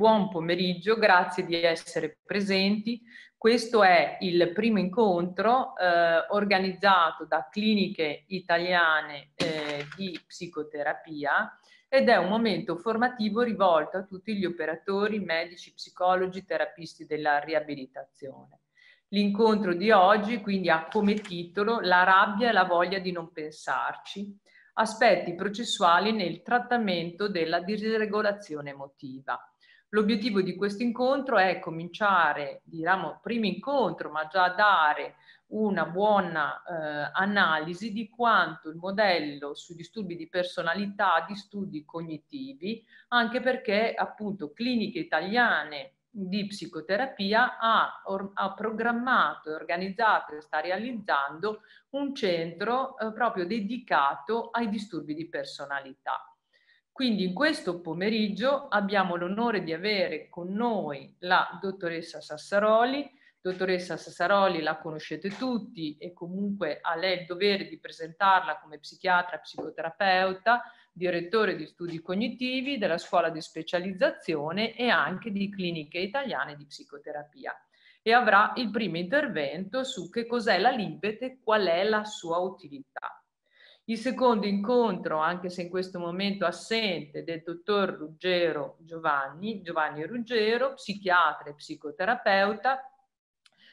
buon pomeriggio, grazie di essere presenti. Questo è il primo incontro eh, organizzato da cliniche italiane eh, di psicoterapia ed è un momento formativo rivolto a tutti gli operatori, medici, psicologi, terapisti della riabilitazione. L'incontro di oggi quindi ha come titolo La rabbia e la voglia di non pensarci, aspetti processuali nel trattamento della disregolazione emotiva. L'obiettivo di questo incontro è cominciare, diciamo, primo incontro, ma già dare una buona eh, analisi di quanto il modello sui disturbi di personalità, di studi cognitivi, anche perché appunto cliniche italiane di psicoterapia ha, or, ha programmato, organizzato e sta realizzando un centro eh, proprio dedicato ai disturbi di personalità. Quindi in questo pomeriggio abbiamo l'onore di avere con noi la dottoressa Sassaroli. Dottoressa Sassaroli la conoscete tutti e comunque ha lei il dovere di presentarla come psichiatra, psicoterapeuta, direttore di studi cognitivi della scuola di specializzazione e anche di cliniche italiane di psicoterapia e avrà il primo intervento su che cos'è la libete e qual è la sua utilità. Il secondo incontro, anche se in questo momento assente, del dottor Ruggero Giovanni, Giovanni Ruggero, psichiatra e psicoterapeuta,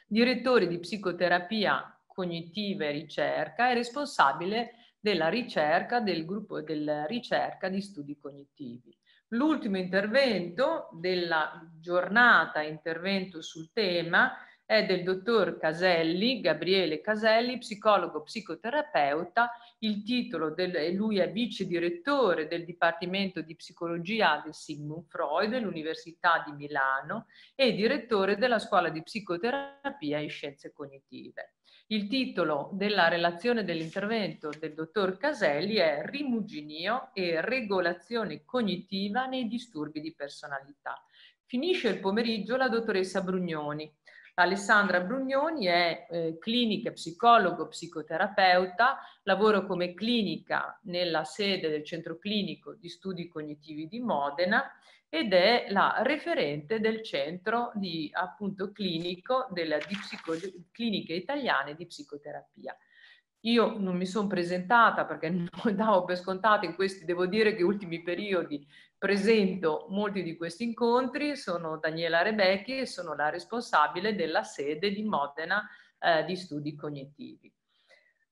direttore di psicoterapia cognitiva e ricerca e responsabile della ricerca del gruppo della ricerca di studi cognitivi. L'ultimo intervento della giornata intervento sul tema è del dottor Caselli, Gabriele Caselli, psicologo psicoterapeuta. Il titolo del, lui è vice direttore del Dipartimento di Psicologia del Sigmund Freud dell'Università di Milano e direttore della Scuola di Psicoterapia e Scienze Cognitive. Il titolo della relazione dell'intervento del dottor Caselli è Rimuginio e regolazione cognitiva nei disturbi di personalità. Finisce il pomeriggio la dottoressa Brugnoni Alessandra Brugnoni è eh, clinica, psicologo, psicoterapeuta, lavoro come clinica nella sede del Centro Clinico di Studi Cognitivi di Modena ed è la referente del centro di, appunto, clinico della, di psico, cliniche italiane di psicoterapia. Io non mi sono presentata perché non davo per scontato in questi, devo dire che ultimi periodi presento molti di questi incontri, sono Daniela Rebecchi e sono la responsabile della sede di Modena eh, di studi cognitivi.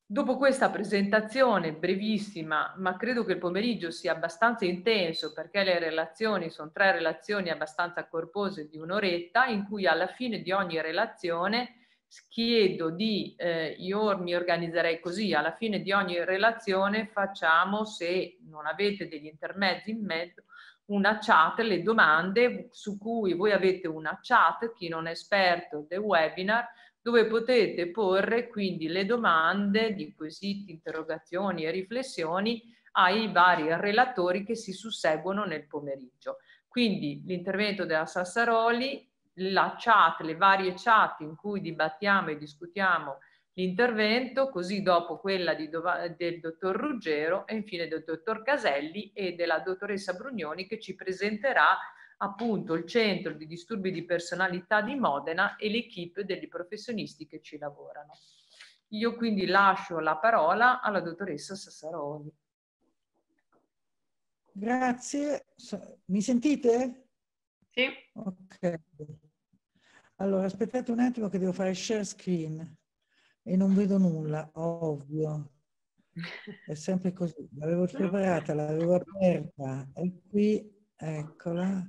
Dopo questa presentazione brevissima, ma credo che il pomeriggio sia abbastanza intenso perché le relazioni sono tre relazioni abbastanza corpose di un'oretta, in cui alla fine di ogni relazione chiedo di, eh, io mi organizzerei così, alla fine di ogni relazione facciamo, se non avete degli intermezzi in mezzo, una chat, le domande su cui voi avete una chat, chi non è esperto del webinar, dove potete porre quindi le domande di quesiti, interrogazioni e riflessioni ai vari relatori che si susseguono nel pomeriggio. Quindi l'intervento della Sassaroli, la chat, le varie chat in cui dibattiamo e discutiamo l'intervento, così dopo quella di, del dottor Ruggero e infine del dottor Caselli e della dottoressa Brugnoni che ci presenterà appunto il centro di disturbi di personalità di Modena e l'equipe degli professionisti che ci lavorano. Io quindi lascio la parola alla dottoressa Sassaroli. Grazie, mi sentite? Sì. Ok. Allora, aspettate un attimo che devo fare share screen e non vedo nulla, ovvio. È sempre così. L'avevo preparata, l'avevo aperta e qui, eccola,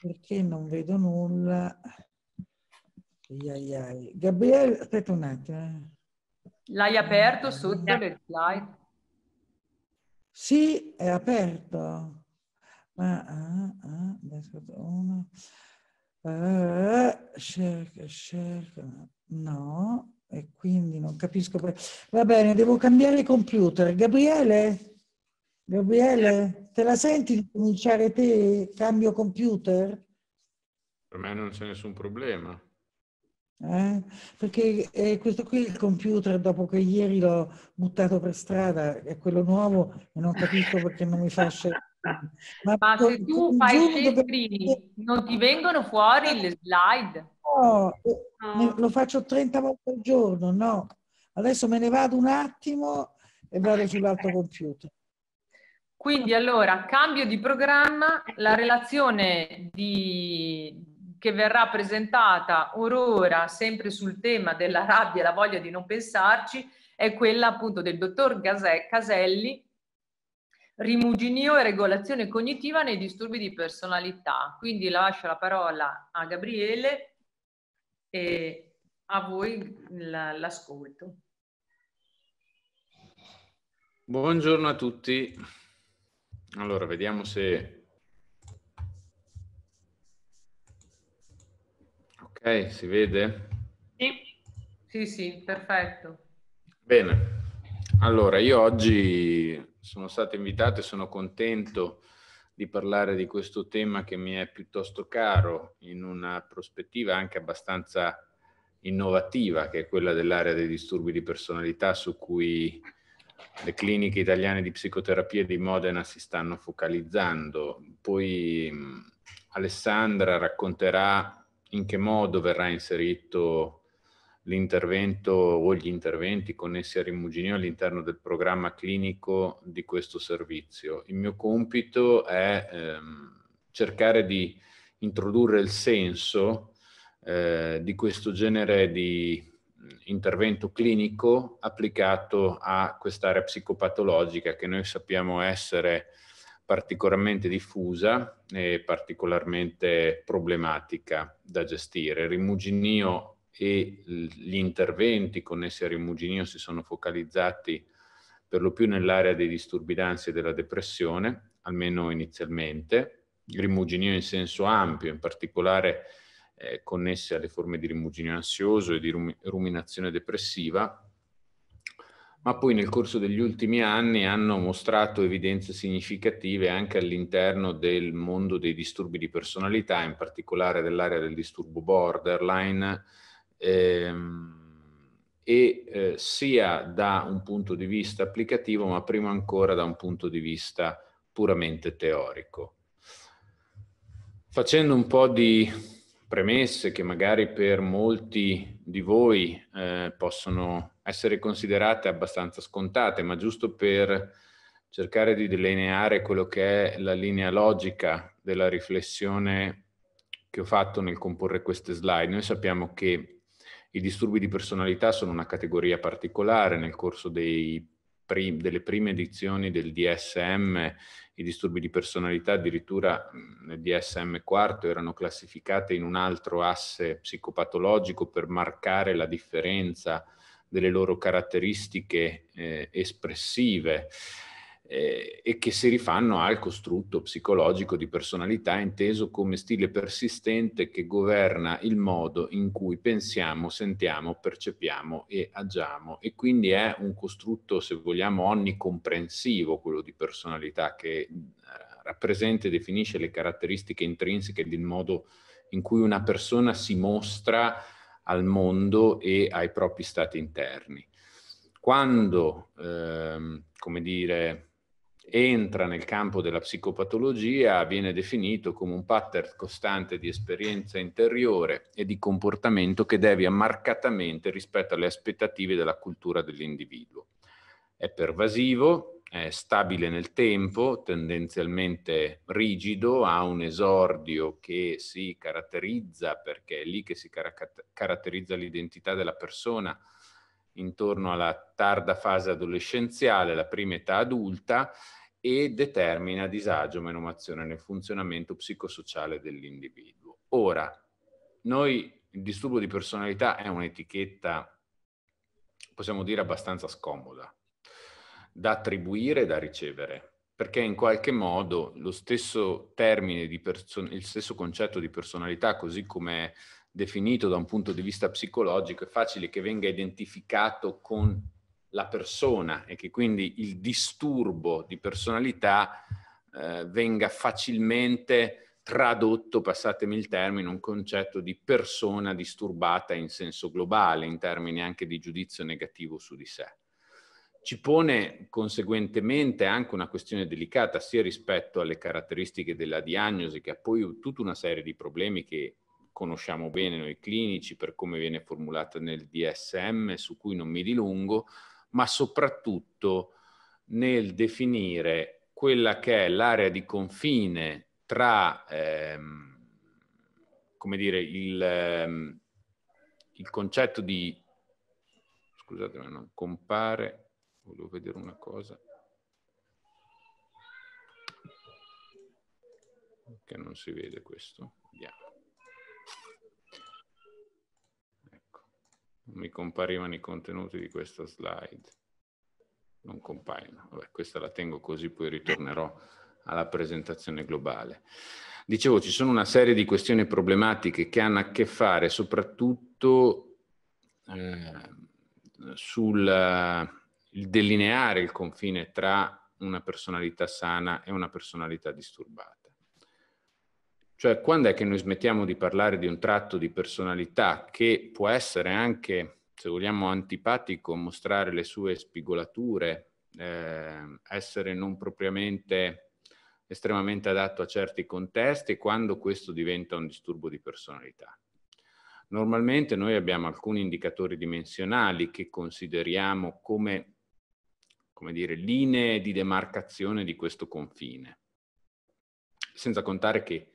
perché non vedo nulla. Iaiai. Gabriele, aspetta un attimo. Eh. L'hai aperto sotto le slide? Sì, è aperto. Ma ah, ah, adesso uno. Uh, cerca, cerca. No, e quindi non capisco. Va bene, devo cambiare computer. Gabriele? Gabriele, te la senti di cominciare te? Cambio computer? Per me non c'è nessun problema. Eh? Perché eh, questo qui il computer, dopo che ieri l'ho buttato per strada, è quello nuovo e non capisco perché non mi fa scelta. Ma, Ma se tu fai share perché... non ti vengono fuori le slide? No, eh, no. lo faccio 30 volte al giorno, no. Adesso me ne vado un attimo e vado sull'altro computer. Quindi allora, cambio di programma, la relazione di... che verrà presentata orora sempre sul tema della rabbia e la voglia di non pensarci è quella appunto del dottor Caselli rimuginio e regolazione cognitiva nei disturbi di personalità. Quindi lascio la parola a Gabriele e a voi l'ascolto. Buongiorno a tutti. Allora, vediamo se... Ok, si vede? Sì, sì, sì perfetto. Bene. Allora, io oggi sono stato invitato e sono contento di parlare di questo tema che mi è piuttosto caro in una prospettiva anche abbastanza innovativa, che è quella dell'area dei disturbi di personalità su cui le cliniche italiane di psicoterapia di Modena si stanno focalizzando. Poi Alessandra racconterà in che modo verrà inserito l'intervento o gli interventi connessi al rimuginio all'interno del programma clinico di questo servizio. Il mio compito è ehm, cercare di introdurre il senso eh, di questo genere di intervento clinico applicato a quest'area psicopatologica che noi sappiamo essere particolarmente diffusa e particolarmente problematica da gestire. Il rimuginio e gli interventi connessi al rimuginio si sono focalizzati per lo più nell'area dei disturbi d'ansia e della depressione, almeno inizialmente, rimuginio in senso ampio, in particolare eh, connesse alle forme di rimuginio ansioso e di rum ruminazione depressiva, ma poi nel corso degli ultimi anni hanno mostrato evidenze significative anche all'interno del mondo dei disturbi di personalità, in particolare dell'area del disturbo borderline, ehm, e eh, sia da un punto di vista applicativo, ma prima ancora da un punto di vista puramente teorico. Facendo un po' di premesse che magari per molti di voi eh, possono essere considerate abbastanza scontate, ma giusto per cercare di delineare quello che è la linea logica della riflessione che ho fatto nel comporre queste slide. Noi sappiamo che i disturbi di personalità sono una categoria particolare nel corso dei delle prime edizioni del DSM, i disturbi di personalità addirittura nel DSM IV erano classificati in un altro asse psicopatologico per marcare la differenza delle loro caratteristiche eh, espressive eh, e che si rifanno al costrutto psicologico di personalità inteso come stile persistente che governa il modo in cui pensiamo, sentiamo, percepiamo e agiamo e quindi è un costrutto, se vogliamo, onnicomprensivo quello di personalità che eh, rappresenta e definisce le caratteristiche intrinseche del modo in cui una persona si mostra al mondo e ai propri stati interni. Quando, ehm, come dire, entra nel campo della psicopatologia viene definito come un pattern costante di esperienza interiore e di comportamento che devia marcatamente rispetto alle aspettative della cultura dell'individuo. È pervasivo, è stabile nel tempo, tendenzialmente rigido, ha un esordio che si caratterizza perché è lì che si car- caratterizza l'identità della persona intorno alla tarda fase adolescenziale, la prima età adulta, e determina disagio o menomazione nel funzionamento psicosociale dell'individuo. Ora, noi il disturbo di personalità è un'etichetta, possiamo dire, abbastanza scomoda da attribuire e da ricevere, perché in qualche modo lo stesso termine di person- il stesso concetto di personalità, così come è definito da un punto di vista psicologico, è facile che venga identificato con la persona e che quindi il disturbo di personalità eh, venga facilmente tradotto, passatemi il termine, un concetto di persona disturbata in senso globale, in termini anche di giudizio negativo su di sé. Ci pone conseguentemente anche una questione delicata sia rispetto alle caratteristiche della diagnosi che ha poi tutta una serie di problemi che conosciamo bene noi clinici, per come viene formulata nel DSM, su cui non mi dilungo, ma soprattutto nel definire quella che è l'area di confine tra ehm, come dire, il, ehm, il concetto di... Scusate, ma non compare, volevo vedere una cosa. Che non si vede questo, vediamo. mi comparivano i contenuti di questa slide. Non compaiono. Vabbè, questa la tengo così, poi ritornerò alla presentazione globale. Dicevo, ci sono una serie di questioni problematiche che hanno a che fare soprattutto eh, sul il delineare il confine tra una personalità sana e una personalità disturbata. Cioè, quando è che noi smettiamo di parlare di un tratto di personalità che può essere anche, se vogliamo, antipatico, mostrare le sue spigolature, eh, essere non propriamente estremamente adatto a certi contesti, quando questo diventa un disturbo di personalità? Normalmente noi abbiamo alcuni indicatori dimensionali che consideriamo come, come dire, linee di demarcazione di questo confine, senza contare che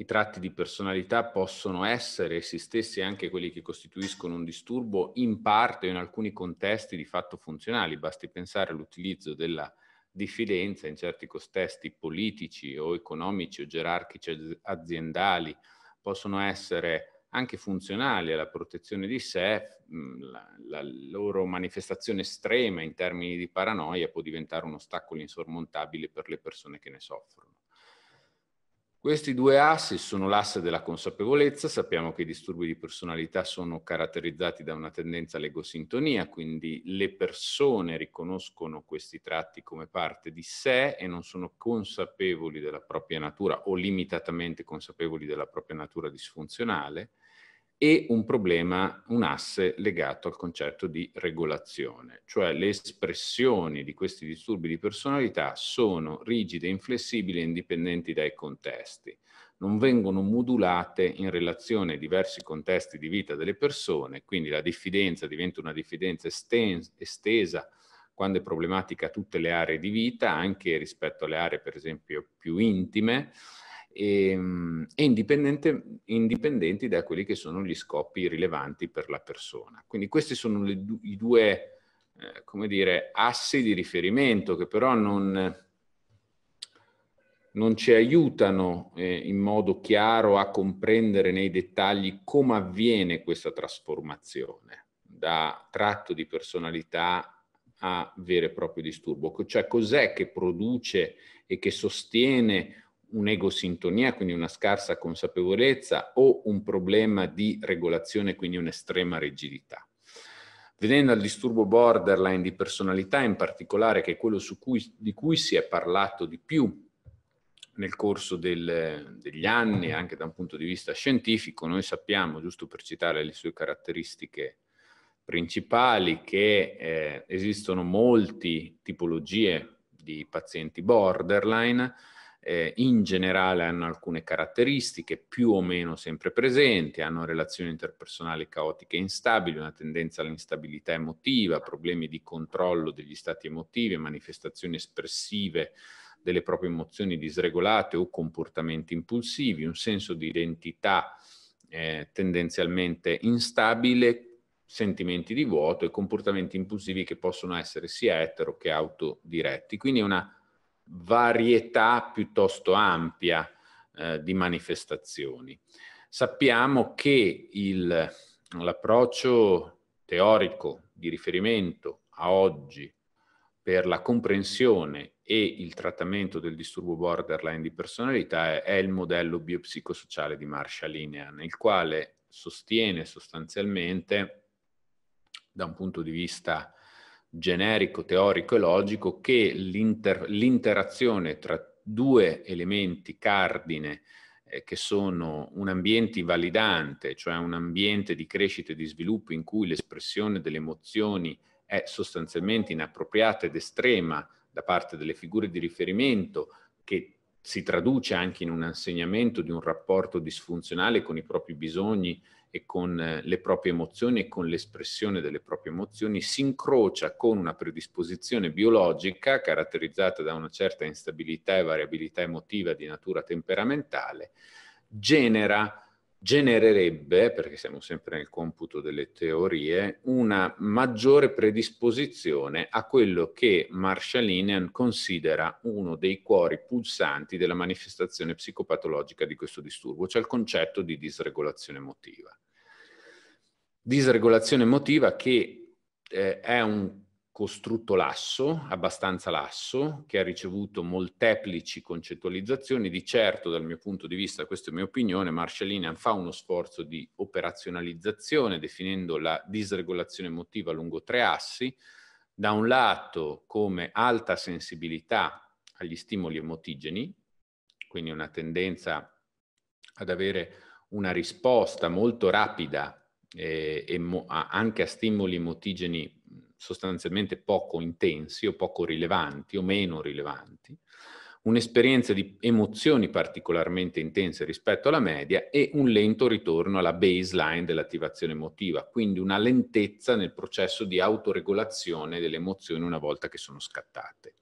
i tratti di personalità possono essere essi stessi anche quelli che costituiscono un disturbo in parte o in alcuni contesti di fatto funzionali. Basti pensare all'utilizzo della diffidenza in certi contesti politici o economici o gerarchici aziendali, possono essere anche funzionali alla protezione di sé, mm, la, la loro manifestazione estrema in termini di paranoia può diventare un ostacolo insormontabile per le persone che ne soffrono. Questi due assi sono l'asse della consapevolezza, sappiamo che i disturbi di personalità sono caratterizzati da una tendenza all'egosintonia, quindi le persone riconoscono questi tratti come parte di sé e non sono consapevoli della propria natura o limitatamente consapevoli della propria natura disfunzionale e un problema, un asse legato al concetto di regolazione, cioè le espressioni di questi disturbi di personalità sono rigide, inflessibili e indipendenti dai contesti, non vengono modulate in relazione ai diversi contesti di vita delle persone, quindi la diffidenza diventa una diffidenza estesa quando è problematica a tutte le aree di vita, anche rispetto alle aree per esempio più intime, Ehm, e, e indipendenti da quelli che sono gli scopi rilevanti per la persona. Quindi questi sono le, i due eh, come dire, assi di riferimento che però non, non ci aiutano eh, in modo chiaro a comprendere nei dettagli come avviene questa trasformazione da tratto di personalità a vero e proprio disturbo, cioè cos'è che produce e che sostiene un'egosintonia, quindi una scarsa consapevolezza, o un problema di regolazione, quindi un'estrema rigidità. Venendo al disturbo borderline di personalità in particolare, che è quello cui, di cui si è parlato di più nel corso del, degli anni, anche da un punto di vista scientifico, noi sappiamo, giusto per citare le sue caratteristiche principali, che eh, esistono molte tipologie di pazienti borderline, eh, in generale hanno alcune caratteristiche più o meno sempre presenti, hanno relazioni interpersonali caotiche e instabili, una tendenza all'instabilità emotiva, problemi di controllo degli stati emotivi, manifestazioni espressive delle proprie emozioni disregolate o comportamenti impulsivi, un senso di identità eh, tendenzialmente instabile sentimenti di vuoto e comportamenti impulsivi che possono essere sia etero che autodiretti. Quindi è una varietà piuttosto ampia eh, di manifestazioni. Sappiamo che l'approccio teorico di riferimento a oggi per la comprensione e il trattamento del disturbo borderline di personalità è il modello biopsicosociale di Marshall Linehan, il quale sostiene sostanzialmente da un punto di vista generico, teorico e logico che l'inter- l'interazione tra due elementi cardine eh, che sono un ambiente validante, cioè un ambiente di crescita e di sviluppo in cui l'espressione delle emozioni è sostanzialmente inappropriata ed estrema da parte delle figure di riferimento che si traduce anche in un insegnamento di un rapporto disfunzionale con i propri bisogni e con eh, le proprie emozioni e con l'espressione delle proprie emozioni si incrocia con una predisposizione biologica caratterizzata da una certa instabilità e variabilità emotiva di natura temperamentale, genera genererebbe, perché siamo sempre nel computo delle teorie, una maggiore predisposizione a quello che Marshall Marshallinian considera uno dei cuori pulsanti della manifestazione psicopatologica di questo disturbo, cioè il concetto di disregolazione emotiva. Disregolazione emotiva che eh, è un costrutto lasso, abbastanza lasso, che ha ricevuto molteplici concettualizzazioni. Di certo, dal mio punto di vista, questa è mia opinione, Marshall Linehan fa uno sforzo di operazionalizzazione definendo la disregolazione emotiva lungo tre assi, da un lato come alta sensibilità agli stimoli emotigeni, quindi una tendenza ad avere una risposta molto rapida eh, anche a stimoli emotigeni sostanzialmente poco intensi o poco rilevanti o meno rilevanti, un'esperienza di emozioni particolarmente intense rispetto alla media e un lento ritorno alla baseline dell'attivazione emotiva, quindi una lentezza nel processo di autoregolazione delle emozioni una volta che sono scattate.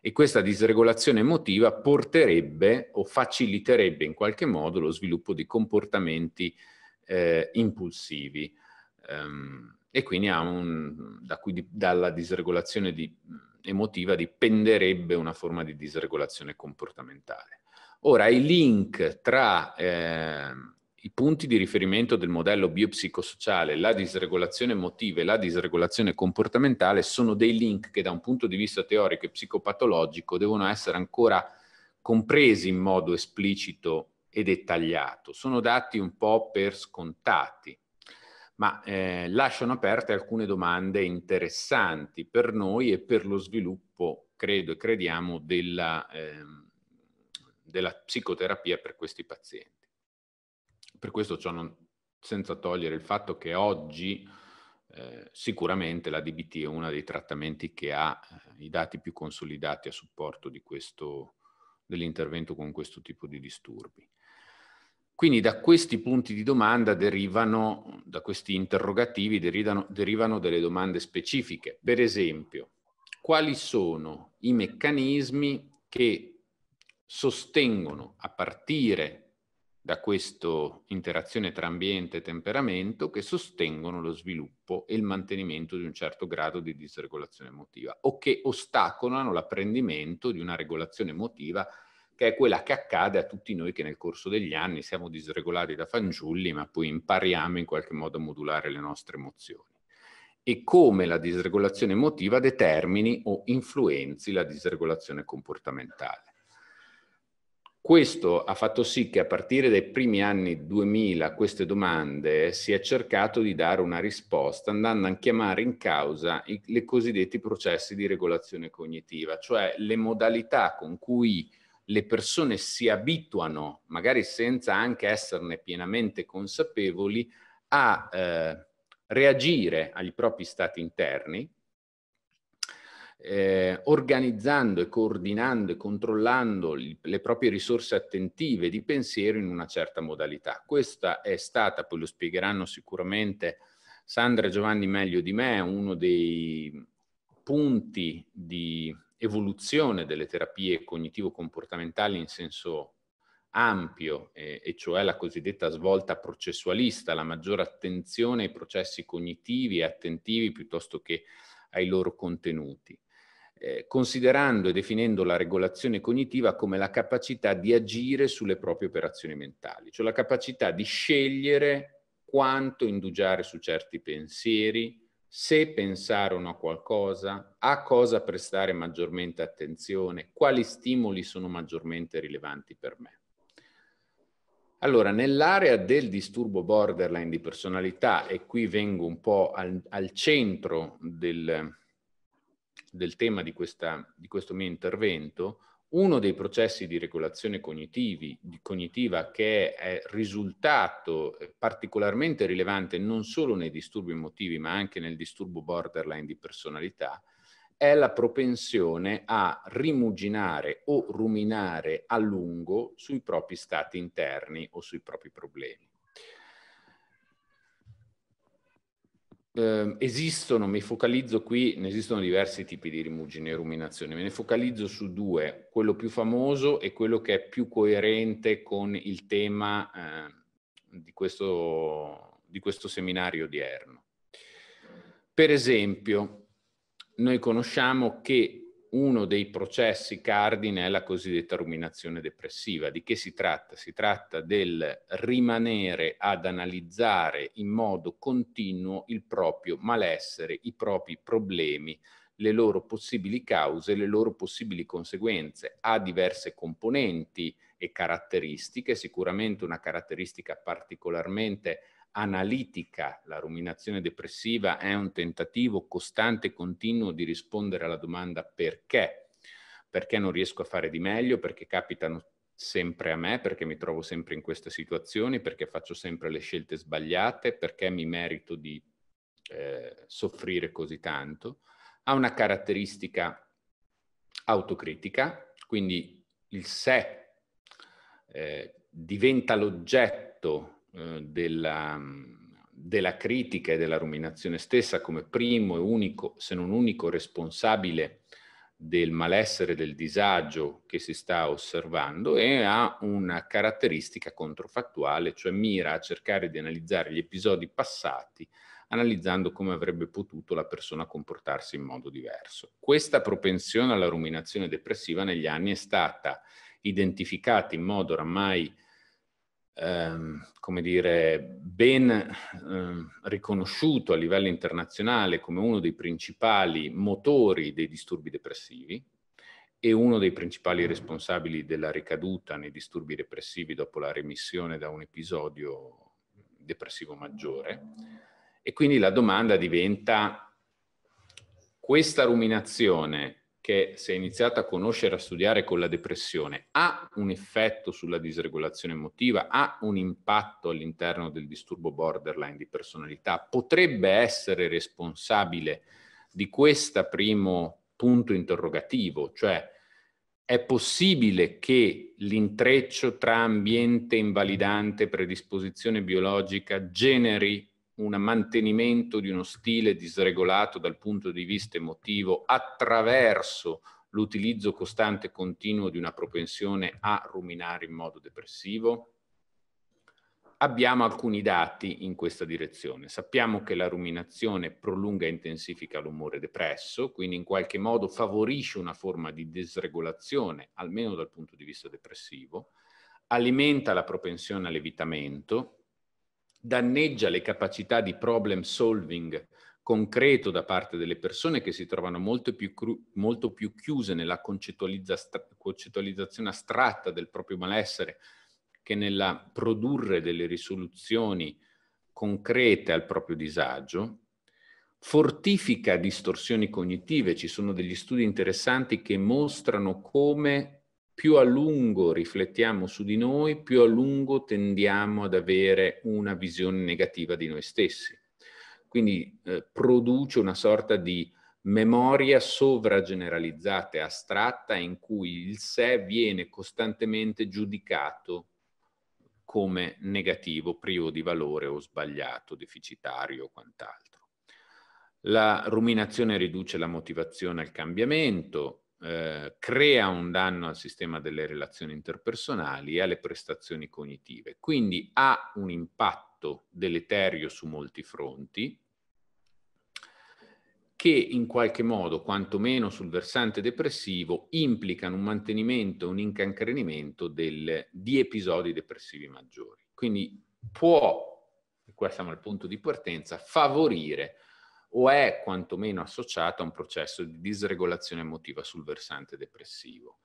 E questa disregolazione emotiva porterebbe o faciliterebbe in qualche modo lo sviluppo di comportamenti eh, impulsivi. Um, e quindi un, da cui, dalla disregolazione di, emotiva dipenderebbe una forma di disregolazione comportamentale. Ora, i link tra eh, i punti di riferimento del modello biopsicosociale, la disregolazione emotiva e la disregolazione comportamentale sono dei link che da un punto di vista teorico e psicopatologico devono essere ancora compresi in modo esplicito e dettagliato. Sono dati un po' per scontati, ma eh, lasciano aperte alcune domande interessanti per noi e per lo sviluppo, credo e crediamo, della, eh, della psicoterapia per questi pazienti. Per questo ciò non, senza togliere il fatto che oggi eh, sicuramente la DBT è uno dei trattamenti che ha eh, i dati più consolidati a supporto questo, dell'intervento con questo tipo di disturbi. Quindi da questi punti di domanda derivano, da questi interrogativi derivano, derivano delle domande specifiche. Per esempio, quali sono i meccanismi che sostengono a partire da questa interazione tra ambiente e temperamento che sostengono lo sviluppo e il mantenimento di un certo grado di disregolazione emotiva o che ostacolano l'apprendimento di una regolazione emotiva che è quella che accade a tutti noi che nel corso degli anni siamo disregolati da fanciulli, ma poi impariamo in qualche modo a modulare le nostre emozioni e come la disregolazione emotiva determini o influenzi la disregolazione comportamentale. Questo ha fatto sì che a partire dai primi anni 2000 a queste domande si è cercato di dare una risposta andando a chiamare in causa i cosiddetti processi di regolazione cognitiva, cioè le modalità con cui le persone si abituano, magari senza anche esserne pienamente consapevoli, a eh, reagire agli propri stati interni, eh, organizzando e coordinando e controllando li, le proprie risorse attentive di pensiero in una certa modalità. Questa è stata, poi lo spiegheranno sicuramente Sandra e Giovanni meglio di me, uno dei punti di evoluzione delle terapie cognitivo-comportamentali in senso ampio, eh, e cioè la cosiddetta svolta processualista, la maggiore attenzione ai processi cognitivi e attentivi piuttosto che ai loro contenuti, eh, considerando e definendo la regolazione cognitiva come la capacità di agire sulle proprie operazioni mentali, cioè la capacità di scegliere quanto indugiare su certi pensieri, se pensarono a qualcosa, a cosa prestare maggiormente attenzione, quali stimoli sono maggiormente rilevanti per me. Allora, nell'area del disturbo borderline di personalità, e qui vengo un po' al, al centro del, del tema di, questa, di questo mio intervento, uno dei processi di regolazione cognitivi, di cognitiva che è risultato eh, particolarmente rilevante non solo nei disturbi emotivi ma anche nel disturbo borderline di personalità è la propensione a rimuginare o ruminare a lungo sui propri stati interni o sui propri problemi. eh, esistono, mi focalizzo qui, ne esistono diversi tipi di rimugine e ruminazione, me ne focalizzo su due, quello più famoso e quello che è più coerente con il tema eh, di, questo, di questo seminario odierno. Per esempio, noi conosciamo che uno dei processi cardine è la cosiddetta ruminazione depressiva. Di che si tratta? Si tratta del rimanere ad analizzare in modo continuo il proprio malessere, i propri problemi, le loro possibili cause, le loro possibili conseguenze. Ha diverse componenti e caratteristiche, sicuramente una caratteristica particolarmente analitica. La ruminazione depressiva è un tentativo costante e continuo di rispondere alla domanda perché. Perché non riesco a fare di meglio, perché capitano sempre a me, perché mi trovo sempre in queste situazioni, perché faccio sempre le scelte sbagliate, perché mi merito di eh, soffrire così tanto. Ha una caratteristica autocritica, quindi il sé eh, diventa l'oggetto eh, della, mm, della critica e della ruminazione stessa come primo e unico, se non unico, responsabile del malessere, del disagio che si sta osservando e ha una caratteristica controfattuale, cioè mira a cercare di analizzare gli episodi passati analizzando come avrebbe potuto la persona comportarsi in modo diverso. Questa propensione alla ruminazione depressiva negli anni è stata identificata in modo oramai ehm, come dire, ben ehm, riconosciuto a livello internazionale come uno dei principali motori dei disturbi depressivi e uno dei principali responsabili della ricaduta nei disturbi depressivi dopo la remissione da un episodio depressivo maggiore. E quindi la domanda diventa questa ruminazione che se iniziato a conoscere, a studiare con la depressione, ha un effetto sulla disregolazione emotiva, ha un impatto all'interno del disturbo borderline di personalità, potrebbe essere responsabile di questo primo punto interrogativo, cioè è possibile che l'intreccio tra ambiente invalidante e predisposizione biologica generi un mantenimento di uno stile disregolato dal punto di vista emotivo attraverso l'utilizzo costante e continuo di una propensione a ruminare in modo depressivo? Abbiamo alcuni dati in questa direzione. Sappiamo che la ruminazione prolunga e intensifica l'umore depresso, quindi in qualche modo favorisce una forma di disregolazione, almeno dal punto di vista depressivo, alimenta la propensione all'evitamento, danneggia le capacità di problem solving concreto da parte delle persone che si trovano molto più, molto più chiuse nella concettualizza concettualizzazione astratta del proprio malessere che nella produrre delle risoluzioni concrete al proprio disagio, fortifica distorsioni cognitive. Ci sono degli studi interessanti che mostrano come più a lungo riflettiamo su di noi, più a lungo tendiamo ad avere una visione negativa di noi stessi. Quindi eh, produce una sorta di memoria sovrageneralizzata e astratta in cui il sé viene costantemente giudicato come negativo, privo di valore o sbagliato, deficitario o quant'altro. La ruminazione riduce la motivazione al cambiamento, eh, crea un danno al sistema delle relazioni interpersonali e alle prestazioni cognitive. Quindi ha un impatto deleterio su molti fronti che in qualche modo, quantomeno sul versante depressivo, implicano un mantenimento, un incancrenimento del, di episodi depressivi maggiori. Quindi può, e qua siamo al punto di partenza, favorire o è quantomeno associato a un processo di disregolazione emotiva sul versante depressivo.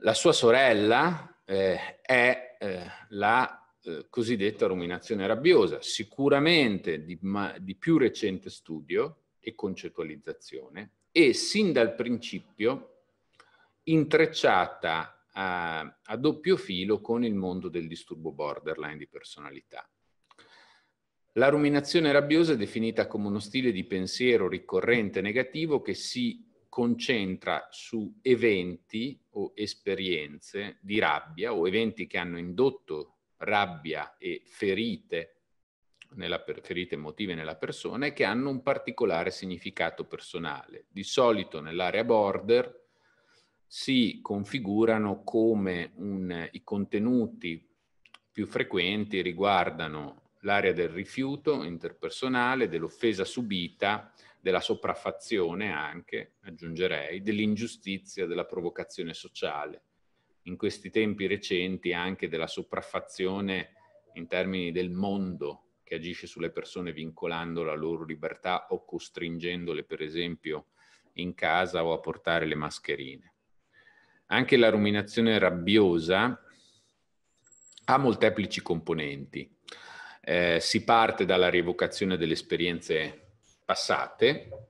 La sua sorella eh, è eh, la eh, cosiddetta ruminazione rabbiosa, sicuramente di, ma, di più recente studio e concettualizzazione e sin dal principio intrecciata a, a doppio filo con il mondo del disturbo borderline di personalità la ruminazione rabbiosa è definita come uno stile di pensiero ricorrente negativo che si concentra su eventi o esperienze di rabbia o eventi che hanno indotto rabbia e ferite, nella, ferite emotive nella persona e che hanno un particolare significato personale. Di solito nell'area border si configurano come un, i contenuti più frequenti riguardano l'area del rifiuto interpersonale, dell'offesa subita, della sopraffazione anche, aggiungerei, dell'ingiustizia, della provocazione sociale. In questi tempi recenti anche della sopraffazione in termini del mondo che agisce sulle persone vincolando la loro libertà o costringendole, per esempio, in casa o a portare le mascherine. Anche la ruminazione rabbiosa ha molteplici componenti eh, si parte dalla rievocazione delle esperienze passate,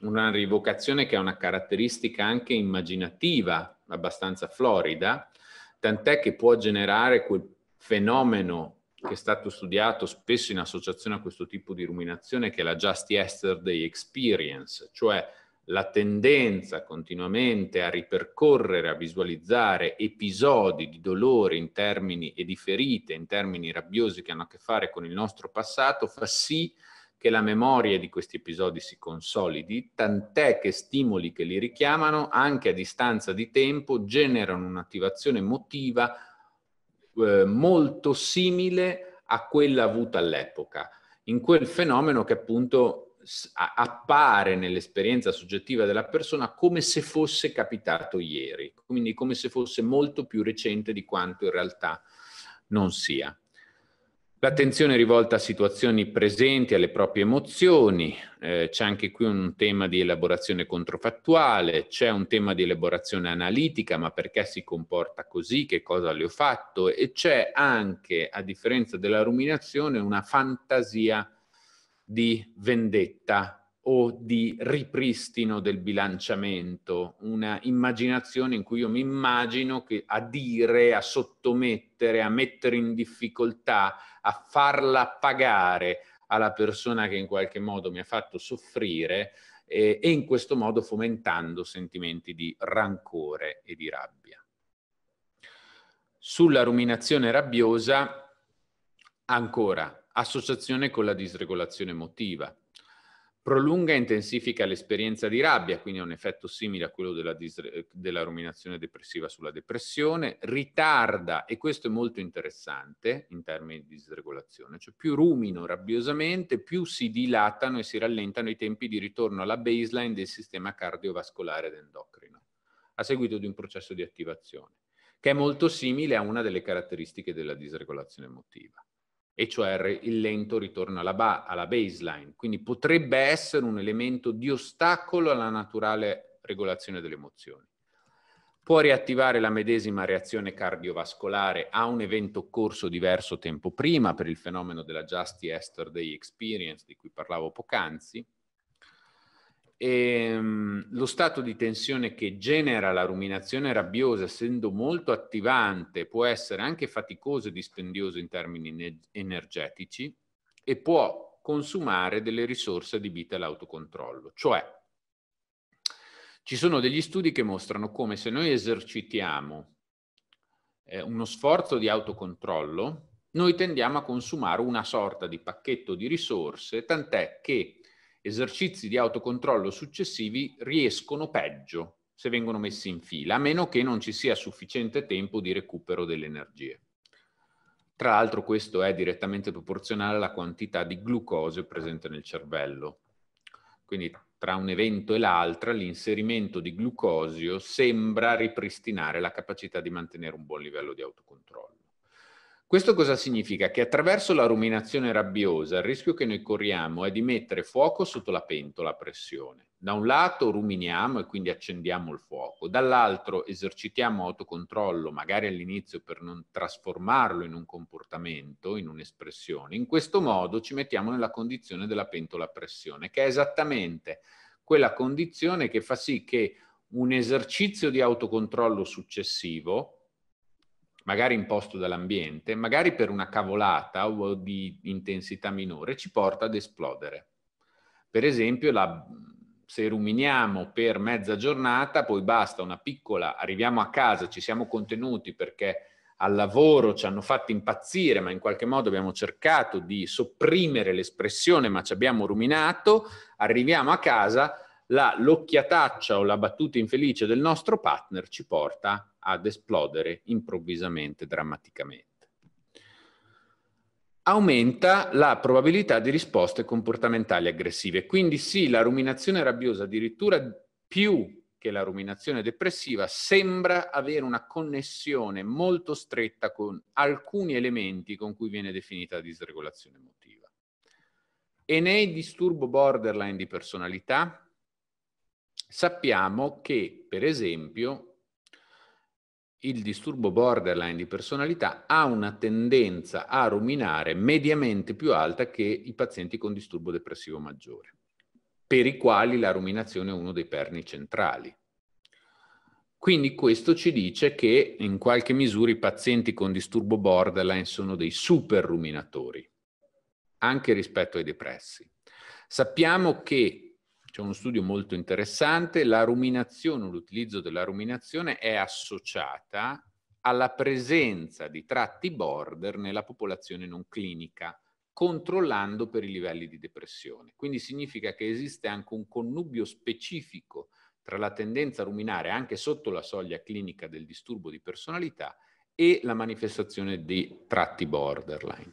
una rievocazione che ha una caratteristica anche immaginativa abbastanza florida, tant'è che può generare quel fenomeno che è stato studiato spesso in associazione a questo tipo di ruminazione, che è la Just Yesterday Experience, cioè la tendenza continuamente a ripercorrere, a visualizzare episodi di dolore in termini e di ferite in termini rabbiosi che hanno a che fare con il nostro passato fa sì che la memoria di questi episodi si consolidi, tant'è che stimoli che li richiamano, anche a distanza di tempo, generano un'attivazione emotiva eh, molto simile a quella avuta all'epoca, in quel fenomeno che appunto appare nell'esperienza soggettiva della persona come se fosse capitato ieri, quindi come se fosse molto più recente di quanto in realtà non sia. L'attenzione è rivolta a situazioni presenti, alle proprie emozioni, eh, c'è anche qui un tema di elaborazione controfattuale, c'è un tema di elaborazione analitica, ma perché si comporta così, che cosa le ho fatto, e c'è anche, a differenza della ruminazione, una fantasia di vendetta o di ripristino del bilanciamento, una immaginazione in cui io mi immagino che a dire, a sottomettere, a mettere in difficoltà, a farla pagare alla persona che in qualche modo mi ha fatto soffrire eh, e in questo modo fomentando sentimenti di rancore e di rabbia. Sulla ruminazione rabbiosa, ancora associazione con la disregolazione emotiva. Prolunga e intensifica l'esperienza di rabbia, quindi ha un effetto simile a quello della, della ruminazione depressiva sulla depressione, ritarda, e questo è molto interessante in termini di disregolazione, cioè più rumino rabbiosamente, più si dilatano e si rallentano i tempi di ritorno alla baseline del sistema cardiovascolare ed endocrino, a seguito di un processo di attivazione, che è molto simile a una delle caratteristiche della disregolazione emotiva e cioè il lento ritorno alla, ba- alla baseline, quindi potrebbe essere un elemento di ostacolo alla naturale regolazione delle emozioni. Può riattivare la medesima reazione cardiovascolare a un evento corso diverso tempo prima per il fenomeno della Just Yesterday Experience di cui parlavo poc'anzi, e, ehm, lo stato di tensione che genera la ruminazione rabbiosa, essendo molto attivante, può essere anche faticoso e dispendioso in termini energetici e può consumare delle risorse adibite all'autocontrollo. Cioè, ci sono degli studi che mostrano come se noi esercitiamo eh, uno sforzo di autocontrollo, noi tendiamo a consumare una sorta di pacchetto di risorse, tant'è che esercizi di autocontrollo successivi riescono peggio se vengono messi in fila, a meno che non ci sia sufficiente tempo di recupero delle energie. Tra l'altro questo è direttamente proporzionale alla quantità di glucosio presente nel cervello. Quindi tra un evento e l'altro l'inserimento di glucosio sembra ripristinare la capacità di mantenere un buon livello di autocontrollo. Questo cosa significa? Che attraverso la ruminazione rabbiosa il rischio che noi corriamo è di mettere fuoco sotto la pentola a pressione. Da un lato ruminiamo e quindi accendiamo il fuoco, dall'altro esercitiamo autocontrollo, magari all'inizio per non trasformarlo in un comportamento, in un'espressione. In questo modo ci mettiamo nella condizione della pentola a pressione, che è esattamente quella condizione che fa sì che un esercizio di autocontrollo successivo, magari imposto dall'ambiente, magari per una cavolata o di intensità minore, ci porta ad esplodere. Per esempio, la, se ruminiamo per mezza giornata, poi basta una piccola, arriviamo a casa, ci siamo contenuti perché al lavoro ci hanno fatto impazzire, ma in qualche modo abbiamo cercato di sopprimere l'espressione, ma ci abbiamo ruminato, arriviamo a casa, la, l'occhiataccia o la battuta infelice del nostro partner ci porta a ad esplodere improvvisamente, drammaticamente. Aumenta la probabilità di risposte comportamentali aggressive. Quindi sì, la ruminazione rabbiosa addirittura più che la ruminazione depressiva sembra avere una connessione molto stretta con alcuni elementi con cui viene definita disregolazione emotiva. E nei disturbo borderline di personalità sappiamo che, per esempio, il disturbo borderline di personalità ha una tendenza a ruminare mediamente più alta che i pazienti con disturbo depressivo maggiore, per i quali la ruminazione è uno dei perni centrali. Quindi questo ci dice che in qualche misura i pazienti con disturbo borderline sono dei super ruminatori, anche rispetto ai depressi. Sappiamo che c'è uno studio molto interessante, la ruminazione, l'utilizzo della ruminazione è associata alla presenza di tratti border nella popolazione non clinica, controllando per i livelli di depressione. Quindi significa che esiste anche un connubio specifico tra la tendenza a ruminare anche sotto la soglia clinica del disturbo di personalità e la manifestazione di tratti borderline.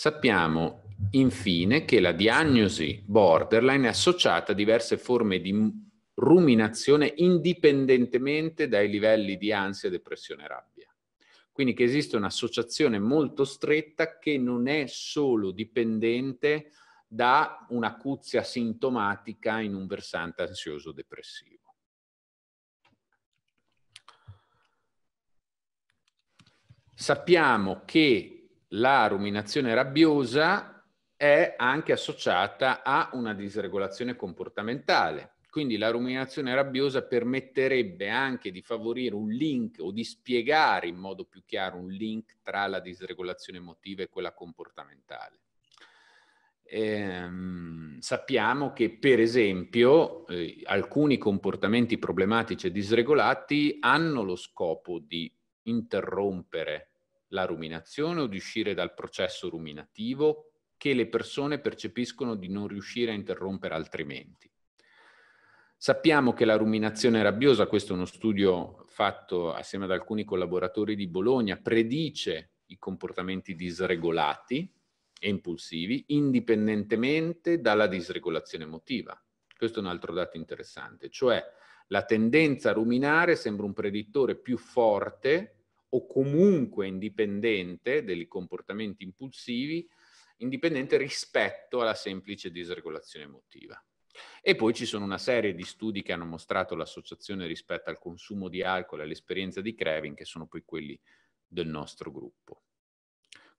Sappiamo infine che la diagnosi borderline è associata a diverse forme di ruminazione indipendentemente dai livelli di ansia, depressione e rabbia. Quindi che esiste un'associazione molto stretta che non è solo dipendente da un'acuzia sintomatica in un versante ansioso depressivo. Sappiamo che la ruminazione rabbiosa è anche associata a una disregolazione comportamentale. Quindi la ruminazione rabbiosa permetterebbe anche di favorire un link o di spiegare in modo più chiaro un link tra la disregolazione emotiva e quella comportamentale. Ehm, sappiamo che per esempio eh, alcuni comportamenti problematici e disregolati hanno lo scopo di interrompere la ruminazione o di uscire dal processo ruminativo che le persone percepiscono di non riuscire a interrompere altrimenti. Sappiamo che la ruminazione rabbiosa, questo è uno studio fatto assieme ad alcuni collaboratori di Bologna, predice i comportamenti disregolati e impulsivi indipendentemente dalla disregolazione emotiva. Questo è un altro dato interessante, cioè la tendenza a ruminare sembra un predittore più forte o comunque indipendente dei comportamenti impulsivi, indipendente rispetto alla semplice disregolazione emotiva. E poi ci sono una serie di studi che hanno mostrato l'associazione rispetto al consumo di alcol e all'esperienza di craving, che sono poi quelli del nostro gruppo.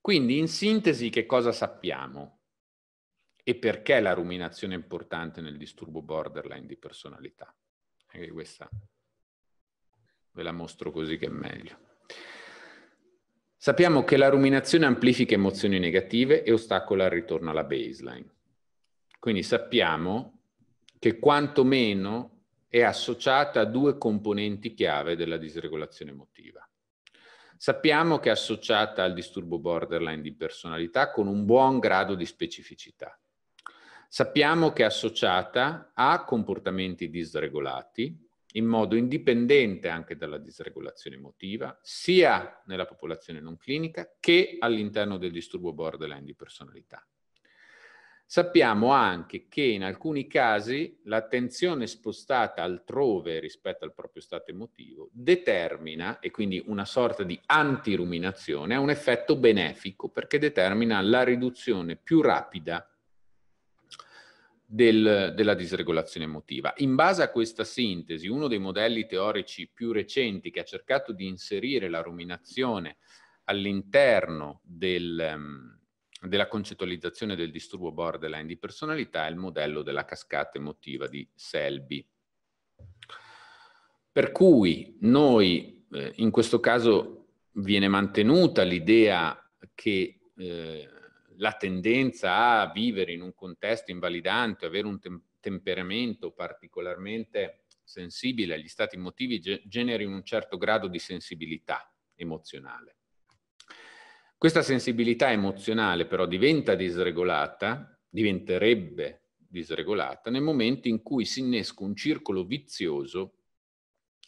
Quindi, in sintesi, che cosa sappiamo? E perché la ruminazione è importante nel disturbo borderline di personalità? Anche questa ve la mostro così che è meglio. Sappiamo che la ruminazione amplifica emozioni negative e ostacola il ritorno alla baseline. Quindi sappiamo che quantomeno è associata a due componenti chiave della disregolazione emotiva. Sappiamo che è associata al disturbo borderline di personalità con un buon grado di specificità. Sappiamo che è associata a comportamenti disregolati, in modo indipendente anche dalla disregolazione emotiva, sia nella popolazione non clinica che all'interno del disturbo borderline di personalità. Sappiamo anche che in alcuni casi l'attenzione spostata altrove rispetto al proprio stato emotivo determina, e quindi una sorta di antiruminazione, ha un effetto benefico perché determina la riduzione più rapida del, della disregolazione emotiva. In base a questa sintesi, uno dei modelli teorici più recenti che ha cercato di inserire la ruminazione all'interno del, ehm, della concettualizzazione del disturbo borderline di personalità è il modello della cascata emotiva di Selby. Per cui noi, eh, in questo caso, viene mantenuta l'idea che eh, la tendenza a vivere in un contesto invalidante, avere un tem- temperamento particolarmente sensibile agli stati emotivi, ge- generi un certo grado di sensibilità emozionale. Questa sensibilità emozionale però diventa disregolata, diventerebbe disregolata nel momento in cui si innesca un circolo vizioso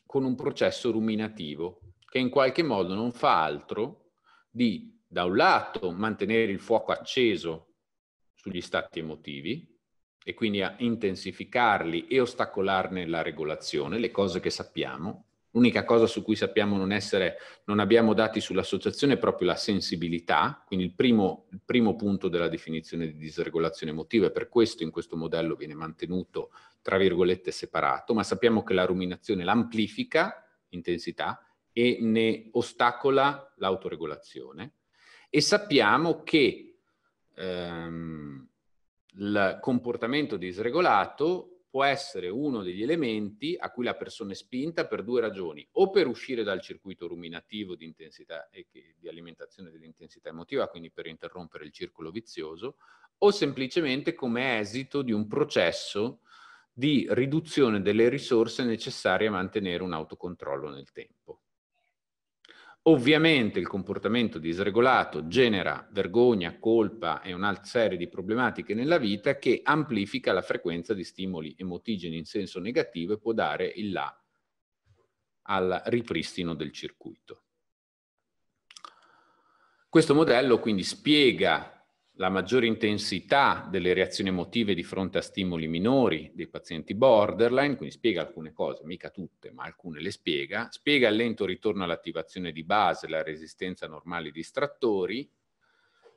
con un processo ruminativo che in qualche modo non fa altro di da un lato mantenere il fuoco acceso sugli stati emotivi e quindi a intensificarli e ostacolarne la regolazione, le cose che sappiamo. L'unica cosa su cui sappiamo non essere, non abbiamo dati sull'associazione è proprio la sensibilità, quindi il primo, il primo punto della definizione di disregolazione emotiva e per questo in questo modello viene mantenuto, tra virgolette, separato, ma sappiamo che la ruminazione l'amplifica, intensità, e ne ostacola l'autoregolazione e sappiamo che ehm, il comportamento disregolato può essere uno degli elementi a cui la persona è spinta per due ragioni, o per uscire dal circuito ruminativo di, intensità e di alimentazione dell'intensità emotiva, quindi per interrompere il circolo vizioso, o semplicemente come esito di un processo di riduzione delle risorse necessarie a mantenere un autocontrollo nel tempo. Ovviamente il comportamento disregolato genera vergogna, colpa e un'altra serie di problematiche nella vita che amplifica la frequenza di stimoli emotigeni in senso negativo e può dare il là al ripristino del circuito. Questo modello quindi spiega la maggiore intensità delle reazioni emotive di fronte a stimoli minori dei pazienti borderline, quindi spiega alcune cose, mica tutte, ma alcune le spiega, spiega il lento ritorno all'attivazione di base, la resistenza normale ai distrattori,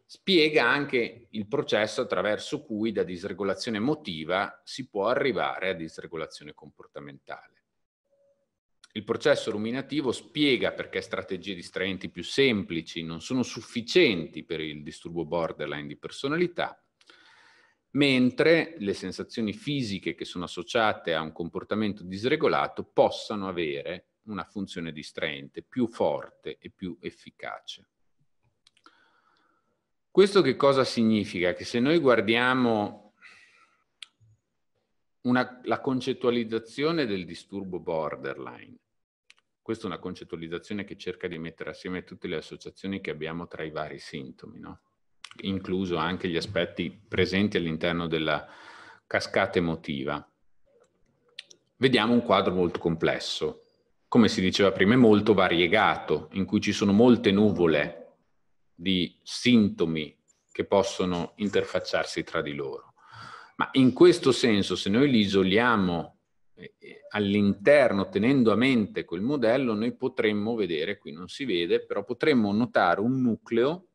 spiega anche il processo attraverso cui da disregolazione emotiva si può arrivare a disregolazione comportamentale il processo ruminativo spiega perché strategie distraenti più semplici non sono sufficienti per il disturbo borderline di personalità, mentre le sensazioni fisiche che sono associate a un comportamento disregolato possano avere una funzione distraente più forte e più efficace. Questo che cosa significa? Che se noi guardiamo una, la concettualizzazione del disturbo borderline questa è una concettualizzazione che cerca di mettere assieme tutte le associazioni che abbiamo tra i vari sintomi, no? incluso anche gli aspetti presenti all'interno della cascata emotiva. Vediamo un quadro molto complesso, come si diceva prima, è molto variegato, in cui ci sono molte nuvole di sintomi che possono interfacciarsi tra di loro. Ma in questo senso, se noi li isoliamo all'interno, tenendo a mente quel modello, noi potremmo vedere, qui non si vede, però potremmo notare un nucleo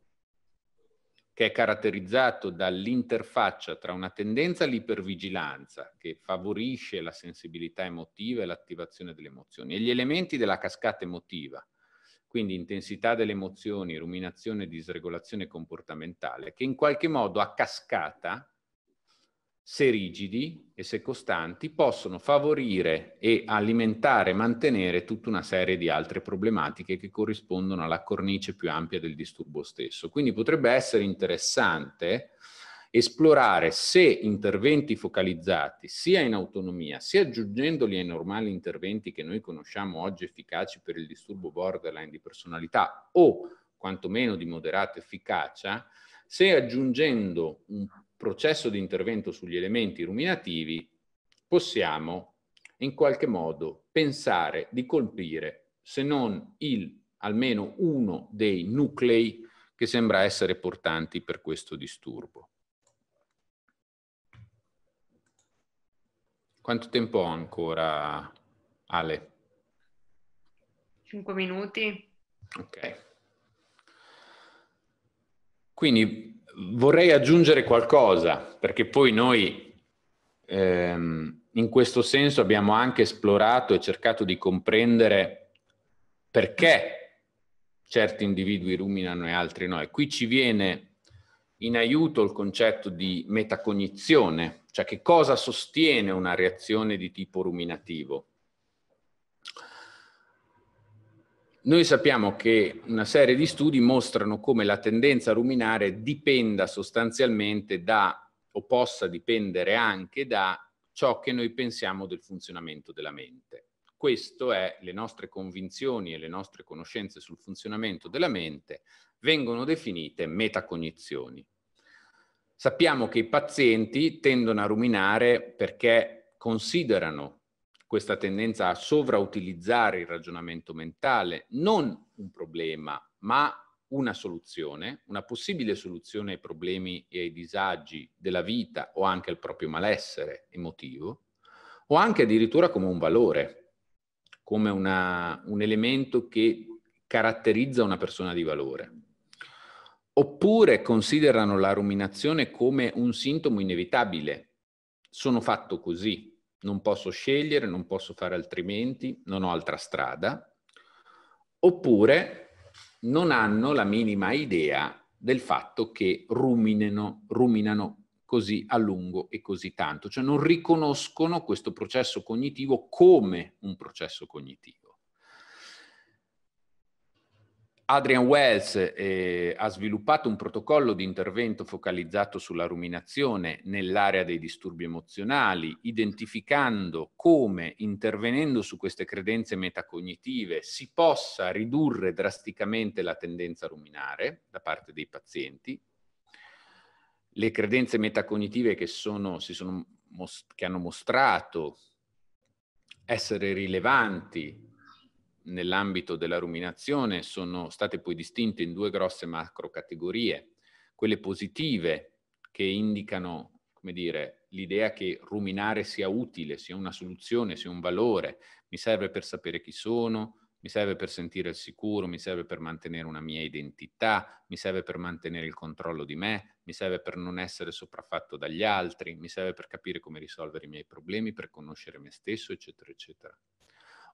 che è caratterizzato dall'interfaccia tra una tendenza all'ipervigilanza, che favorisce la sensibilità emotiva e l'attivazione delle emozioni, e gli elementi della cascata emotiva, quindi intensità delle emozioni, ruminazione, disregolazione comportamentale, che in qualche modo a cascata se rigidi e se costanti, possono favorire e alimentare e mantenere tutta una serie di altre problematiche che corrispondono alla cornice più ampia del disturbo stesso. Quindi potrebbe essere interessante esplorare se interventi focalizzati sia in autonomia, sia aggiungendoli ai normali interventi che noi conosciamo oggi efficaci per il disturbo borderline di personalità o quantomeno di moderata efficacia, se aggiungendo un processo di intervento sugli elementi ruminativi, possiamo in qualche modo pensare di colpire, se non il, almeno uno dei nuclei che sembra essere portanti per questo disturbo. Quanto tempo ho ancora, Ale? Cinque minuti. Ok. Quindi vorrei aggiungere qualcosa, perché poi noi ehm, in questo senso abbiamo anche esplorato e cercato di comprendere perché certi individui ruminano e altri no. E qui ci viene in aiuto il concetto di metacognizione, cioè che cosa sostiene una reazione di tipo ruminativo. Noi sappiamo che una serie di studi mostrano come la tendenza a ruminare dipenda sostanzialmente da, o possa dipendere anche da, ciò che noi pensiamo del funzionamento della mente. Questo è le nostre convinzioni e le nostre conoscenze sul funzionamento della mente vengono definite metacognizioni. Sappiamo che i pazienti tendono a ruminare perché considerano questa tendenza a sovrautilizzare il ragionamento mentale, non un problema, ma una soluzione, una possibile soluzione ai problemi e ai disagi della vita o anche al proprio malessere emotivo, o anche addirittura come un valore, come una, un elemento che caratterizza una persona di valore. Oppure considerano la ruminazione come un sintomo inevitabile. Sono fatto così, non posso scegliere, non posso fare altrimenti, non ho altra strada, oppure non hanno la minima idea del fatto che ruminano, ruminano così a lungo e così tanto, cioè non riconoscono questo processo cognitivo come un processo cognitivo. Adrian Wells eh, ha sviluppato un protocollo di intervento focalizzato sulla ruminazione nell'area dei disturbi emozionali, identificando come intervenendo su queste credenze metacognitive si possa ridurre drasticamente la tendenza a ruminare da parte dei pazienti. Le credenze metacognitive che, sono, sono, che hanno mostrato essere rilevanti nell'ambito della ruminazione sono state poi distinte in due grosse macro categorie, quelle positive che indicano, come dire, l'idea che ruminare sia utile, sia una soluzione, sia un valore, mi serve per sapere chi sono, mi serve per sentire il sicuro, mi serve per mantenere una mia identità, mi serve per mantenere il controllo di me, mi serve per non essere sopraffatto dagli altri, mi serve per capire come risolvere i miei problemi, per conoscere me stesso, eccetera, eccetera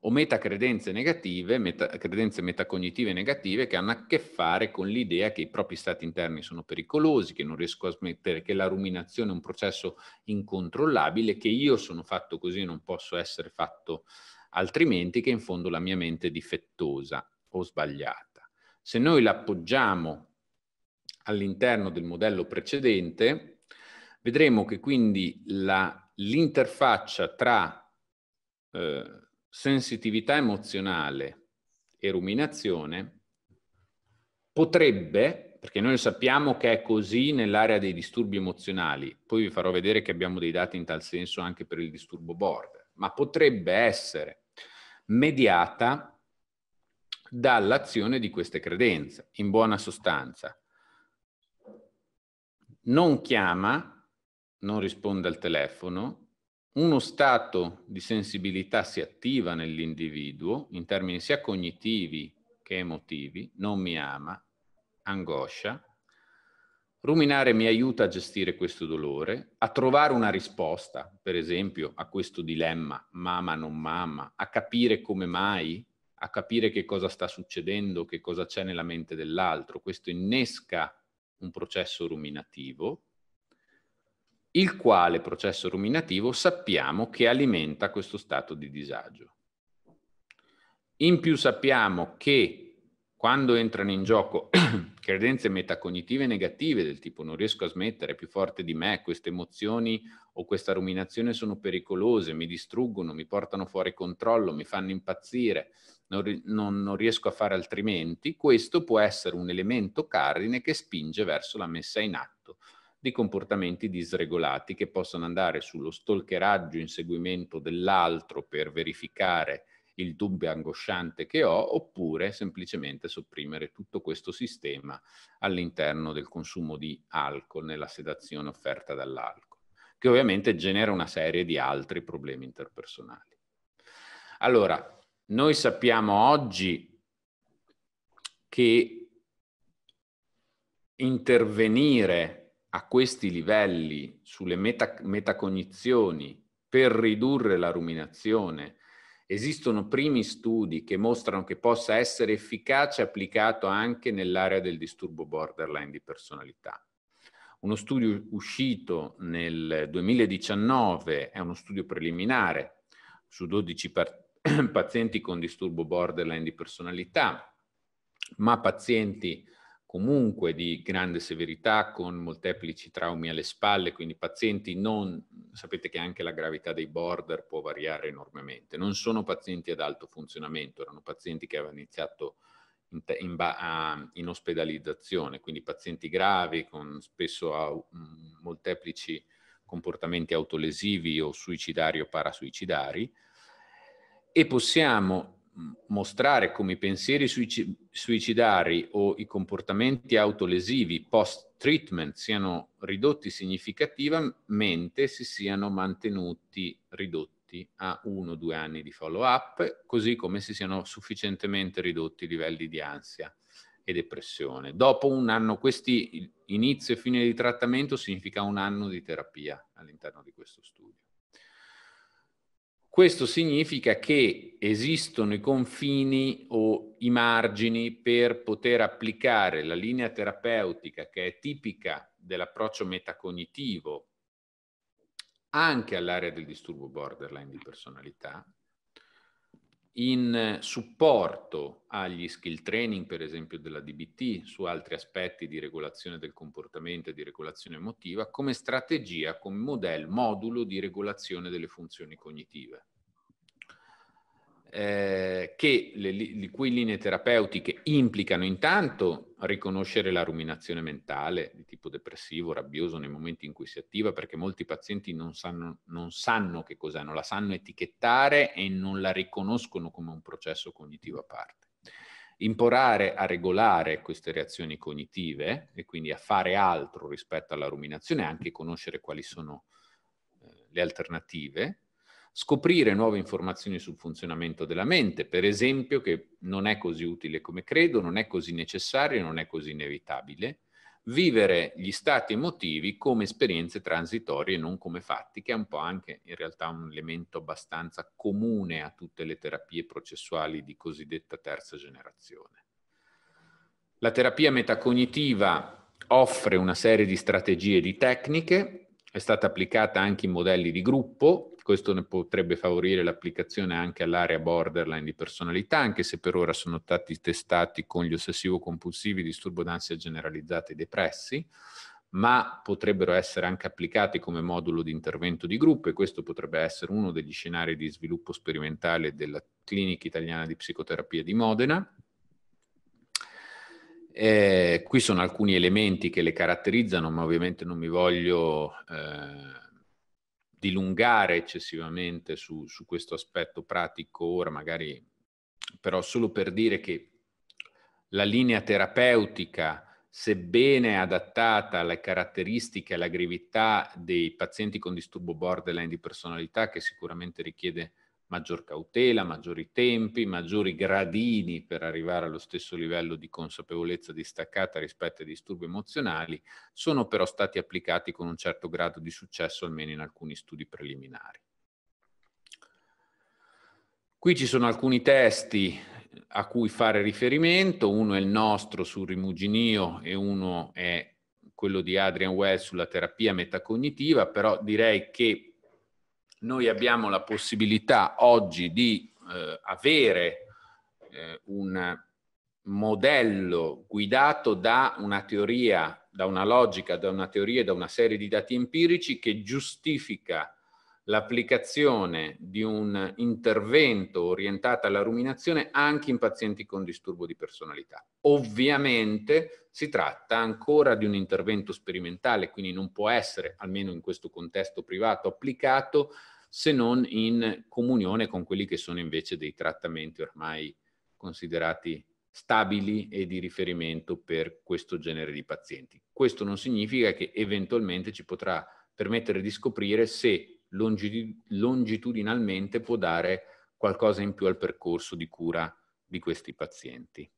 o metacredenze negative, meta, credenze metacognitive negative che hanno a che fare con l'idea che i propri stati interni sono pericolosi, che non riesco a smettere, che la ruminazione è un processo incontrollabile, che io sono fatto così e non posso essere fatto altrimenti, che in fondo la mia mente è difettosa o sbagliata. Se noi l'appoggiamo all'interno del modello precedente, vedremo che quindi l'interfaccia tra eh, sensitività emozionale e ruminazione potrebbe, perché noi sappiamo che è così nell'area dei disturbi emozionali, poi vi farò vedere che abbiamo dei dati in tal senso anche per il disturbo border, ma potrebbe essere mediata dall'azione di queste credenze, in buona sostanza. Non chiama, non risponde al telefono, uno stato di sensibilità si attiva nell'individuo in termini sia cognitivi che emotivi, non mi ama, angoscia. Ruminare mi aiuta a gestire questo dolore, a trovare una risposta, per esempio, a questo dilemma mamma non mamma, a capire come mai, a capire che cosa sta succedendo, che cosa c'è nella mente dell'altro. Questo innesca un processo ruminativo il quale processo ruminativo sappiamo che alimenta questo stato di disagio. In più sappiamo che quando entrano in gioco credenze metacognitive negative del tipo non riesco a smettere, è più forte di me, queste emozioni o questa ruminazione sono pericolose, mi distruggono, mi portano fuori controllo, mi fanno impazzire, non, non, non riesco a fare altrimenti, questo può essere un elemento cardine che spinge verso la messa in atto di comportamenti disregolati che possono andare sullo stalkeraggio, inseguimento dell'altro per verificare il dubbio angosciante che ho, oppure semplicemente sopprimere tutto questo sistema all'interno del consumo di alcol nella sedazione offerta dall'alcol, che ovviamente genera una serie di altri problemi interpersonali. Allora, noi sappiamo oggi che intervenire a questi livelli, sulle meta- metacognizioni, per ridurre la ruminazione. Esistono primi studi che mostrano che possa essere efficace applicato anche nell'area del disturbo borderline di personalità. Uno studio uscito nel 2019 è uno studio preliminare su 12 par- pazienti con disturbo borderline di personalità, ma pazienti comunque di grande severità con molteplici traumi alle spalle, quindi pazienti non, sapete che anche la gravità dei border può variare enormemente, non sono pazienti ad alto funzionamento, erano pazienti che avevano iniziato in, in, in ospedalizzazione, quindi pazienti gravi con spesso a, molteplici comportamenti autolesivi o suicidari o parasuicidari e possiamo mostrare come i pensieri suicidari o i comportamenti autolesivi post-treatment siano ridotti significativamente, si siano mantenuti ridotti a uno o due anni di follow-up, così come si siano sufficientemente ridotti i livelli di ansia e depressione. Dopo un anno, questi inizio e fine di trattamento significa un anno di terapia all'interno di questo studio. Questo significa che esistono i confini o i margini per poter applicare la linea terapeutica che è tipica dell'approccio metacognitivo anche all'area del disturbo borderline di personalità, in eh, supporto agli skill training, per esempio della DBT, su altri aspetti di regolazione del comportamento e di regolazione emotiva, come strategia, come modello, modulo di regolazione delle funzioni cognitive eh, che le, le cui linee terapeutiche implicano intanto riconoscere la ruminazione mentale di tipo depressivo, rabbioso nei momenti in cui si attiva, perché molti pazienti non sanno, non sanno che cos'è, non la sanno etichettare e non la riconoscono come un processo cognitivo a parte. Imparare a regolare queste reazioni cognitive e quindi a fare altro rispetto alla ruminazione, anche conoscere quali sono eh, le alternative scoprire nuove informazioni sul funzionamento della mente, per esempio che non è così utile come credo, non è così necessario, non è così inevitabile, vivere gli stati emotivi come esperienze transitorie, non come fatti, che è un po' anche in realtà un elemento abbastanza comune a tutte le terapie processuali di cosiddetta terza generazione. La terapia metacognitiva offre una serie di strategie e di tecniche, è stata applicata anche in modelli di gruppo, questo ne potrebbe favorire l'applicazione anche all'area borderline di personalità, anche se per ora sono stati testati con gli ossessivo-compulsivi, disturbo d'ansia generalizzata e depressi ma potrebbero essere anche applicati come modulo di intervento di gruppo e questo potrebbe essere uno degli scenari di sviluppo sperimentale della Clinica Italiana di Psicoterapia di Modena. Eh, qui sono alcuni elementi che le caratterizzano, ma ovviamente non mi voglio eh, dilungare eccessivamente su, su questo aspetto pratico ora, magari però solo per dire che la linea terapeutica, sebbene adattata alle caratteristiche e alla gravità dei pazienti con disturbo borderline di personalità, che sicuramente richiede maggior cautela, maggiori tempi, maggiori gradini per arrivare allo stesso livello di consapevolezza distaccata rispetto ai disturbi emozionali, sono però stati applicati con un certo grado di successo, almeno in alcuni studi preliminari. Qui ci sono alcuni testi a cui fare riferimento, uno è il nostro sul rimuginio e uno è quello di Adrian Wells sulla terapia metacognitiva, però direi che noi abbiamo la possibilità oggi di eh, avere eh, un modello guidato da una teoria, da una logica, da una teoria, da una serie di dati empirici che giustifica l'applicazione di un intervento orientato alla ruminazione anche in pazienti con disturbo di personalità. Ovviamente si tratta ancora di un intervento sperimentale, quindi non può essere, almeno in questo contesto privato, applicato se non in comunione con quelli che sono invece dei trattamenti ormai considerati stabili e di riferimento per questo genere di pazienti. Questo non significa che eventualmente ci potrà permettere di scoprire se longitudinalmente può dare qualcosa in più al percorso di cura di questi pazienti.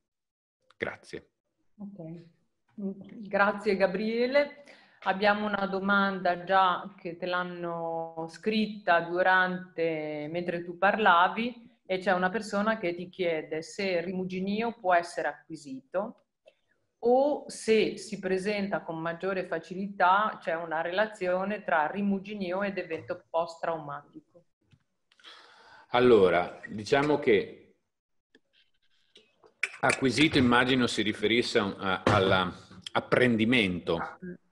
Grazie. Okay. Grazie Gabriele. Abbiamo una domanda già che te l'hanno scritta durante, mentre tu parlavi e c'è una persona che ti chiede se il rimuginio può essere acquisito o se si presenta con maggiore facilità c'è cioè una relazione tra rimuginio ed evento post-traumatico? Allora, diciamo che acquisito immagino si riferisse all'apprendimento.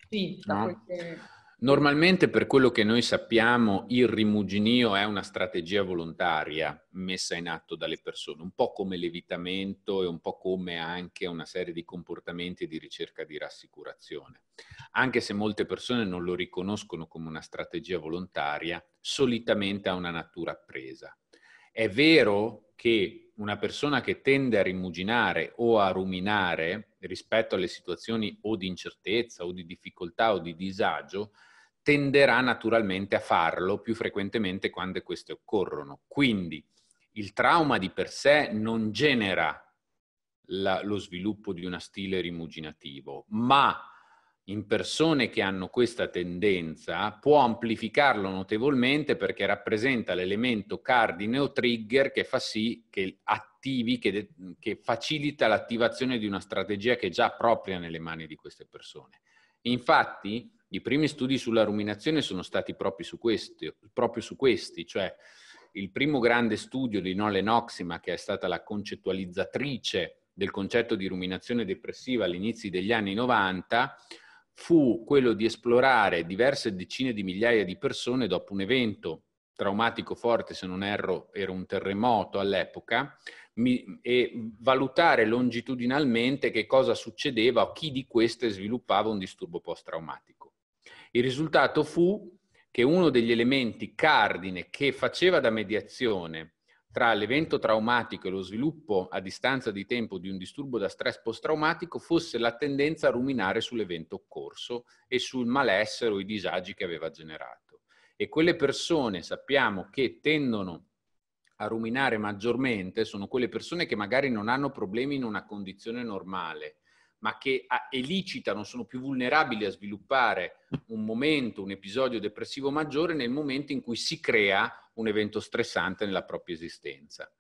Sì, da no? qualche... Normalmente, per quello che noi sappiamo, il rimuginio è una strategia volontaria messa in atto dalle persone, un po' come l'evitamento e un po' come anche una serie di comportamenti di ricerca di rassicurazione. Anche se molte persone non lo riconoscono come una strategia volontaria, solitamente ha una natura presa. È vero che una persona che tende a rimuginare o a ruminare rispetto alle situazioni o di incertezza o di difficoltà o di disagio, tenderà naturalmente a farlo più frequentemente quando queste occorrono. Quindi il trauma di per sé non genera la, lo sviluppo di una stile rimuginativo, ma in persone che hanno questa tendenza può amplificarlo notevolmente perché rappresenta l'elemento cardine o trigger che fa sì che attivi, che, che facilita l'attivazione di una strategia che è già propria nelle mani di queste persone. Infatti, i primi studi sulla ruminazione sono stati proprio su questi, proprio su questi cioè il primo grande studio di Nolen Oxima, che è stata la concettualizzatrice del concetto di ruminazione depressiva all'inizio degli anni 90, fu quello di esplorare diverse decine di migliaia di persone dopo un evento traumatico forte, se non erro, era un terremoto all'epoca, e valutare longitudinalmente che cosa succedeva o chi di queste sviluppava un disturbo post-traumatico. Il risultato fu che uno degli elementi cardine che faceva da mediazione tra l'evento traumatico e lo sviluppo a distanza di tempo di un disturbo da stress post-traumatico fosse la tendenza a ruminare sull'evento occorso e sul malessere o i disagi che aveva generato. E quelle persone sappiamo che tendono a ruminare maggiormente sono quelle persone che magari non hanno problemi in una condizione normale, ma che ah, elicitano, sono più vulnerabili a sviluppare un momento, un episodio depressivo maggiore nel momento in cui si crea un evento stressante nella propria esistenza.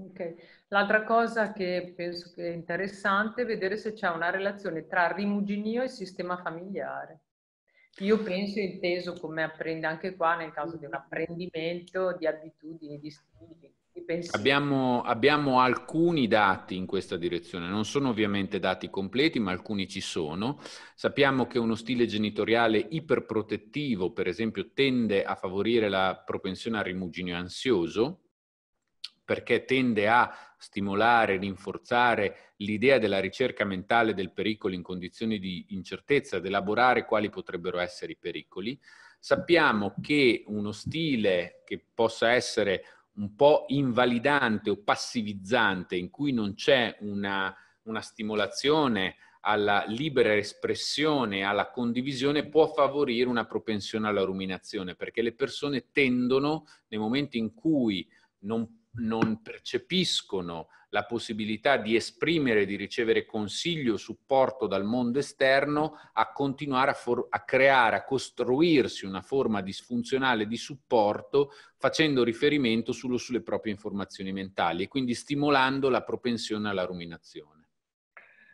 Okay. L'altra cosa che penso che è interessante è vedere se c'è una relazione tra rimuginio e sistema familiare. Io penso inteso come apprende anche qua nel caso di un apprendimento di abitudini, di stili, Abbiamo, abbiamo, alcuni dati in questa direzione, non sono ovviamente dati completi, ma alcuni ci sono. Sappiamo che uno stile genitoriale iperprotettivo, per esempio, tende a favorire la propensione al rimuginio ansioso, perché tende a stimolare, rinforzare l'idea della ricerca mentale del pericolo in condizioni di incertezza, ad elaborare quali potrebbero essere i pericoli. Sappiamo che uno stile che possa essere un po' invalidante o passivizzante, in cui non c'è una, una stimolazione alla libera espressione, alla condivisione, può favorire una propensione alla ruminazione, perché le persone tendono, nei momenti in cui non, non percepiscono la possibilità di esprimere, di ricevere consiglio, supporto dal mondo esterno, a continuare a, for- a creare, a costruirsi una forma disfunzionale di supporto facendo riferimento solo sulle proprie informazioni mentali e quindi stimolando la propensione alla ruminazione.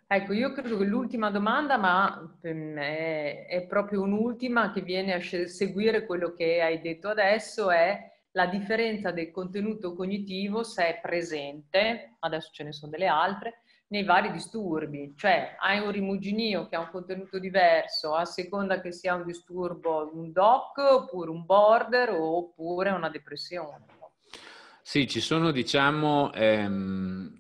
Ecco, io credo che l'ultima domanda, ma per me è proprio un'ultima che viene a seguire quello che hai detto adesso, è la differenza del contenuto cognitivo se è presente, adesso ce ne sono delle altre, nei vari disturbi, cioè hai un rimuginio che ha un contenuto diverso a seconda che sia un disturbo, un DOC oppure un border oppure una depressione. Sì, ci sono diciamo ehm,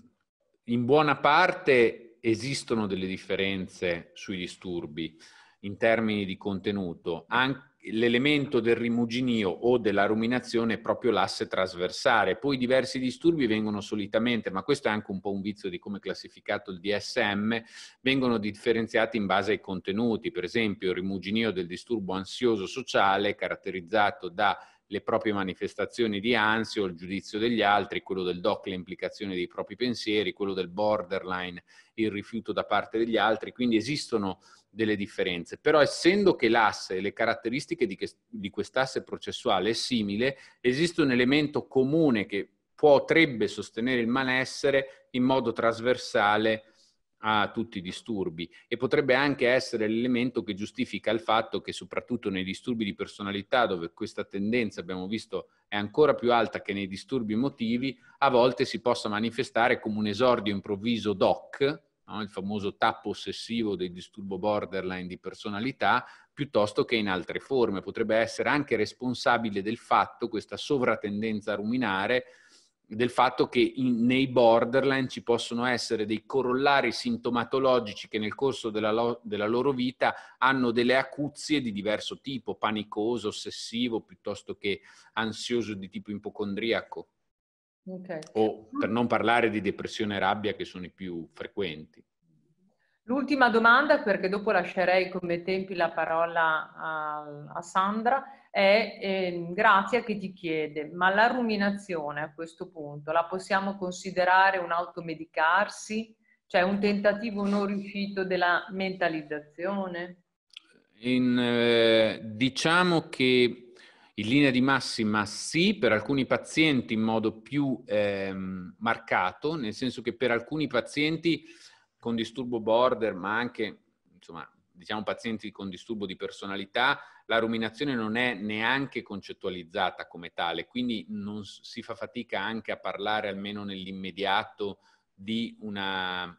in buona parte esistono delle differenze sui disturbi in termini di contenuto, anche l'elemento del rimuginio o della ruminazione è proprio l'asse trasversale. Poi diversi disturbi vengono solitamente, ma questo è anche un po' un vizio di come è classificato il DSM, vengono differenziati in base ai contenuti. Per esempio, il rimuginio del disturbo ansioso sociale caratterizzato da le proprie manifestazioni di ansia o il giudizio degli altri, quello del doc, le implicazioni dei propri pensieri, quello del borderline, il rifiuto da parte degli altri, quindi esistono delle differenze. Però essendo che l'asse e le caratteristiche di, che, di quest'asse processuale è simile, esiste un elemento comune che potrebbe sostenere il malessere in modo trasversale a tutti i disturbi e potrebbe anche essere l'elemento che giustifica il fatto che soprattutto nei disturbi di personalità dove questa tendenza abbiamo visto è ancora più alta che nei disturbi emotivi, a volte si possa manifestare come un esordio improvviso doc, no? il famoso tappo ossessivo del disturbo borderline di personalità, piuttosto che in altre forme. Potrebbe essere anche responsabile del fatto, questa sovratendenza a ruminare, del fatto che in, nei borderline ci possono essere dei corollari sintomatologici che nel corso della, lo, della, loro vita hanno delle acuzie di diverso tipo, panicoso, ossessivo, piuttosto che ansioso di tipo ipocondriaco. Okay. O per non parlare di depressione e rabbia che sono i più frequenti. L'ultima domanda, perché dopo lascerei come tempi la parola a, a Sandra, è eh, Grazia che ti chiede, ma la ruminazione a questo punto la possiamo considerare un automedicarsi, cioè un tentativo non riuscito della mentalizzazione? In, eh, diciamo che in linea di massima sì, per alcuni pazienti in modo più eh, marcato, nel senso che per alcuni pazienti con disturbo border, ma anche insomma, diciamo, pazienti con disturbo di personalità, la ruminazione non è neanche concettualizzata come tale, quindi non si fa fatica anche a parlare, almeno nell'immediato, di una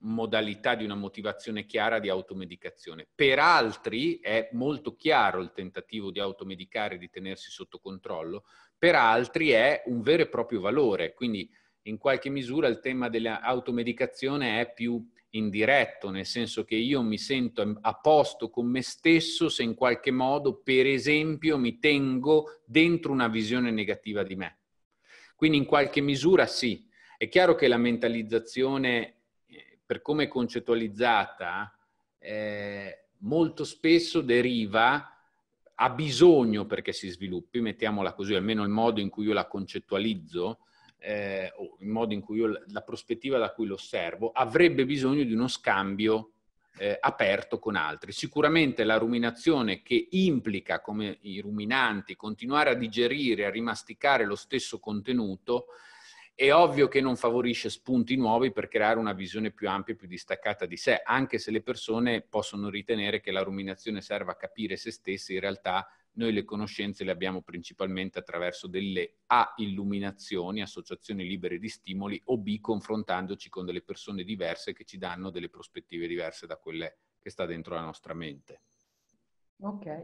modalità, di una motivazione chiara di automedicazione. Per altri è molto chiaro il tentativo di automedicare, di tenersi sotto controllo, per altri è un vero e proprio valore, quindi in qualche misura il tema dell'automedicazione è più indiretto, nel senso che io mi sento a posto con me stesso se in qualche modo, per esempio, mi tengo dentro una visione negativa di me. Quindi in qualche misura sì, è chiaro che la mentalizzazione, eh, per come è concettualizzata, eh, molto spesso deriva ha bisogno perché si sviluppi, mettiamola così, almeno il modo in cui io la concettualizzo, eh, o il modo in cui io, la prospettiva da cui lo osservo, avrebbe bisogno di uno scambio eh, aperto con altri. Sicuramente la ruminazione che implica, come i ruminanti, continuare a digerire, a rimasticare lo stesso contenuto, è ovvio che non favorisce spunti nuovi per creare una visione più ampia e più distaccata di sé, anche se le persone possono ritenere che la ruminazione serva a capire se stesse, in realtà noi le conoscenze le abbiamo principalmente attraverso delle A illuminazioni, associazioni libere di stimoli, o B confrontandoci con delle persone diverse che ci danno delle prospettive diverse da quelle che sta dentro la nostra mente. Ok,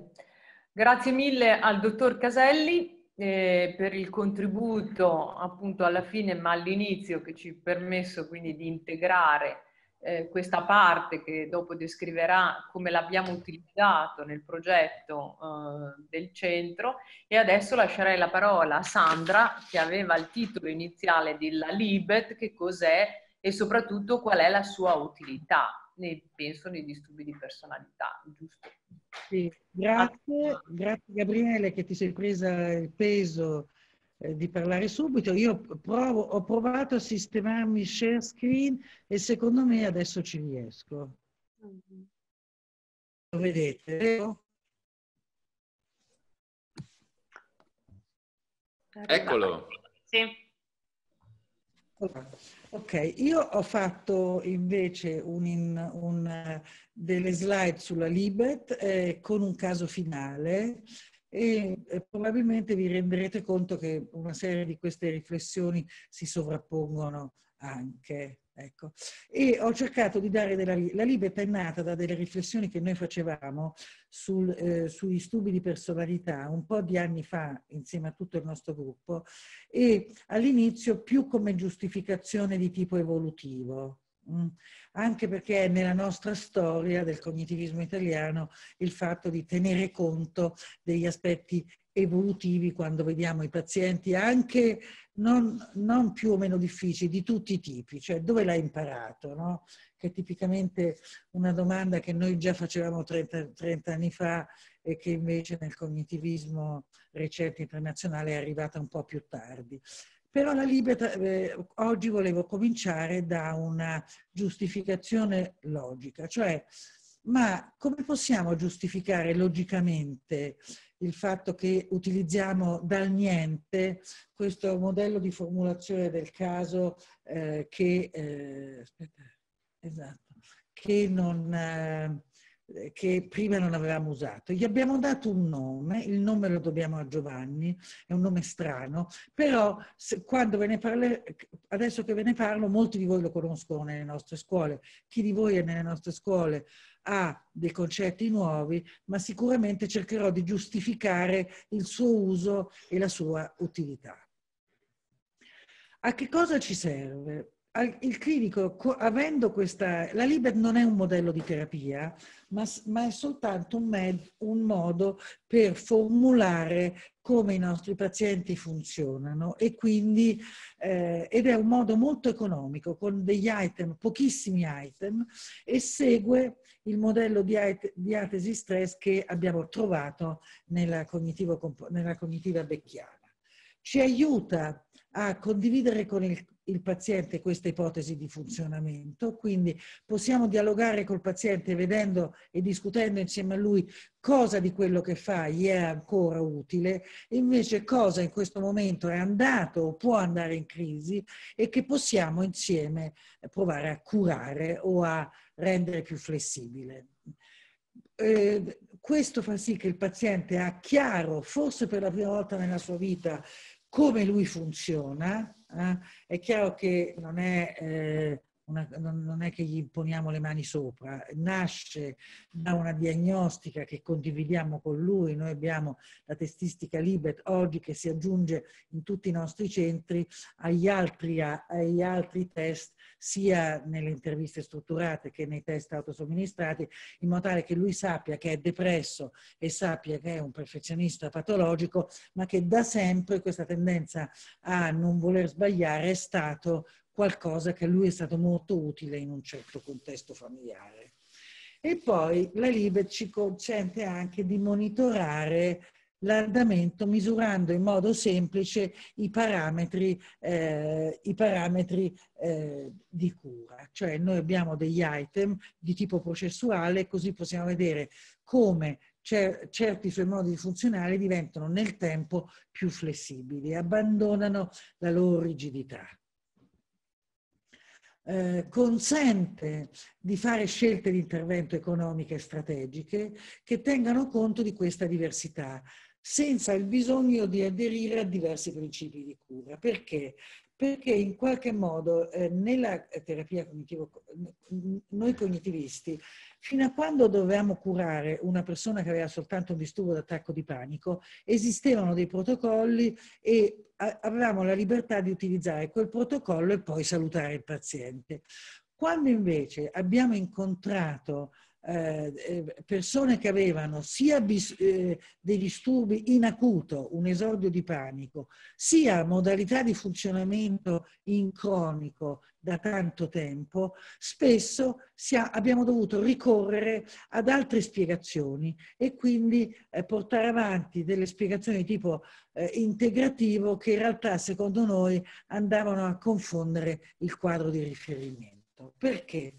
grazie mille al dottor Caselli eh, per il contributo appunto alla fine ma all'inizio che ci ha permesso quindi di integrare eh, questa parte che dopo descriverà come l'abbiamo utilizzato nel progetto eh, del centro e adesso lascerei la parola a Sandra che aveva il titolo iniziale della Libet, che cos'è e soprattutto qual è la sua utilità, nei, penso nei disturbi di personalità, giusto? Sì, grazie, grazie Gabriele che ti sei presa il peso eh, di parlare subito. Io provo, ho provato a sistemarmi share screen e secondo me adesso ci riesco. Lo vedete? Eccolo. Sì. Ok, io ho fatto invece un in, un, eh, delle slide sulla Libet eh, con un caso finale e probabilmente vi renderete conto che una serie di queste riflessioni si sovrappongono anche. Ecco. E ho cercato di dare della la Libeta è nata da delle riflessioni che noi facevamo sul, eh, sui studi di personalità un po' di anni fa insieme a tutto il nostro gruppo e all'inizio più come giustificazione di tipo evolutivo Mm. anche perché è nella nostra storia del cognitivismo italiano il fatto di tenere conto degli aspetti evolutivi quando vediamo i pazienti anche non, non più o meno difficili, di tutti i tipi, cioè dove l'hai imparato, no? che è tipicamente una domanda che noi già facevamo 30, 30 anni fa e che invece nel cognitivismo recente internazionale è arrivata un po' più tardi. Però la libertà, eh, oggi volevo cominciare da una giustificazione logica, cioè ma come possiamo giustificare logicamente il fatto che utilizziamo dal niente questo modello di formulazione del caso eh, che, eh, aspetta, esatto, che non, eh, eh, che prima non avevamo usato. Gli abbiamo dato un nome, il nome lo dobbiamo a Giovanni, è un nome strano, però se, quando ve ne parlo, adesso che ve ne parlo, molti di voi lo conoscono nelle nostre scuole, chi di voi è nelle nostre scuole ha dei concetti nuovi, ma sicuramente cercherò di giustificare il suo uso e la sua utilità. A che cosa ci serve? il clinico, avendo questa... La Libet non è un modello di terapia, ma, ma è soltanto un, med, un, modo per formulare come i nostri pazienti funzionano e quindi, eh, ed è un modo molto economico, con degli item, pochissimi item, e segue il modello di, di atesi stress che abbiamo trovato nella, nella cognitiva becchiana. Ci aiuta a condividere con il, il paziente questa ipotesi di funzionamento, quindi possiamo dialogare col paziente vedendo e discutendo insieme a lui cosa di quello che fa gli è ancora utile, invece cosa in questo momento è andato o può andare in crisi e che possiamo insieme provare a curare o a rendere più flessibile. Eh, questo fa sì che il paziente ha chiaro, forse per la prima volta nella sua vita, come lui funziona, eh, è chiaro che non è eh, una, non è che gli imponiamo le mani sopra, nasce da una diagnostica che condividiamo con lui, noi abbiamo la testistica Libet oggi che si aggiunge in tutti i nostri centri agli altri, agli altri test sia nelle interviste strutturate che nei test autosomministrati, in modo tale che lui sappia che è depresso e sappia che è un perfezionista patologico, ma che da sempre questa tendenza a non voler sbagliare è stato qualcosa che a lui è stato molto utile in un certo contesto familiare. E poi la LIBE ci consente anche di monitorare l'andamento misurando in modo semplice i parametri, eh, i parametri eh, di cura. Cioè noi abbiamo degli item di tipo processuale, così possiamo vedere come cer certi suoi modi di funzionare diventano nel tempo più flessibili, abbandonano la loro rigidità. Eh, consente di fare scelte di intervento economiche e strategiche che tengano conto di questa diversità senza il bisogno di aderire a diversi principi di cura. Perché? perché in qualche modo eh, nella eh, terapia cognitiva, noi cognitivisti, fino a quando dovevamo curare una persona che aveva soltanto un disturbo d'attacco di panico, esistevano dei protocolli e avevamo la libertà di utilizzare quel protocollo e poi salutare il paziente. Quando invece abbiamo incontrato eh, eh, persone che avevano sia eh, dei disturbi in acuto, un esordio di panico, sia modalità di funzionamento in cronico da tanto tempo, spesso abbiamo dovuto ricorrere ad altre spiegazioni e quindi eh, portare avanti delle spiegazioni di tipo eh, integrativo che in realtà secondo noi andavano a confondere il quadro di riferimento. Perché?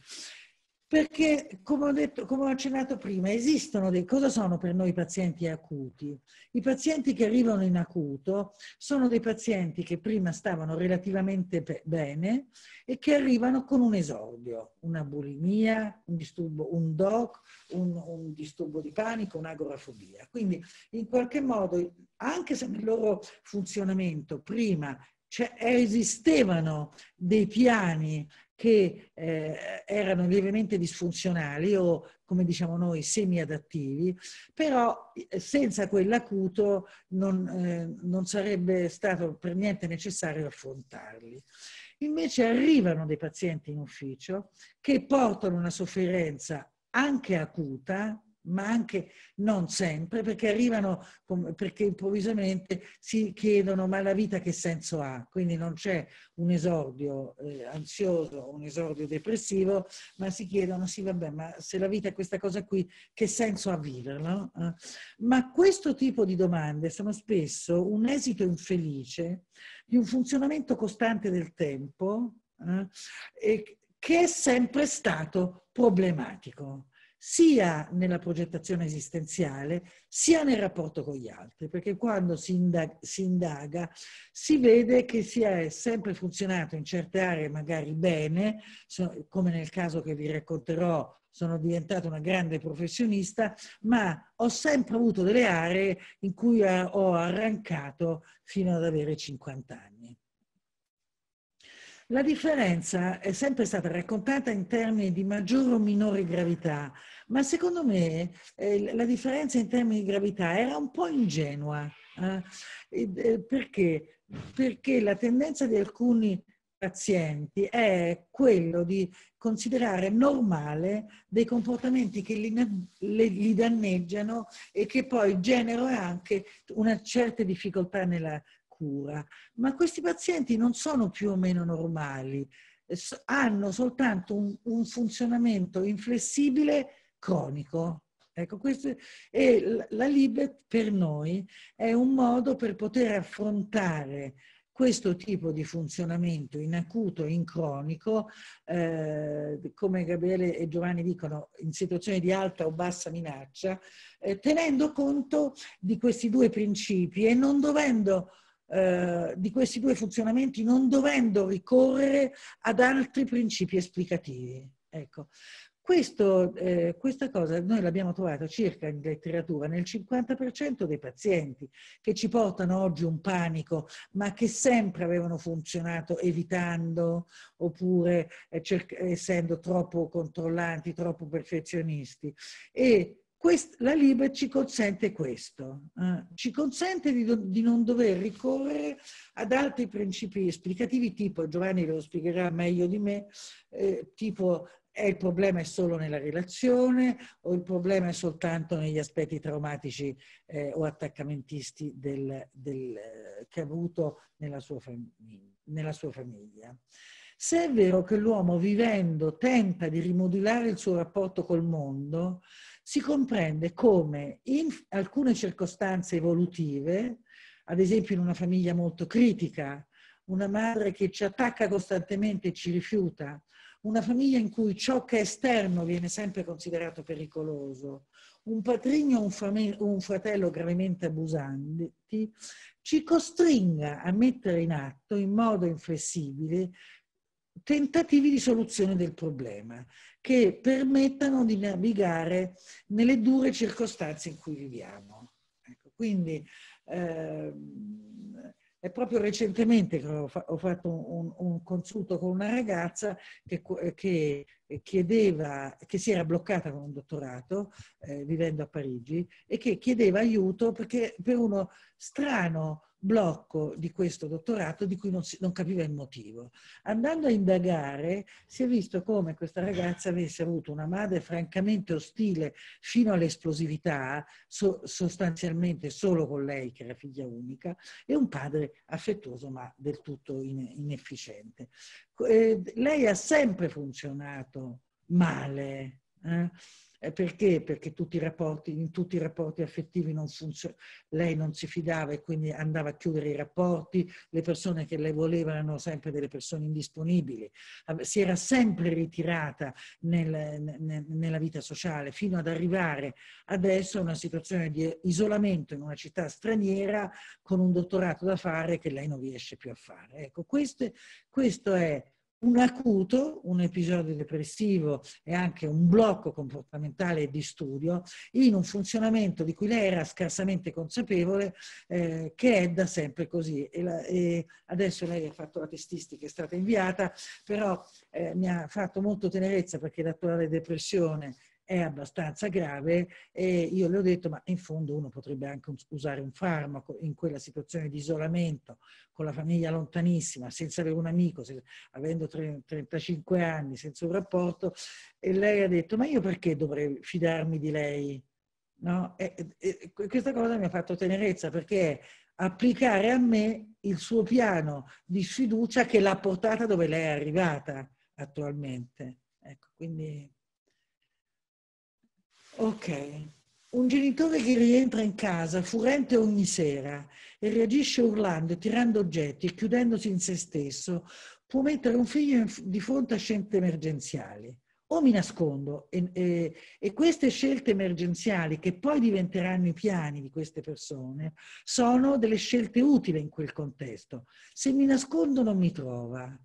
Perché, come ho, detto, come ho accennato prima, esistono dei... Cosa sono per noi i pazienti acuti? I pazienti che arrivano in acuto sono dei pazienti che prima stavano relativamente bene e che arrivano con un esordio, una bulimia, un disturbo, un DOC, un, un disturbo di panico, un'agorafobia. Quindi, in qualche modo, anche se nel loro funzionamento prima cioè esistevano dei piani che eh, erano lievemente disfunzionali o, come diciamo noi, semi-adattivi, però eh, senza quell'acuto non, eh, non sarebbe stato per niente necessario affrontarli. Invece arrivano dei pazienti in ufficio che portano una sofferenza anche acuta, ma anche non sempre, perché arrivano, perché improvvisamente si chiedono ma la vita che senso ha? Quindi non c'è un esordio eh, ansioso, un esordio depressivo, ma si chiedono sì vabbè, ma se la vita è questa cosa qui, che senso ha viverla? No? Ah. Ma questo tipo di domande sono spesso un esito infelice di un funzionamento costante del tempo eh, che è sempre stato problematico sia nella progettazione esistenziale sia nel rapporto con gli altri, perché quando si indaga, si indaga si, vede che si è sempre funzionato in certe aree magari bene, come nel caso che vi racconterò sono diventata una grande professionista, ma ho sempre avuto delle aree in cui eh, ho arrancato fino ad avere 50 anni. La differenza è sempre stata raccontata in termini di maggiore o minore gravità, ma secondo me eh, la differenza in termini di gravità era un po' ingenua. Eh? eh perché? Perché la tendenza di alcuni pazienti è quello di considerare normale dei comportamenti che li, le, li danneggiano e che poi generano anche una certa difficoltà nella cura, ma questi pazienti non sono più o meno normali, eh, hanno soltanto un, un funzionamento inflessibile cronico. Ecco, questo, e la Libet per noi è un modo per poter affrontare questo tipo di funzionamento in acuto, e in cronico, eh, come Gabriele e Giovanni dicono, in situazioni di alta o bassa minaccia, eh, tenendo conto di questi due principi e non dovendo eh, di questi due funzionamenti non dovendo ricorrere ad altri principi esplicativi. Ecco. Questo, eh, questa cosa noi l'abbiamo trovata circa in letteratura nel 50% dei pazienti che ci portano oggi un panico, ma che sempre avevano funzionato evitando oppure eh, essendo troppo controllanti, troppo perfezionisti. E Quest, la LIBE ci consente questo, eh, ci consente di, do, di, non dover ricorrere ad altri principi esplicativi tipo, Giovanni lo spiegherà meglio di me, eh, tipo eh, il problema è solo nella relazione o il problema è soltanto negli aspetti traumatici eh, o attaccamentisti del, del, eh, che ha avuto nella sua, nella sua famiglia. Se è vero che l'uomo vivendo tenta di rimodulare il suo rapporto col mondo, si comprende come in alcune circostanze evolutive, ad esempio in una famiglia molto critica, una madre che ci attacca costantemente e ci rifiuta, una famiglia in cui ciò che è esterno viene sempre considerato pericoloso, un patrigno o un, fratello gravemente abusanti, ci costringa a mettere in atto in modo inflessibile tentativi di soluzione del problema che permettano di navigare nelle dure circostanze in cui viviamo. Ecco, quindi ehm, è proprio recentemente che ho, fa ho fatto un, un, consulto con una ragazza che, che, chiedeva, che si era bloccata con un dottorato eh, vivendo a Parigi e che chiedeva aiuto perché, per uno strano blocco di questo dottorato di cui non, si, non, capiva il motivo. Andando a indagare si è visto come questa ragazza avesse avuto una madre francamente ostile fino all'esplosività, so, sostanzialmente solo con lei che era figlia unica, e un padre affettuoso ma del tutto in, inefficiente. Eh, lei ha sempre funzionato male. Eh? Eh, perché? Perché tutti rapporti, in tutti i rapporti affettivi non lei non si fidava e quindi andava a chiudere i rapporti, le persone che lei voleva erano sempre delle persone indisponibili, si era sempre ritirata nel, nel, nella vita sociale fino ad arrivare adesso a una situazione di isolamento in una città straniera con un dottorato da fare che lei non riesce più a fare. Ecco, queste, questo è un acuto, un episodio depressivo e anche un blocco comportamentale di studio in un funzionamento di cui lei era scarsamente consapevole eh, che è da sempre così. E la, e adesso lei ha fatto la testistica, è stata inviata, però eh, mi ha fatto molto tenerezza perché l'attuale depressione è abbastanza grave e io le ho detto ma in fondo uno potrebbe anche usare un farmaco in quella situazione di isolamento con la famiglia lontanissima senza avere un amico se, avendo 35 anni senza un rapporto e lei ha detto ma io perché dovrei fidarmi di lei no? e, e, questa cosa mi ha fatto tenerezza perché applicare a me il suo piano di sfiducia che l'ha portata dove lei è arrivata attualmente. Ecco, quindi Ok. Un genitore che rientra in casa furente ogni sera e reagisce urlando, tirando oggetti e chiudendosi in se stesso può mettere un figlio di fronte a scelte emergenziali. O mi nascondo e, e, e queste scelte emergenziali che poi diventeranno i piani di queste persone sono delle scelte utili in quel contesto. Se mi nascondo non mi trova,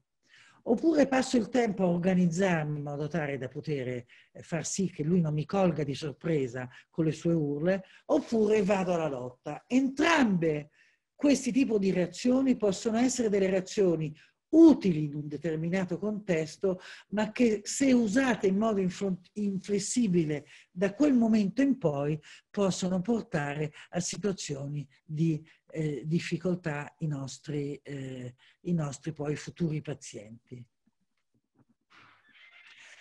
Oppure passo il tempo a organizzarmi in modo tale da poter eh, far sì che lui non mi colga di sorpresa con le sue urle, oppure vado alla lotta. Entrambe questi tipi di reazioni possono essere delle reazioni utili in un determinato contesto, ma che se usate in modo inflessibile da quel momento in poi possono portare a situazioni di eh, difficoltà i nostri, eh, i nostri poi futuri pazienti.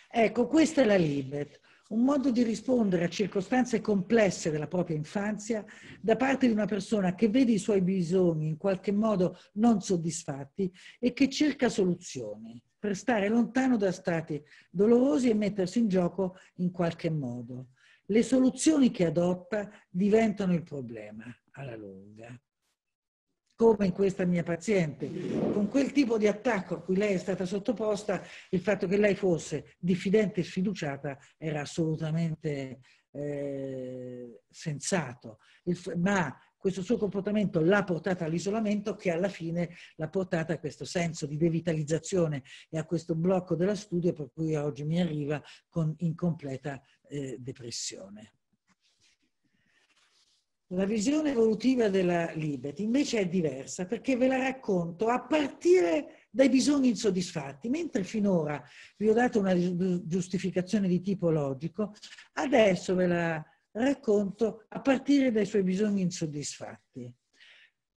Ecco, questa è la Libet un modo di rispondere a circostanze complesse della propria infanzia da parte di una persona che vede i suoi bisogni in qualche modo non soddisfatti e che cerca soluzioni per stare lontano da stati dolorosi e mettersi in gioco in qualche modo. Le soluzioni che adotta diventano il problema alla lunga come in questa mia paziente. Con quel tipo di attacco a cui lei è stata sottoposta, il fatto che lei fosse diffidente e sfiduciata era assolutamente eh, sensato. Il, ma questo suo comportamento l'ha portata all'isolamento che alla fine l'ha portata a questo senso di devitalizzazione e a questo blocco della studio per cui oggi mi arriva con incompleta eh, depressione. La visione evolutiva della Libet invece è diversa perché ve la racconto a partire dai bisogni insoddisfatti, mentre finora vi ho dato una giustificazione di tipo logico, adesso ve la racconto a partire dai suoi bisogni insoddisfatti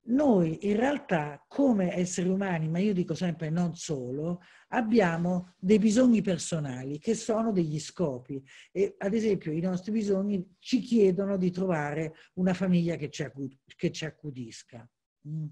noi in realtà come esseri umani, ma io dico sempre non solo, abbiamo dei bisogni personali che sono degli scopi e ad esempio i nostri bisogni ci chiedono di trovare una famiglia che ci, accud che ci accudisca. Mm.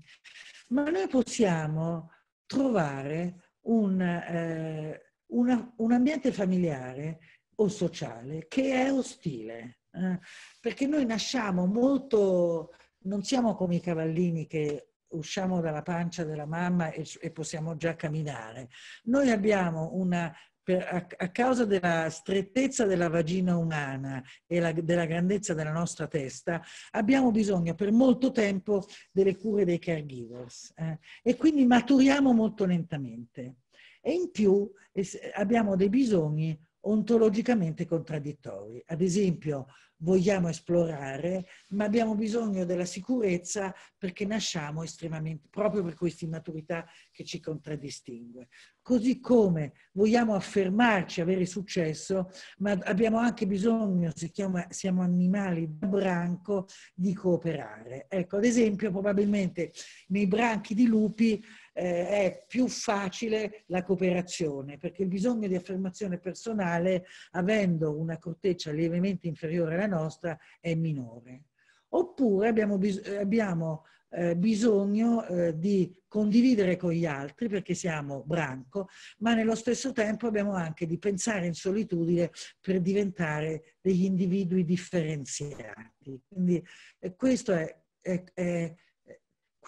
Ma noi possiamo trovare un, eh, una, un ambiente familiare o sociale che è ostile, eh? perché noi nasciamo molto non siamo come i cavallini che usciamo dalla pancia della mamma e, e possiamo già camminare. Noi abbiamo una a, causa della strettezza della vagina umana e la, della grandezza della nostra testa, abbiamo bisogno per molto tempo delle cure dei caregivers eh? e quindi maturiamo molto lentamente. E in più eh, abbiamo dei bisogni ontologicamente contraddittori. Ad esempio, vogliamo esplorare, ma abbiamo bisogno della sicurezza perché nasciamo estremamente, proprio per questa immaturità che ci contraddistingue. Così come vogliamo affermarci, avere successo, ma abbiamo anche bisogno, se siamo animali da branco, di cooperare. Ecco, ad esempio, probabilmente nei branchi di lupi eh, è più facile la cooperazione, perché il bisogno di affermazione personale, avendo una corteccia lievemente inferiore alla nostra, è minore. Oppure abbiamo, bis abbiamo eh, bisogno eh, di condividere con gli altri perché siamo branco, ma nello stesso tempo abbiamo anche di pensare in solitudine per diventare degli individui differenziati. Quindi eh, questo è, è, è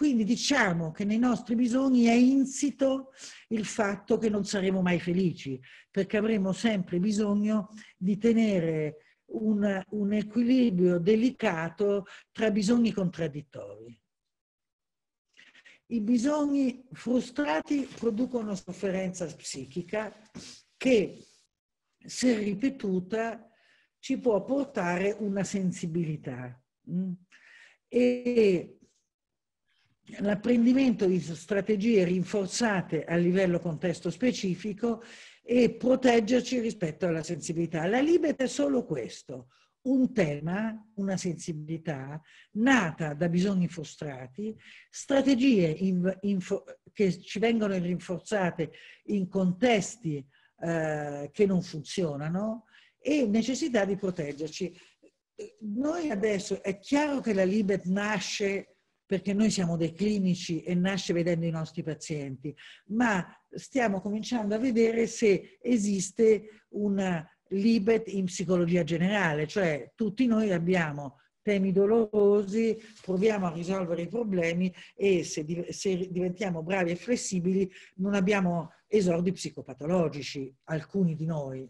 quindi diciamo che nei nostri bisogni è insito il fatto che non saremo mai felici, perché avremo sempre bisogno di tenere un, un equilibrio delicato tra bisogni contraddittori. I bisogni frustrati producono sofferenza psichica che, se ripetuta, ci può portare una sensibilità. Mm? E l'apprendimento di strategie rinforzate a livello contesto specifico e proteggerci rispetto alla sensibilità. La Libet è solo questo, un tema, una sensibilità nata da bisogni frustrati, strategie in, in, che ci vengono rinforzate in contesti eh, che non funzionano e necessità di proteggerci. Noi adesso è chiaro che la Libet nasce perché noi siamo dei clinici e nasce vedendo i nostri pazienti, ma stiamo cominciando a vedere se esiste un libet in psicologia generale, cioè tutti noi abbiamo temi dolorosi, proviamo a risolvere i problemi e se, se, diventiamo bravi e flessibili non abbiamo esordi psicopatologici, alcuni di noi.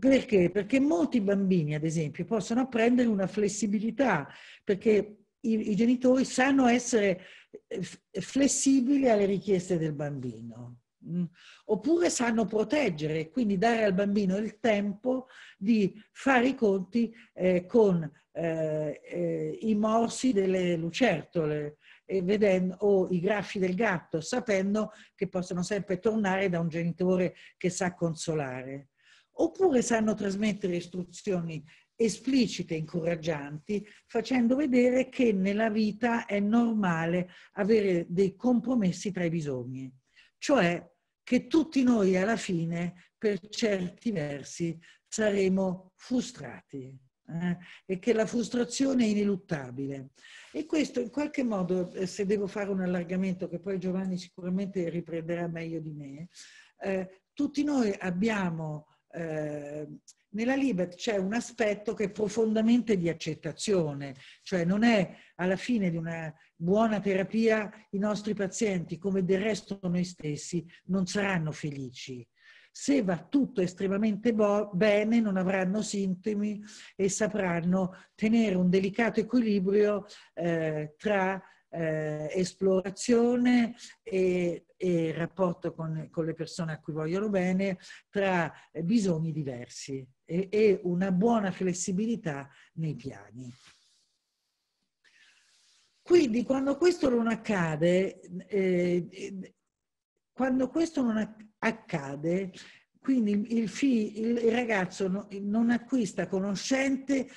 Perché? Perché molti bambini, ad esempio, possono apprendere una flessibilità, perché i, i genitori sanno essere eh, flessibili alle richieste del bambino mm? oppure sanno proteggere, quindi dare al bambino il tempo di fare i conti eh, con eh, eh, i morsi delle lucertole vedendo, o i graffi del gatto, sapendo che possono sempre tornare da un genitore che sa consolare oppure sanno trasmettere istruzioni esplicite, incoraggianti, facendo vedere che nella vita è normale avere dei compromessi tra i bisogni, cioè che tutti noi alla fine, per certi versi, saremo frustrati eh? e che la frustrazione è ineluttabile. E questo in qualche modo, eh, se devo fare un allargamento che poi Giovanni sicuramente riprenderà meglio di me, eh, tutti noi abbiamo eh, nella Libet c'è un aspetto che è profondamente di accettazione, cioè non è alla fine di una buona terapia i nostri pazienti, come del resto noi stessi, non saranno felici. Se va tutto estremamente bene, non avranno sintomi e sapranno tenere un delicato equilibrio eh, tra eh, esplorazione e, e rapporto con, con, le persone a cui vogliono bene tra bisogni diversi e, e una buona flessibilità nei piani. Quindi quando questo non accade, eh, quando questo non accade, quindi il, fi, il ragazzo no, non acquista conoscenze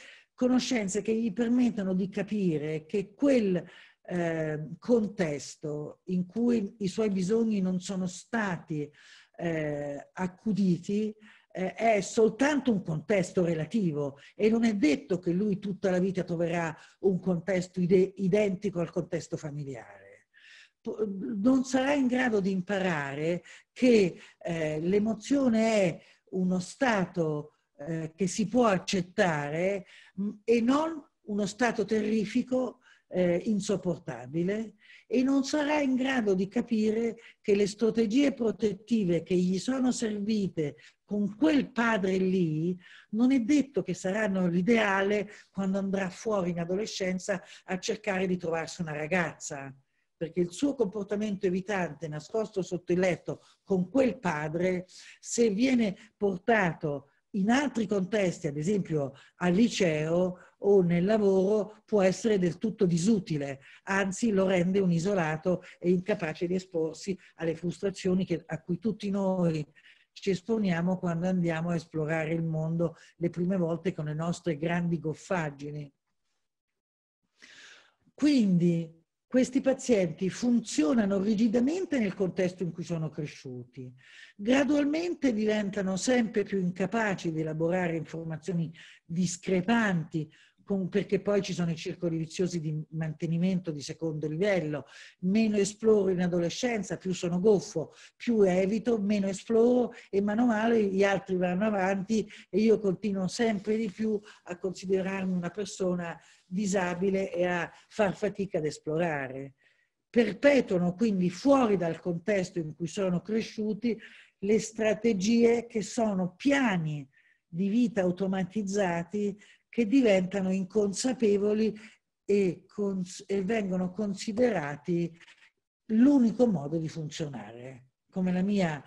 che gli permettono di capire che quel eh, contesto in cui i suoi bisogni non sono stati eh, accuditi, eh, è soltanto un contesto relativo e non è detto che lui tutta la vita troverà un contesto ide- identico al contesto familiare non sarà in grado di imparare che eh, l'emozione è uno stato eh, che si può accettare mh, e non uno stato terrifico eh, insopportabile e non sarà in grado di capire che le strategie protettive che gli sono servite con quel padre lì non è detto che saranno l'ideale quando andrà fuori in adolescenza a cercare di trovarsi una ragazza perché il suo comportamento evitante nascosto sotto il letto con quel padre, se viene portato in altri contesti, ad esempio al liceo o nel lavoro, può essere del tutto disutile, anzi lo rende un isolato e incapace di esporsi alle frustrazioni che, a cui tutti noi ci esponiamo quando andiamo a esplorare il mondo le prime volte con le nostre grandi goffaggini. Quindi questi pazienti funzionano rigidamente nel contesto in cui sono cresciuti, gradualmente diventano sempre più incapaci di elaborare informazioni discrepanti perché poi ci sono i circoli viziosi di mantenimento di secondo livello, meno esploro in adolescenza, più sono goffo, più evito, meno esploro e mano a mano gli altri vanno avanti e io continuo sempre di più a considerarmi una persona disabile e a far fatica ad esplorare. Perpetuano quindi fuori dal contesto in cui sono cresciuti le strategie che sono piani di vita automatizzati che diventano inconsapevoli e, cons e vengono considerati l'unico modo di funzionare. Come la mia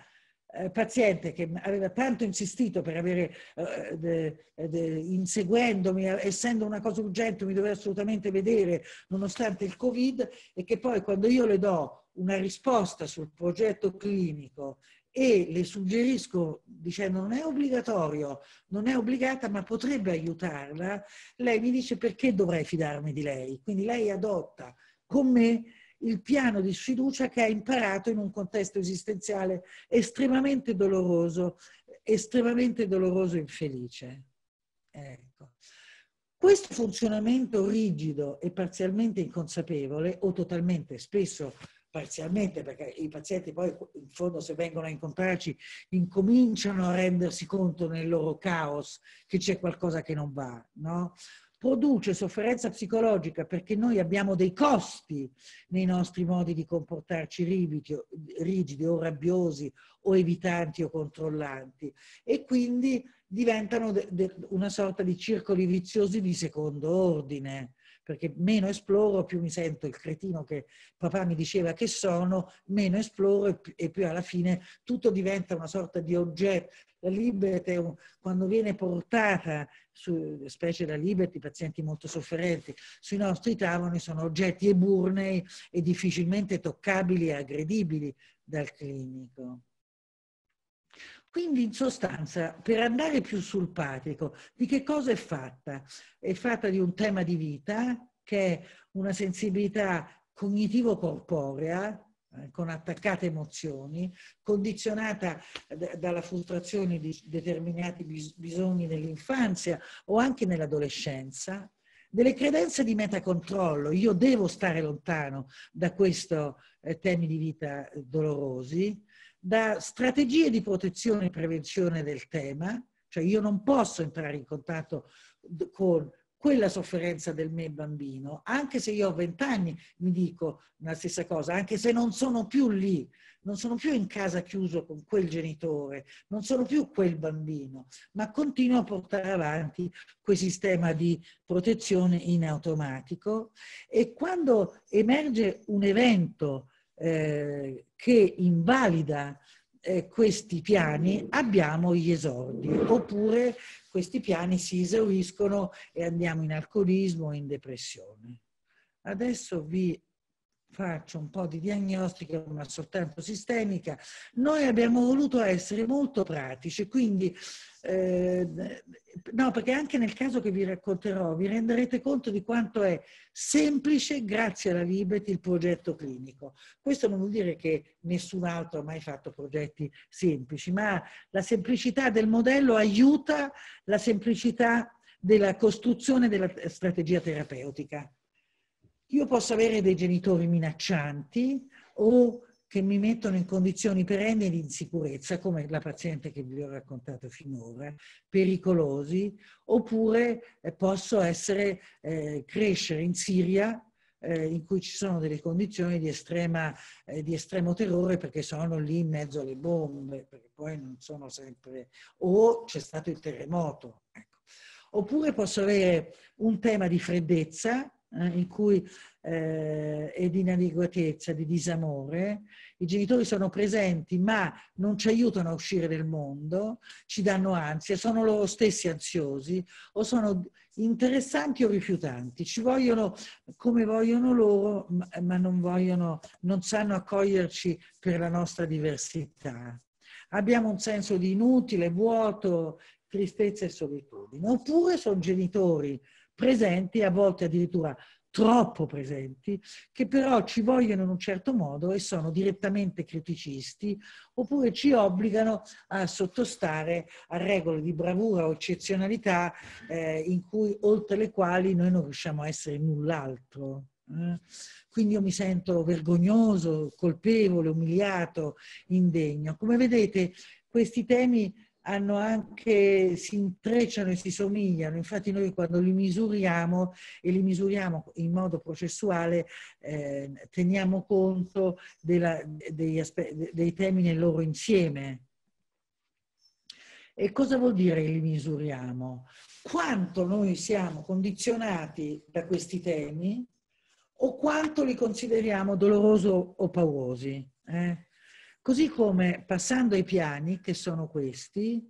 eh, paziente che aveva tanto insistito per avere, eh, de, de, inseguendomi, eh, essendo una cosa urgente, mi doveva assolutamente vedere nonostante il Covid e che poi quando io le do una risposta sul progetto clinico e le suggerisco, dicendo non è obbligatorio, non è obbligata, ma potrebbe aiutarla, lei mi dice perché dovrei fidarmi di lei. Quindi lei adotta con me il piano di sfiducia che ha imparato in un contesto esistenziale estremamente doloroso, estremamente doloroso e infelice. Ecco. Questo funzionamento rigido e parzialmente inconsapevole o totalmente spesso parzialmente, perché i pazienti poi in fondo se vengono a incontrarci incominciano a rendersi conto nel loro caos che c'è qualcosa che non va, no? produce sofferenza psicologica perché noi abbiamo dei costi nei nostri modi di comportarci rigidi rigidi o rabbiosi o evitanti o controllanti e quindi diventano una sorta di circoli viziosi di secondo ordine perché meno esploro, più mi sento il cretino che papà mi diceva che sono, meno esploro e più, alla fine tutto diventa una sorta di oggetto. La Liberty, quando viene portata, su, specie la Liberty, pazienti molto sofferenti, sui nostri tavoli sono oggetti eburnei e difficilmente toccabili e aggredibili dal clinico. Quindi in sostanza, per andare più sul pratico, di che cosa è fatta? È fatta di un tema di vita che è una sensibilità cognitivo-corporea, eh, con attaccate emozioni, condizionata dalla frustrazione di determinati bisogni nell'infanzia o anche nell'adolescenza, delle credenze di metacontrollo, io devo stare lontano da questi eh, temi di vita eh, dolorosi, da strategie di protezione e prevenzione del tema, cioè io non posso entrare in contatto con quella sofferenza del mio bambino, anche se io ho vent'anni mi dico la stessa cosa, anche se non sono più lì, non sono più in casa chiuso con quel genitore, non sono più quel bambino, ma continuo a portare avanti quel sistema di protezione in automatico e quando emerge un evento eh, che invalida eh, questi piani abbiamo gli esordi, oppure questi piani si esauriscono e andiamo in alcolismo o in depressione. Adesso vi faccio un po' di diagnostica, ma soltanto sistemica, noi abbiamo voluto essere molto pratici, quindi eh, no, perché anche nel caso che vi racconterò vi renderete conto di quanto è semplice, grazie alla Libet, il progetto clinico. Questo non vuol dire che nessun altro ha mai fatto progetti semplici, ma la semplicità del modello aiuta la semplicità della costruzione della strategia terapeutica. Io posso avere dei genitori minaccianti o che mi mettono in condizioni perenne di insicurezza, come la paziente che vi ho raccontato finora, pericolosi, oppure eh, posso essere, eh, crescere in Siria eh, in cui ci sono delle condizioni di, estrema, eh, di, estremo terrore perché sono lì in mezzo alle bombe, perché poi non sono sempre... o c'è stato il terremoto. Ecco. Oppure posso avere un tema di freddezza eh, in cui eh, è di inadeguatezza, di disamore, i genitori sono presenti ma non ci aiutano a uscire dal mondo, ci danno ansia, sono loro stessi ansiosi o sono interessanti o rifiutanti, ci vogliono come vogliono loro ma non, vogliono, non sanno accoglierci per la nostra diversità. Abbiamo un senso di inutile, vuoto, tristezza e solitudine. Oppure sono genitori presenti, a volte addirittura troppo presenti, che però ci vogliono in un certo modo e sono direttamente criticisti, oppure ci obbligano a sottostare a regole di bravura o eccezionalità eh, in cui, oltre le quali noi non riusciamo a essere null'altro. Eh. Quindi io mi sento vergognoso, colpevole, umiliato, indegno. Come vedete, questi temi hanno anche, si intrecciano e si somigliano, infatti noi quando li misuriamo e li misuriamo in modo processuale eh, teniamo conto della, dei, dei temi nel loro insieme. E cosa vuol dire li misuriamo? Quanto noi siamo condizionati da questi temi o quanto li consideriamo dolorosi o paurosi. Eh? Così come passando ai piani, che sono questi,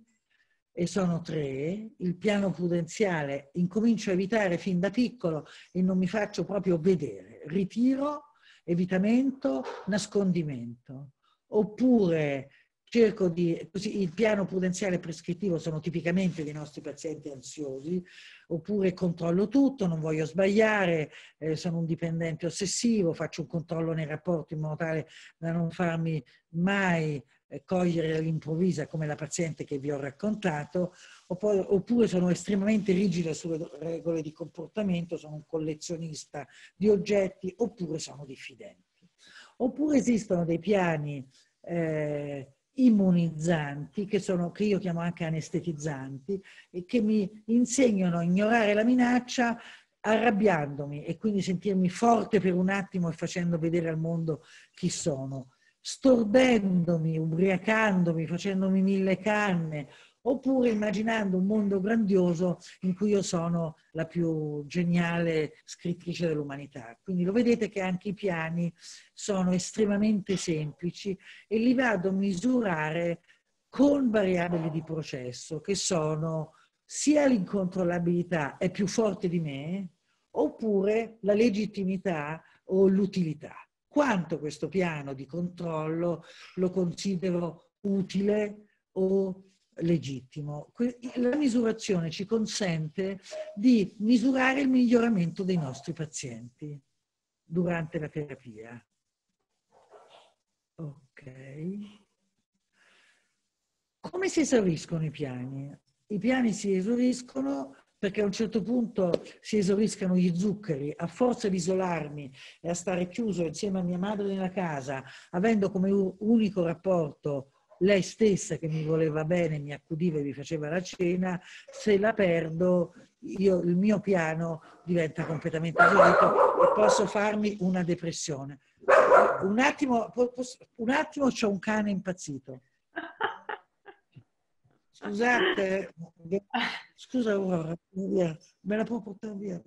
e sono tre, il piano prudenziale incomincio a evitare fin da piccolo e non mi faccio proprio vedere, ritiro, evitamento, nascondimento. Oppure cerco di, così, il piano prudenziale prescrittivo sono tipicamente dei nostri pazienti ansiosi, oppure controllo tutto, non voglio sbagliare, eh, sono un dipendente ossessivo, faccio un controllo nei rapporti in modo tale da non farmi mai eh, cogliere all'improvvisa come la paziente che vi ho raccontato, oppure, sono estremamente rigida sulle regole di comportamento, sono un collezionista di oggetti, oppure sono diffidente. Oppure esistono dei piani eh, immunizzanti, che, sono, che io chiamo anche anestetizzanti, e che mi insegnano a ignorare la minaccia arrabbiandomi e quindi sentirmi forte per un attimo e facendo vedere al mondo chi sono, stordendomi, ubriacandomi, facendomi mille canne, oppure immaginando un mondo grandioso in cui io sono la più geniale scrittrice dell'umanità. Quindi lo vedete che anche i piani sono estremamente semplici e li vado a misurare con variabili di processo che sono sia l'incontrollabilità è più forte di me, oppure la legittimità o l'utilità. Quanto questo piano di controllo lo considero utile o legittimo. La misurazione ci consente di misurare il miglioramento dei nostri pazienti durante la terapia. Ok. Come si esauriscono i piani? I piani si esauriscono perché a un certo punto si esauriscano gli zuccheri, a forza di isolarmi e a stare chiuso insieme a mia madre nella casa, avendo come unico rapporto lei stessa che mi voleva bene, mi accudiva e mi faceva la cena, se la perdo io, il mio piano diventa completamente agito e posso farmi una depressione. Un attimo, un attimo c'è un cane impazzito. Scusate, scusa Aurora, me la può portare via?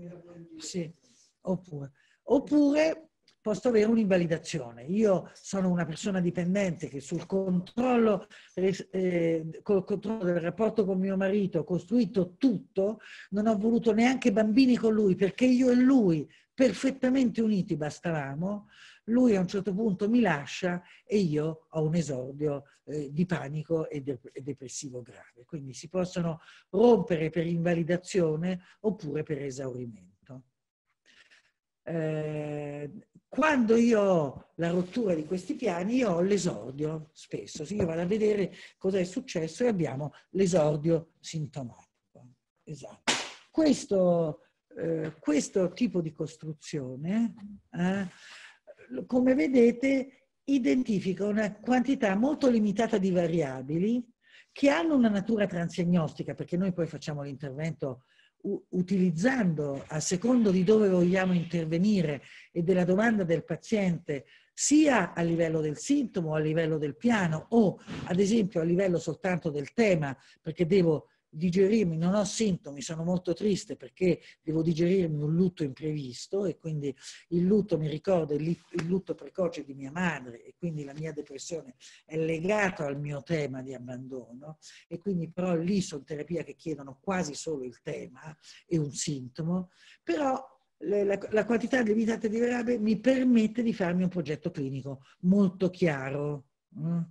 Sì, oppure, oppure posso avere un'invalidazione. Io sono una persona dipendente che sul controllo, eh, eh, col controllo del rapporto con mio marito ho costruito tutto, non ho voluto neanche bambini con lui perché io e lui perfettamente uniti bastavamo, lui a un certo punto mi lascia e io ho un esordio eh, di panico e, de e depressivo grave. Quindi si possono rompere per invalidazione oppure per esaurimento. Ehm, quando io ho la rottura di questi piani, io ho l'esordio spesso. Se io vado a vedere cosa è successo e abbiamo l'esordio sintomatico. Esatto. Questo, eh, questo tipo di costruzione, eh, come vedete, identifica una quantità molto limitata di variabili che hanno una natura transegnostica, perché noi poi facciamo l'intervento utilizzando a secondo di dove vogliamo intervenire e della domanda del paziente sia a livello del sintomo, a livello del piano o ad esempio a livello soltanto del tema perché devo digerirmi, non ho sintomi, sono molto triste perché devo digerirmi un lutto imprevisto e quindi il lutto mi ricorda il, lutto precoce di mia madre e quindi la mia depressione è legata al mio tema di abbandono e quindi però lì sono terapie che chiedono quasi solo il tema e un sintomo, però la, la, la quantità limitata di variabili mi permette di farmi un progetto clinico molto chiaro. Mm?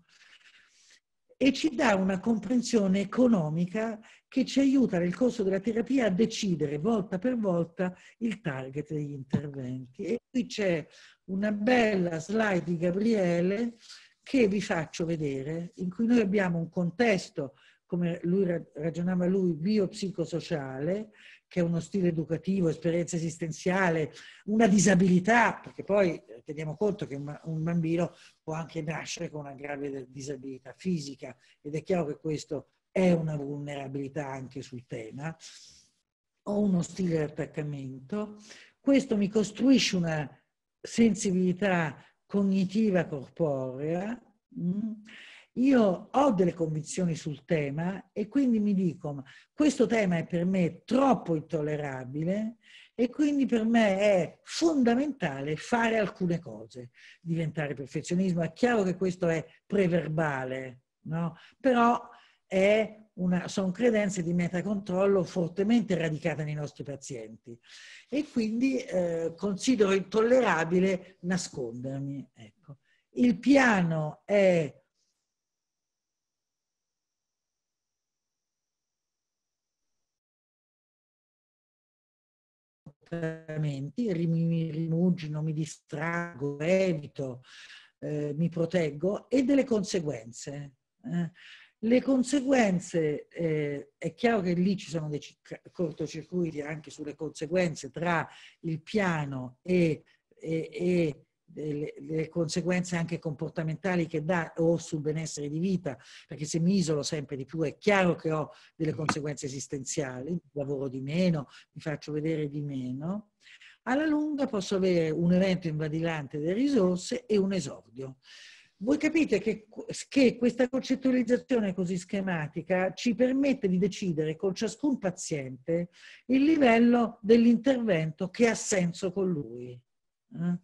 e ci dà una comprensione economica che ci aiuta nel corso della terapia a decidere volta per volta il target degli interventi. E qui c'è una bella slide di Gabriele che vi faccio vedere, in cui noi abbiamo un contesto, come lui ragionava lui, biopsicosociale, che è uno stile educativo, esperienza esistenziale, una disabilità, perché poi eh, teniamo conto che un bambino può anche nascere con una grave disabilità fisica ed è chiaro che questo è una vulnerabilità anche sul tema, o uno stile di attaccamento, questo mi costruisce una sensibilità cognitiva corporea, mm, io ho delle convinzioni sul tema e quindi mi dico, questo tema è per me troppo intollerabile e quindi per me è fondamentale fare alcune cose, diventare perfezionismo. È chiaro che questo è preverbale, no? però una, sono credenze di metacontrollo fortemente radicate nei nostri pazienti e quindi eh, considero intollerabile nascondermi. Ecco. Il piano è trattamenti, mi rimugino, mi distrago, evito, eh, mi proteggo e delle conseguenze. Eh, le conseguenze, eh, è chiaro che lì ci sono dei cortocircuiti anche sulle conseguenze tra il piano e, e, e delle, delle, conseguenze anche comportamentali che dà o sul benessere di vita, perché se mi isolo sempre di più è chiaro che ho delle conseguenze esistenziali, lavoro di meno, mi faccio vedere di meno, alla lunga posso avere un evento invadilante delle risorse e un esordio. Voi capite che, che questa concettualizzazione così schematica ci permette di decidere con ciascun paziente il livello dell'intervento che ha senso con lui. Eh?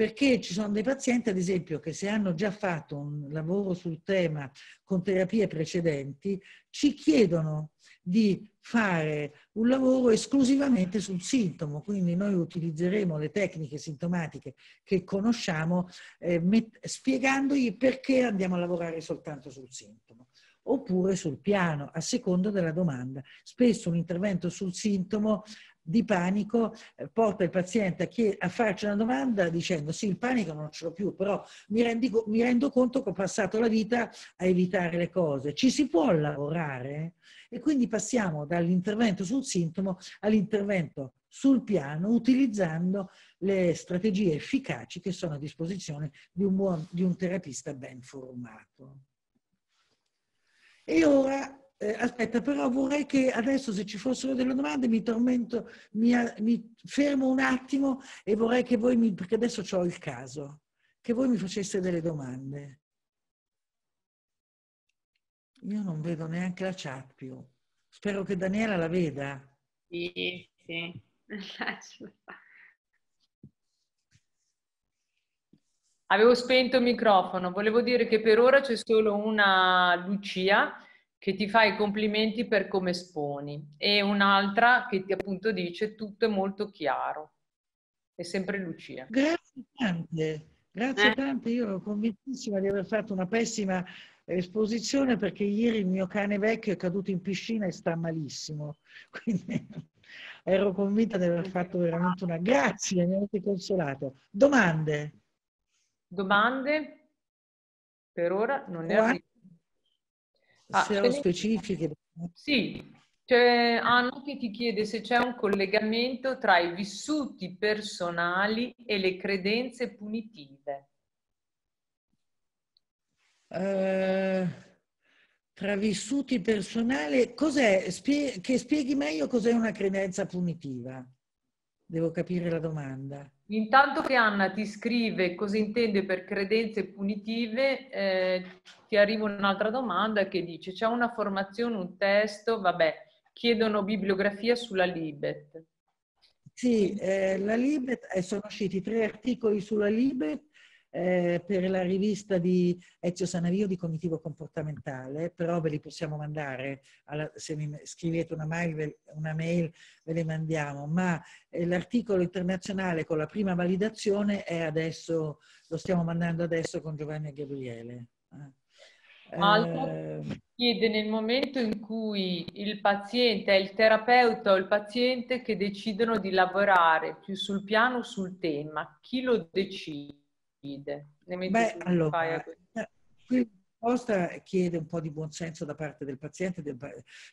perché ci sono dei pazienti, ad esempio, che se hanno già fatto un lavoro sul tema con terapie precedenti, ci chiedono di fare un lavoro esclusivamente sul sintomo, quindi noi utilizzeremo le tecniche sintomatiche che conosciamo eh, spiegandogli perché andiamo a lavorare soltanto sul sintomo oppure sul piano, a seconda della domanda. Spesso un intervento sul sintomo di panico eh, porta il paziente a, chied- a, farci una domanda dicendo sì, il panico non ce l'ho più, però mi, rendi- mi, rendo conto che ho passato la vita a evitare le cose. Ci si può lavorare? E quindi passiamo dall'intervento sul sintomo all'intervento sul piano utilizzando le strategie efficaci che sono a disposizione di un, buon, di un terapista ben formato. E ora eh, aspetta, però vorrei che adesso se ci fossero delle domande mi tormento, mi, mi, fermo un attimo e vorrei che voi mi, perché adesso ho il caso, che voi mi faceste delle domande. Io non vedo neanche la chat più. Spero che Daniela la veda. Sì, sì. Avevo spento il microfono, volevo dire che per ora c'è solo una Lucia che ti fa i complimenti per come esponi e un'altra che ti appunto dice tutto è molto chiaro. È sempre Lucia. Grazie tante, grazie eh. tante. Io ero convintissima di aver fatto una pessima esposizione perché ieri il mio cane vecchio è caduto in piscina e sta malissimo. Quindi ero convinta di aver fatto veramente una grazie, mi avete consolato. Domande? Domande? Per ora non ne ho. Ah, se specifiche. Sì, c'è Anna che ti chiede se c'è un collegamento tra i vissuti personali e le credenze punitive. Uh, tra vissuti personali, cos'è? Spie- che spieghi meglio cos'è una credenza punitiva. Devo capire la domanda. Intanto che Anna ti scrive cosa intende per credenze punitive, eh, ti arriva un'altra domanda che dice c'è una formazione, un testo, vabbè, chiedono bibliografia sulla Libet. Sì, eh, la Libet, eh, sono usciti tre articoli sulla Libet eh, per la rivista di Ezio Sanavio di cognitivo comportamentale, però ve li possiamo mandare, alla, se mi scrivete una mail, ve, una mail, ve le mandiamo, ma eh, l'articolo internazionale con la prima validazione è adesso, lo stiamo mandando adesso con Giovanni e Gabriele. Eh. Allora, chiede nel momento in cui il paziente il terapeuta o il paziente che decidono di lavorare più sul piano o sul tema, chi lo decide? guide? Beh, allora, eh, risposta chiede un po' di buonsenso da parte del paziente, del,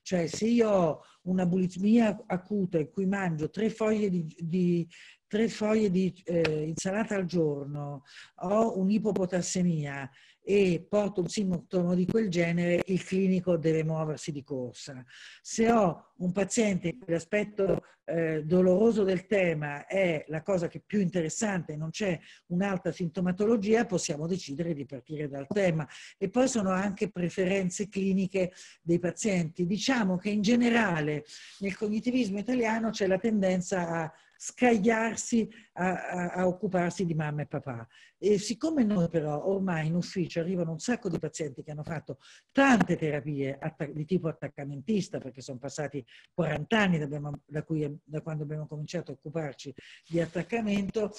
cioè se io ho una bulimia acuta in cui mangio tre foglie di, di tre foglie di eh, insalata al giorno, ho un'ipopotassemia e porto un sintomo di quel genere, il clinico deve muoversi di corsa. Se ho un paziente l'aspetto eh, doloroso del tema è la cosa che è più interessante, non c'è un'alta sintomatologia, possiamo decidere di partire dal tema. E poi sono anche preferenze cliniche dei pazienti. Diciamo che in generale nel cognitivismo italiano c'è la tendenza a scagliarsi a, a, a, occuparsi di mamma e papà. E siccome noi però ormai in ufficio arrivano un sacco di pazienti che hanno fatto tante terapie di tipo attaccamentista, perché sono passati 40 anni da, cui, da quando abbiamo cominciato a occuparci di attaccamento,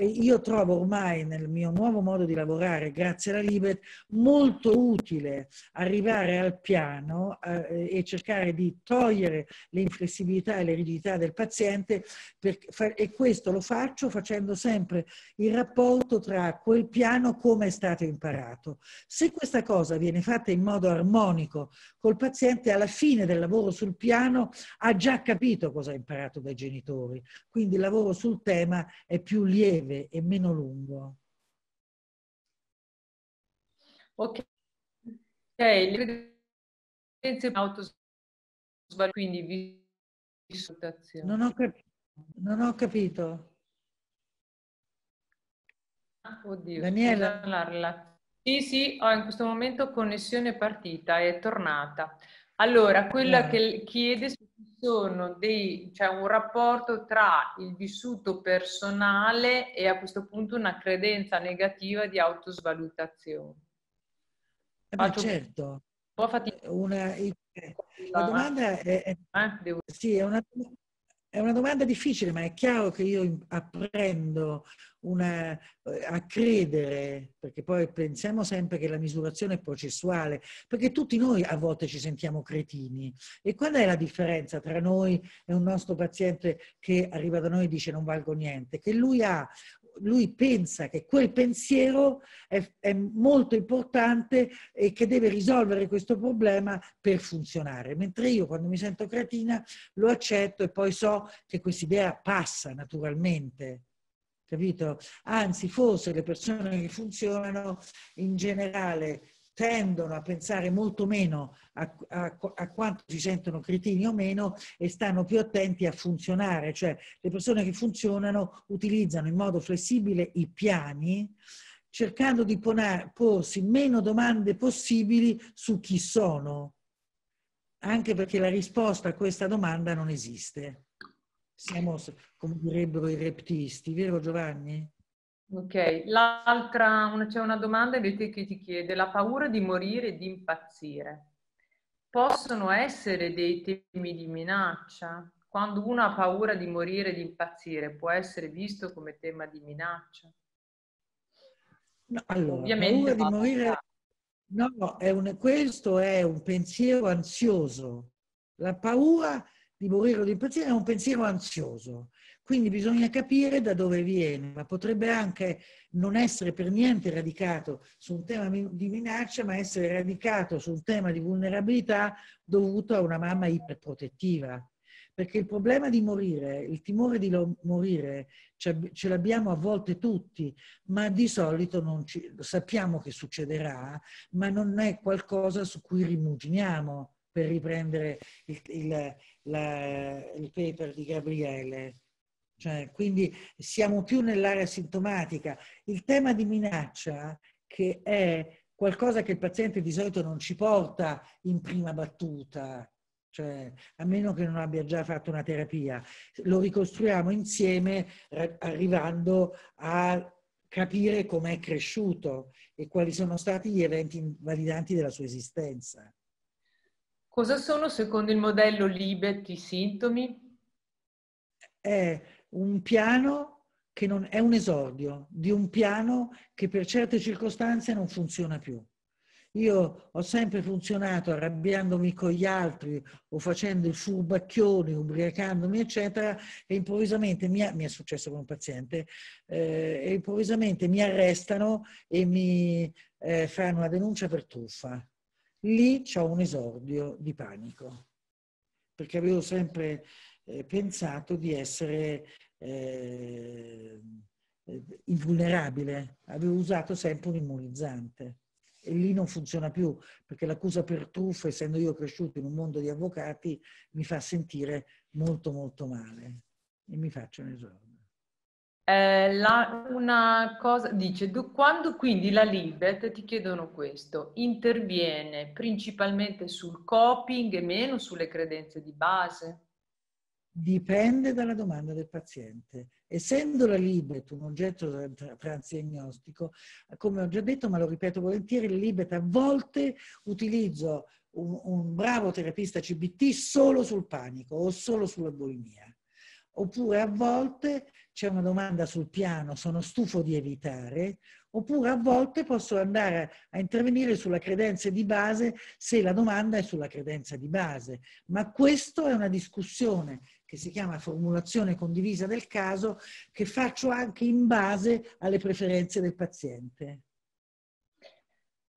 io trovo ormai nel mio nuovo modo di lavorare, grazie alla Libet, molto utile arrivare al piano eh, e cercare di togliere le inflessibilità e le rigidità del paziente per, e questo lo faccio facendo sempre il rapporto tra imparare quel piano come è stato imparato. Se questa cosa viene fatta in modo armonico col paziente, alla fine del lavoro sul piano ha già capito cosa ha imparato dai genitori, quindi il lavoro sul tema è più lieve e meno lungo. Ok, okay. quindi vi... Non ho, capito. non ho capito. Oddio, Daniela. Parlarla. Sì, sì, ho in questo momento connessione partita, è tornata. Allora, quella mm. che chiede se ci sono dei, cioè un rapporto tra il vissuto personale e a questo punto una credenza negativa di autosvalutazione. Eh beh, certo. Un po' fatica. Una, la domanda è, eh, sì, è una, domanda... È una domanda difficile, ma è chiaro che io apprendo una, eh, a credere, perché poi pensiamo sempre che la misurazione è processuale, perché tutti noi a volte ci sentiamo cretini. E qual è la differenza tra noi e un nostro paziente che arriva da noi e dice non valgo niente? Che lui ha lui pensa che quel pensiero è, è, molto importante e che deve risolvere questo problema per funzionare, mentre io quando mi sento creatina lo accetto e poi so che quest'idea passa naturalmente. Capito? Anzi, forse le persone che funzionano in generale tendono a pensare molto meno a, a, a, quanto si sentono cretini o meno e stanno più attenti a funzionare, cioè le persone che funzionano utilizzano in modo flessibile i piani cercando di ponar, porsi meno domande possibili su chi sono, anche perché la risposta a questa domanda non esiste. Siamo, come direbbero i reptisti, vero Giovanni? Ok, l'altra, c'è una domanda invece che ti chiede, la paura di morire e di impazzire possono essere dei temi di minaccia? Quando uno ha paura di morire e di impazzire, può essere visto come tema di minaccia? No, allora, Ovviamente paura di morire... No, no è un, questo è un pensiero ansioso. La paura di morire o di impazzire è un pensiero ansioso. Quindi bisogna capire da dove viene, ma potrebbe anche non essere per niente radicato su un tema di minaccia, ma essere radicato su un tema di vulnerabilità dovuto a una mamma iperprotettiva. Perché il problema di morire, il timore di morire, ce l'abbiamo a volte tutti, ma di solito ci, sappiamo che succederà, ma non è qualcosa su cui rimuginiamo, per riprendere il, il, la, il paper di Gabriele. Cioè, quindi siamo più nell'area sintomatica. Il tema di minaccia, che è qualcosa che il paziente di solito non ci porta in prima battuta, cioè, a meno che non abbia già fatto una terapia, lo ricostruiamo insieme arrivando a capire com'è cresciuto e quali sono stati gli eventi invalidanti della sua esistenza. Cosa sono secondo il modello Libet i sintomi? Eh, un piano che non è un esordio, di un piano che per certe circostanze non funziona più. Io ho sempre funzionato arrabbiandomi con gli altri o facendo il furbacchione, ubriacandomi, eccetera, e improvvisamente mi, ha, mi è successo con un paziente, eh, e improvvisamente mi arrestano e mi eh, fanno una denuncia per truffa. Lì ho un esordio di panico, perché avevo sempre eh, pensato di essere eh, eh, invulnerabile, avevo usato sempre un immunizzante e lì non funziona più perché l'accusa per truffa, essendo io cresciuto in un mondo di avvocati, mi fa sentire molto molto male e mi faccio un esordio. Eh, la, una cosa dice, quando quindi la Libet, ti chiedono questo, interviene principalmente sul coping e meno sulle credenze di base? dipende dalla domanda del paziente. Essendo la Libet un oggetto transdiagnostico, come ho già detto, ma lo ripeto volentieri, la Libet a volte utilizzo un, un bravo terapista CBT solo sul panico o solo sulla bulimia. Oppure a volte c'è una domanda sul piano, sono stufo di evitare, oppure a volte posso andare a intervenire sulla credenza di base se la domanda è sulla credenza di base. Ma questa è una discussione che si chiama formulazione condivisa del caso, che faccio anche in base alle preferenze del paziente.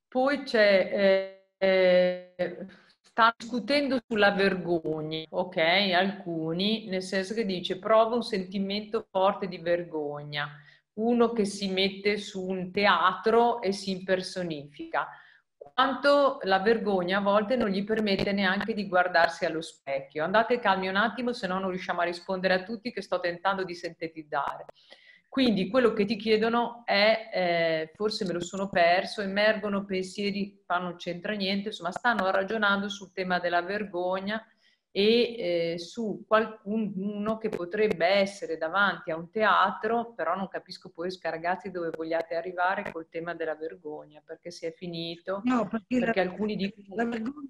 Poi c'è, eh, eh, stanno discutendo sulla vergogna, ok? Alcuni, nel senso che dice prova un sentimento forte di vergogna, uno che si mette su un teatro e si impersonifica quanto la vergogna a volte non gli permette neanche di guardarsi allo specchio. Andate calmi un attimo, se no non riusciamo a rispondere a tutti che sto tentando di sintetizzare. Quindi quello che ti chiedono è, eh, forse me lo sono perso, emergono pensieri, ma non c'entra niente, insomma stanno ragionando sul tema della vergogna, e eh, su qualcuno che potrebbe essere davanti a un teatro, però non capisco poi scaragati dove vogliate arrivare col tema della vergogna, perché si è finito, no, perché, perché la, alcuni dicono... La vergogna,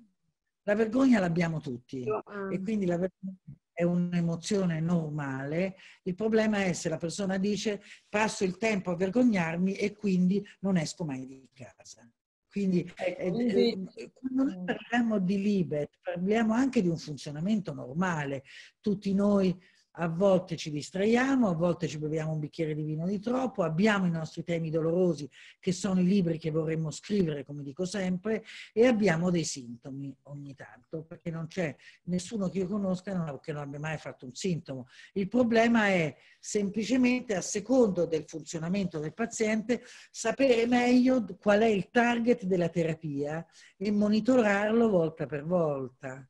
la vergogna l'abbiamo tutti Io, um... e mm. quindi la vergogna è un'emozione normale, il problema è se la persona dice passo il tempo a vergognarmi e quindi non esco mai di casa. Quindi, ecco, eh, quindi... Eh, quando noi mm. parliamo di Libet, parliamo anche di un funzionamento normale. Tutti noi a volte ci distraiamo, a volte ci beviamo un bicchiere di vino di troppo, abbiamo i nostri temi dolorosi che sono i libri che vorremmo scrivere, come dico sempre, e abbiamo dei sintomi ogni tanto, perché non c'è nessuno che io conosca che non abbia mai fatto un sintomo. Il problema è semplicemente a secondo del funzionamento del paziente sapere meglio qual è il target della terapia e monitorarlo volta per volta.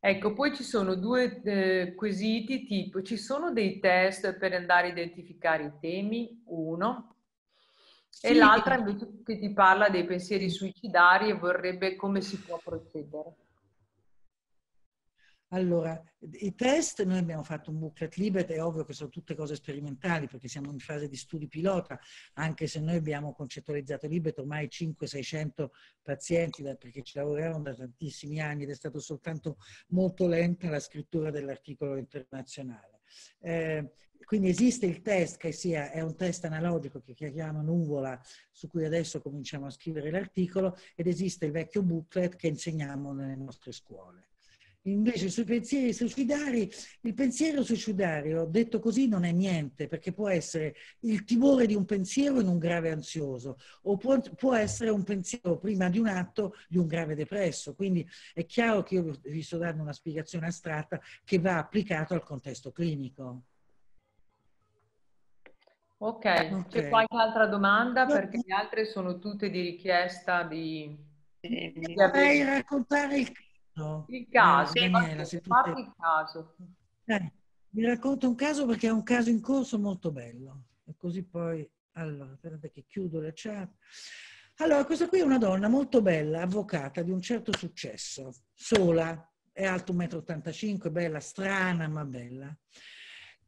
Ecco, poi ci sono due eh, quesiti tipo, ci sono dei test per andare a identificare i temi, uno, sì. e l'altra invece che ti parla dei pensieri suicidari e vorrebbe come si può procedere. Allora, i test, noi abbiamo fatto un booklet libet, è ovvio che sono tutte cose sperimentali perché siamo in fase di studi pilota, anche se noi abbiamo concettualizzato libet ormai 500-600 pazienti perché ci lavoravano da tantissimi anni ed è stata soltanto molto lenta la scrittura dell'articolo internazionale. Eh, quindi esiste il test che sia, è un test analogico che chiamiamo Nuvola, su cui adesso cominciamo a scrivere l'articolo, ed esiste il vecchio booklet che insegniamo nelle nostre scuole. Invece sui pensieri suicidari, il pensiero suicidario, detto così, non è niente, perché può essere il timore di un pensiero in un grave ansioso, o può, può essere un pensiero prima di un atto di un grave depresso. Quindi è chiaro che io vi sto dando una spiegazione astratta che va applicata al contesto clinico. Ok, okay. c'è qualche altra domanda? Perché le altre sono tutte di richiesta di... Vorrei raccontare il Esatto. caso. Il caso, eh, Daniela, se tu il caso. Eh, vi racconto un caso perché è un caso in corso molto bello. E così poi, allora, aspettate che chiudo la chat. Allora, questa qui è una donna molto bella, avvocata di un certo successo, sola, è alta 1,85 m, bella, strana ma bella.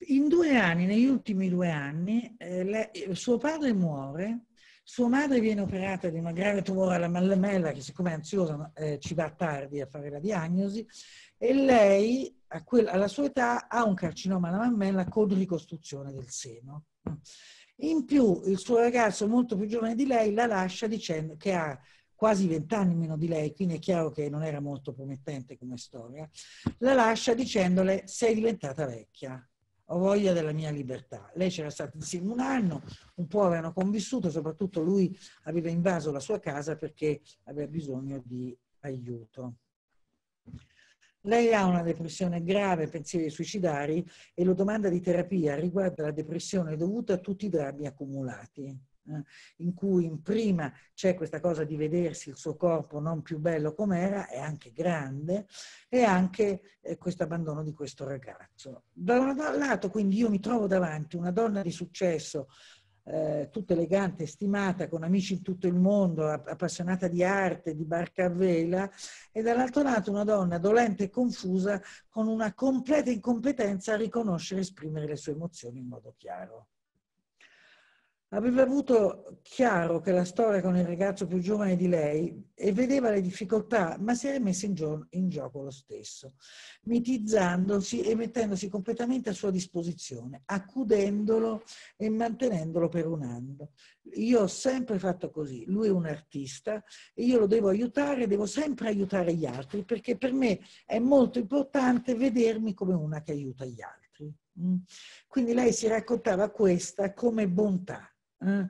In due anni, negli ultimi due anni, eh, lei, suo padre muore sua madre viene operata di un grave tumore alla malamella che siccome è ansiosa eh, ci va tardi a fare la diagnosi e lei quella, alla sua età ha un carcinoma alla mammella con ricostruzione del seno. In più il suo ragazzo molto più giovane di lei la lascia dicendo che ha quasi vent'anni meno di lei, quindi è chiaro che non era molto promettente come storia, la lascia dicendole sei diventata vecchia ho voglia della mia libertà. Lei c'era stata insieme un anno, un po' avevano convissuto, soprattutto lui aveva invaso la sua casa perché aveva bisogno di aiuto. Lei ha una depressione grave, pensieri suicidari e la domanda di terapia riguarda la depressione dovuta a tutti i drammi accumulati. Eh, in cui in prima c'è questa cosa di vedersi il suo corpo non più bello com'era, è anche grande, e anche eh, questo abbandono di questo ragazzo. Da un lato quindi io mi trovo davanti una donna di successo, eh, tutta elegante, stimata, con amici in tutto il mondo, appassionata di arte, di barca a vela, e dall'altro lato una donna dolente e confusa con una completa incompetenza a riconoscere e esprimere le sue emozioni in modo chiaro. Aveva avuto chiaro che la storia con il ragazzo più giovane di lei e vedeva le difficoltà, ma si era messa in, gio- in gioco lo stesso, mitizzandosi e mettendosi completamente a sua disposizione, accudendolo e mantenendolo per un anno. Io ho sempre fatto così, lui è un artista e io lo devo aiutare, devo sempre aiutare gli altri, perché per me è molto importante vedermi come una che aiuta gli altri. Mm. Quindi lei si raccontava questa come bontà Mm?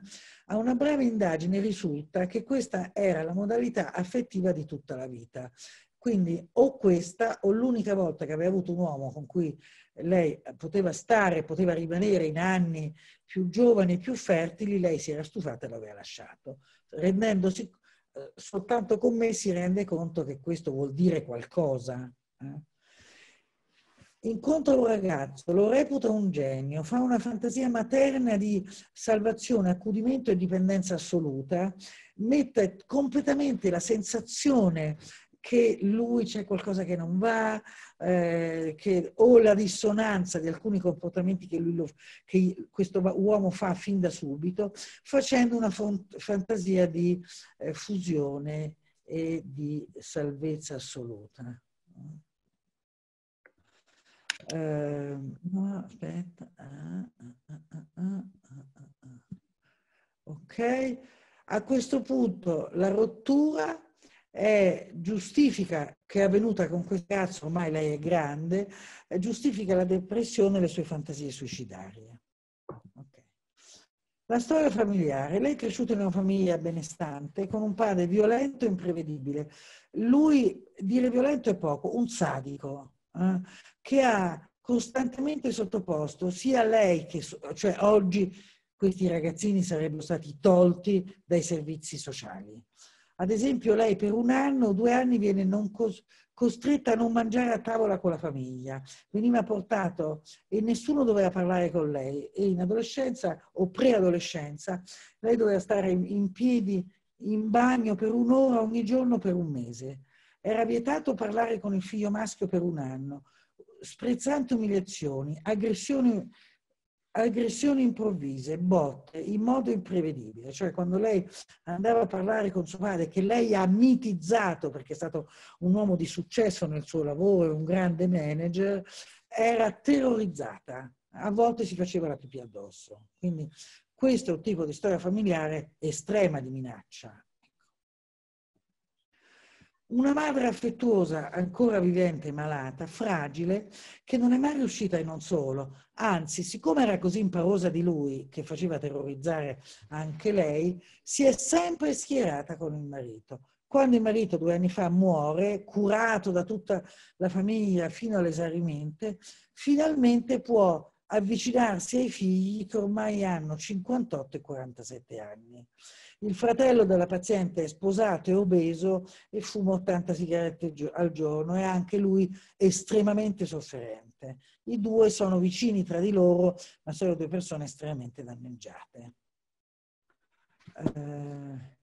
A una breve indagine risulta che questa era la modalità affettiva di tutta la vita. Quindi o questa o l'unica volta che aveva avuto un uomo con cui lei poteva stare, poteva rimanere in anni più giovani e più fertili, lei si era stufata e l'aveva lasciato, rendendosi eh, soltanto con me si rende conto che questo vuol dire qualcosa. Eh? incontra un ragazzo, lo reputa un genio, fa una fantasia materna di salvazione, accudimento e dipendenza assoluta, mette completamente la sensazione che lui c'è qualcosa che non va, eh, che, o la dissonanza di alcuni comportamenti che, lo, che, questo uomo fa fin da subito, facendo una font- fantasia di eh, fusione e di salvezza assoluta. Ehm, no, aspetta. Ah ah ah, ah, ah, ah, ok, a questo punto la rottura è, giustifica che è avvenuta con quel ragazzo, ormai lei è grande, eh, giustifica la depressione e le sue fantasie suicidarie. La storia familiare. Lei è cresciuta in una famiglia benestante con un padre violento e imprevedibile. Lui, dire violento è poco, un sadico. Eh? che ha costantemente sottoposto sia lei che, cioè oggi questi ragazzini sarebbero stati tolti dai servizi sociali. Ad esempio lei per un anno o due anni viene cos costretta a non mangiare a tavola con la famiglia, veniva portato e nessuno doveva parlare con lei e in adolescenza o preadolescenza lei doveva stare in piedi in bagno per un'ora ogni giorno per un mese. Era vietato parlare con il figlio maschio per un anno sprezzanti umiliazioni, aggressioni, aggressioni improvvise, botte, in modo imprevedibile. Cioè quando lei andava a parlare con suo padre, che lei ha mitizzato perché è stato un uomo di successo nel suo lavoro, un grande manager, era terrorizzata. A volte si faceva la pipì addosso. Quindi questo è un tipo di storia familiare estrema di minaccia, una madre affettuosa, ancora vivente e malata, fragile, che non è mai riuscita e non solo. Anzi, siccome era così imparosa di lui, che faceva terrorizzare anche lei, si è sempre schierata con il marito. Quando il marito due anni fa muore, curato da tutta la famiglia fino all'esarimento, finalmente può avvicinarsi ai figli che ormai hanno 58 e 47 anni. Il fratello della paziente è sposato e obeso e fuma 80 sigarette al giorno e anche lui estremamente sofferente. I due sono vicini tra di loro, ma sono due persone estremamente danneggiate. Eh...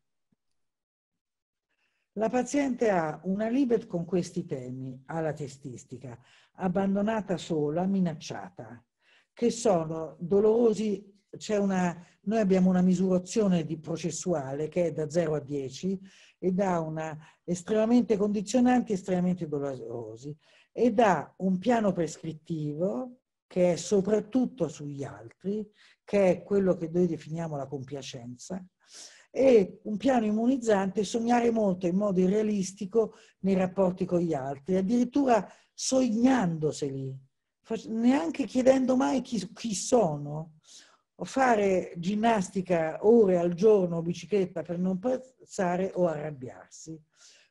La paziente ha una Libet con questi temi, ha la testistica, abbandonata sola, minacciata che sono dolorosi, una, noi abbiamo una misurazione processuale che è da 0 a 10 ed ha una estremamente condizionanti, estremamente dolorosi e ha un piano prescrittivo che è soprattutto sugli altri, che è quello che noi definiamo la compiacenza, e un piano immunizzante, sognare molto in modo irrealistico nei rapporti con gli altri, addirittura sognandoseli neanche chiedendo mai chi, chi sono, o fare ginnastica ore al giorno o bicicletta per non passare o arrabbiarsi.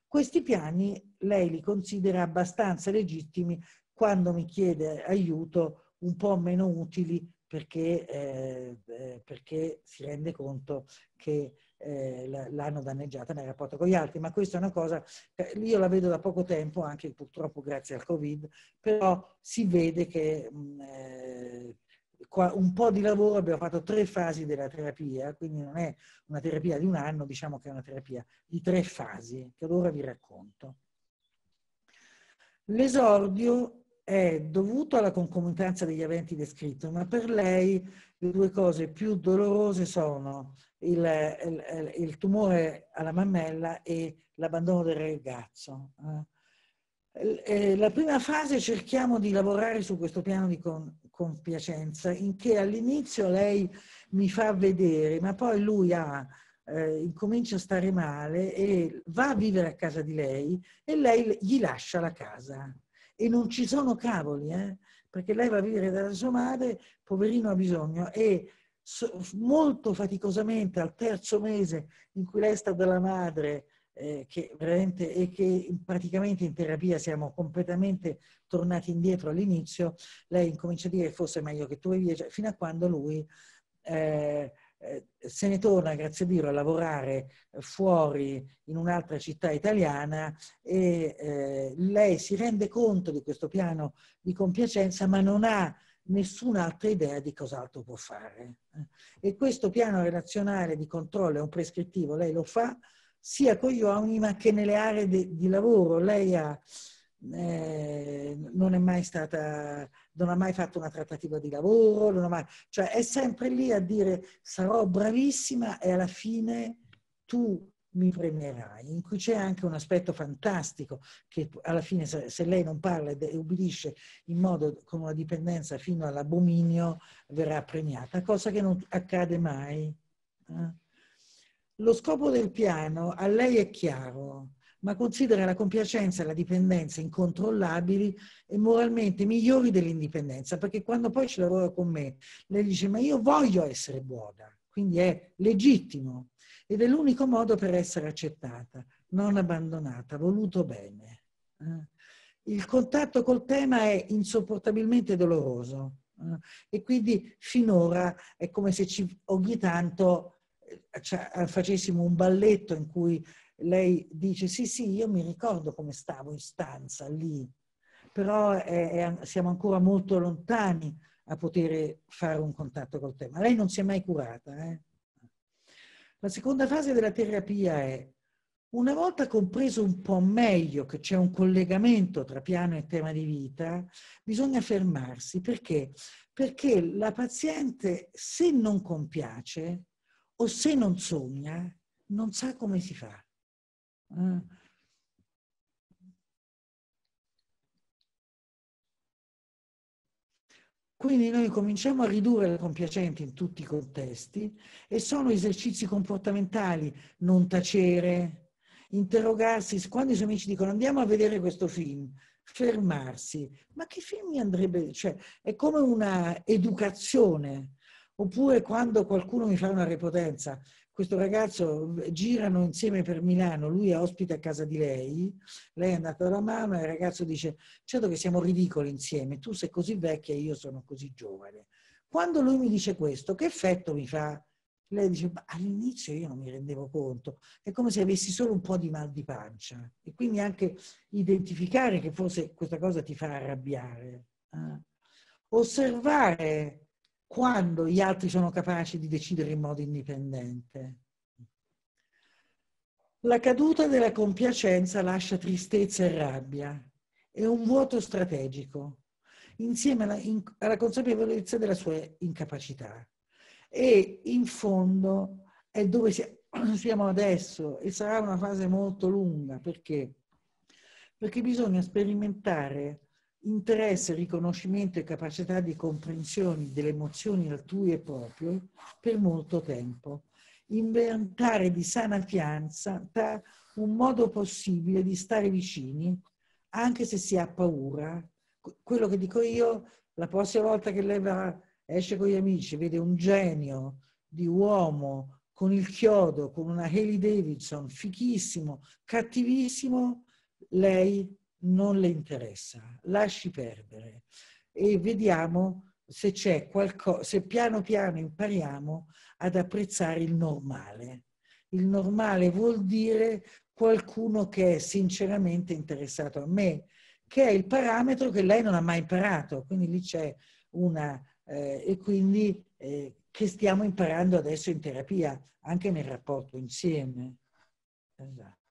Questi piani lei li considera abbastanza legittimi quando mi chiede aiuto, un po' meno utili perché, eh, eh perché si rende conto che eh, l'hanno danneggiata nel rapporto con gli altri, ma questa è una cosa, io la vedo da poco tempo, anche purtroppo grazie al Covid, però si vede che... Mh, eh, un po' di lavoro, abbiamo fatto tre fasi della terapia, quindi non è una terapia di un anno, diciamo che è una terapia di tre fasi, che ora vi racconto. L'esordio è dovuto alla concomitanza degli eventi descritti, ma per lei le due cose più dolorose sono il, il, il tumore alla mammella e l'abbandono del ragazzo. Eh. La prima fase cerchiamo di lavorare su questo piano di con, compiacenza, in che all'inizio lei mi fa vedere, ma poi lui ha eh, incomincia a stare male e va a vivere a casa di lei e lei gli lascia la casa. E non ci sono cavoli, eh? perché lei va a vivere dalla sua madre, poverino ha bisogno, e so, molto faticosamente al terzo mese in cui lei sta dalla madre, eh, che veramente, e che praticamente in terapia siamo completamente tornati indietro all'inizio, lei incomincia a dire forse è meglio che tu vivi, cioè, fino a quando lui... Eh, eh, se ne torna, grazie a Dio, a lavorare fuori in un'altra città italiana e eh, lei si rende conto di questo piano di compiacenza ma non ha nessun'altra idea di cos'altro può fare. E questo piano relazionale di controllo è un prescrittivo, lei lo fa sia con gli uomini ma che nelle aree di, di lavoro. Lei ha, eh, non è mai stata non ha mai fatto una trattativa di lavoro, non ha mai, cioè è sempre lì a dire sarò bravissima e alla fine tu mi premierai, in cui c'è anche un aspetto fantastico che alla fine se lei non parla e ubbidisce in modo con una dipendenza fino all'abominio verrà premiata, cosa che non accade mai. Eh. Lo scopo del piano a lei è chiaro, ma considera la compiacenza e la dipendenza incontrollabili e moralmente migliori dell'indipendenza, perché quando poi ci lavora con me, lei dice ma io voglio essere buona, quindi è legittimo ed è l'unico modo per essere accettata, non abbandonata, voluto bene. Eh. Il contatto col tema è insopportabilmente doloroso eh, e quindi finora è come se ci, ogni tanto eh, cioè, facessimo un balletto in cui lei dice sì, sì, io mi ricordo come stavo in stanza lì, però è, è, siamo ancora molto lontani a poter fare un contatto col tema. Lei non si è mai curata. Eh? La seconda fase della terapia è una volta compreso un po' meglio che c'è un collegamento tra piano e tema di vita, bisogna fermarsi. Perché? Perché la paziente, se non compiace o se non sogna, non sa come si fa. Eh. Quindi noi cominciamo a ridurre la compiacente in tutti i contesti e sono esercizi comportamentali, non tacere, interrogarsi, quando i suoi amici dicono andiamo a vedere questo film, fermarsi, ma che film mi andrebbe, cioè è come una educazione, oppure quando qualcuno mi fa una repotenza, questo ragazzo eh, girano insieme per Milano, lui è ospite a casa di lei, lei è andata dalla mamma e il ragazzo dice certo che siamo ridicoli insieme, tu sei così vecchia e io sono così giovane. Quando lui mi dice questo, che effetto mi fa? Lei dice ma all'inizio io non mi rendevo conto, è come se avessi solo un po' di mal di pancia e quindi anche identificare che forse questa cosa ti fa arrabbiare. Eh? Osservare quando gli altri sono capaci di decidere in modo indipendente. La caduta della compiacenza lascia tristezza e rabbia e un vuoto strategico, insieme alla, in, alla consapevolezza della sua incapacità. E in fondo è dove si, siamo adesso e sarà una fase molto lunga perché, perché bisogna sperimentare interesse, riconoscimento e capacità di comprensione delle emozioni altrui e proprie per molto tempo. Inventare di sana fianza un modo possibile di stare vicini, anche se si ha paura. Quello che dico io, la prossima volta che lei va, esce con gli amici, vede un genio di uomo con il chiodo, con una Haley Davidson, fichissimo, cattivissimo, lei non le interessa, lasci perdere e vediamo se c'è qualcosa, se piano piano impariamo ad apprezzare il normale. Il normale vuol dire qualcuno che è sinceramente interessato a me, che è il parametro che lei non ha mai imparato, quindi lì c'è una... Eh, e quindi eh, che stiamo imparando adesso in terapia, anche nel rapporto insieme. Esatto.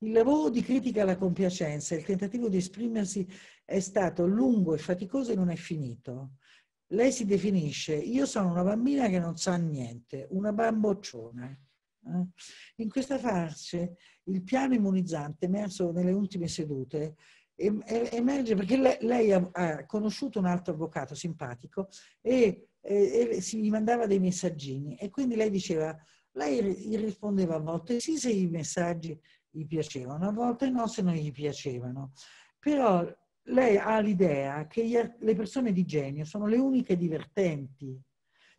Il lavoro di critica alla compiacenza, il tentativo di esprimersi è stato lungo e faticoso e non è finito. Lei si definisce, io sono una bambina che non sa niente, una bamboccione. Eh. In questa farce il piano immunizzante emerso nelle ultime sedute emerge perché lei, ha, conosciuto un altro avvocato simpatico e, e, e, mandava dei messaggini e quindi lei diceva, lei rispondeva a volte sì, se i messaggi gli piacevano, a volte no se non gli piacevano. Però lei ha l'idea che gli, le persone di genio sono le uniche divertenti,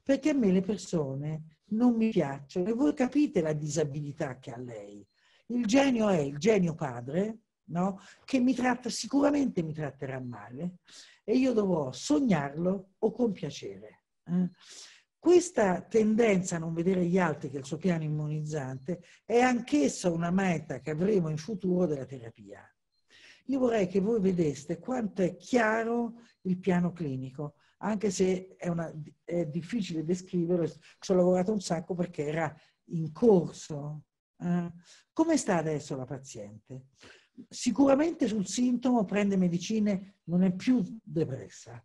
perché a me le persone non mi piacciono e voi capite la disabilità che ha lei. Il genio è il genio padre, no? che mi tratta, sicuramente mi tratterà male e io dovrò sognarlo o compiacere. Eh? Questa tendenza a non vedere gli altri che il suo piano immunizzante è anch'essa una meta che avremo in futuro della terapia. Io vorrei che voi vedeste quanto è chiaro il piano clinico, anche se è, una, è difficile descriverlo, ci ho lavorato un sacco perché era in corso. Eh, come sta adesso la paziente? Sicuramente sul sintomo prende medicine, non è più depressa.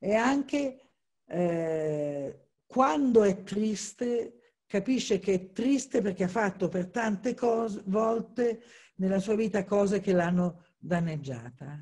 E anche eh, quando è triste capisce che è triste perché ha fatto per tante cose, volte nella sua vita cose che l'hanno danneggiata.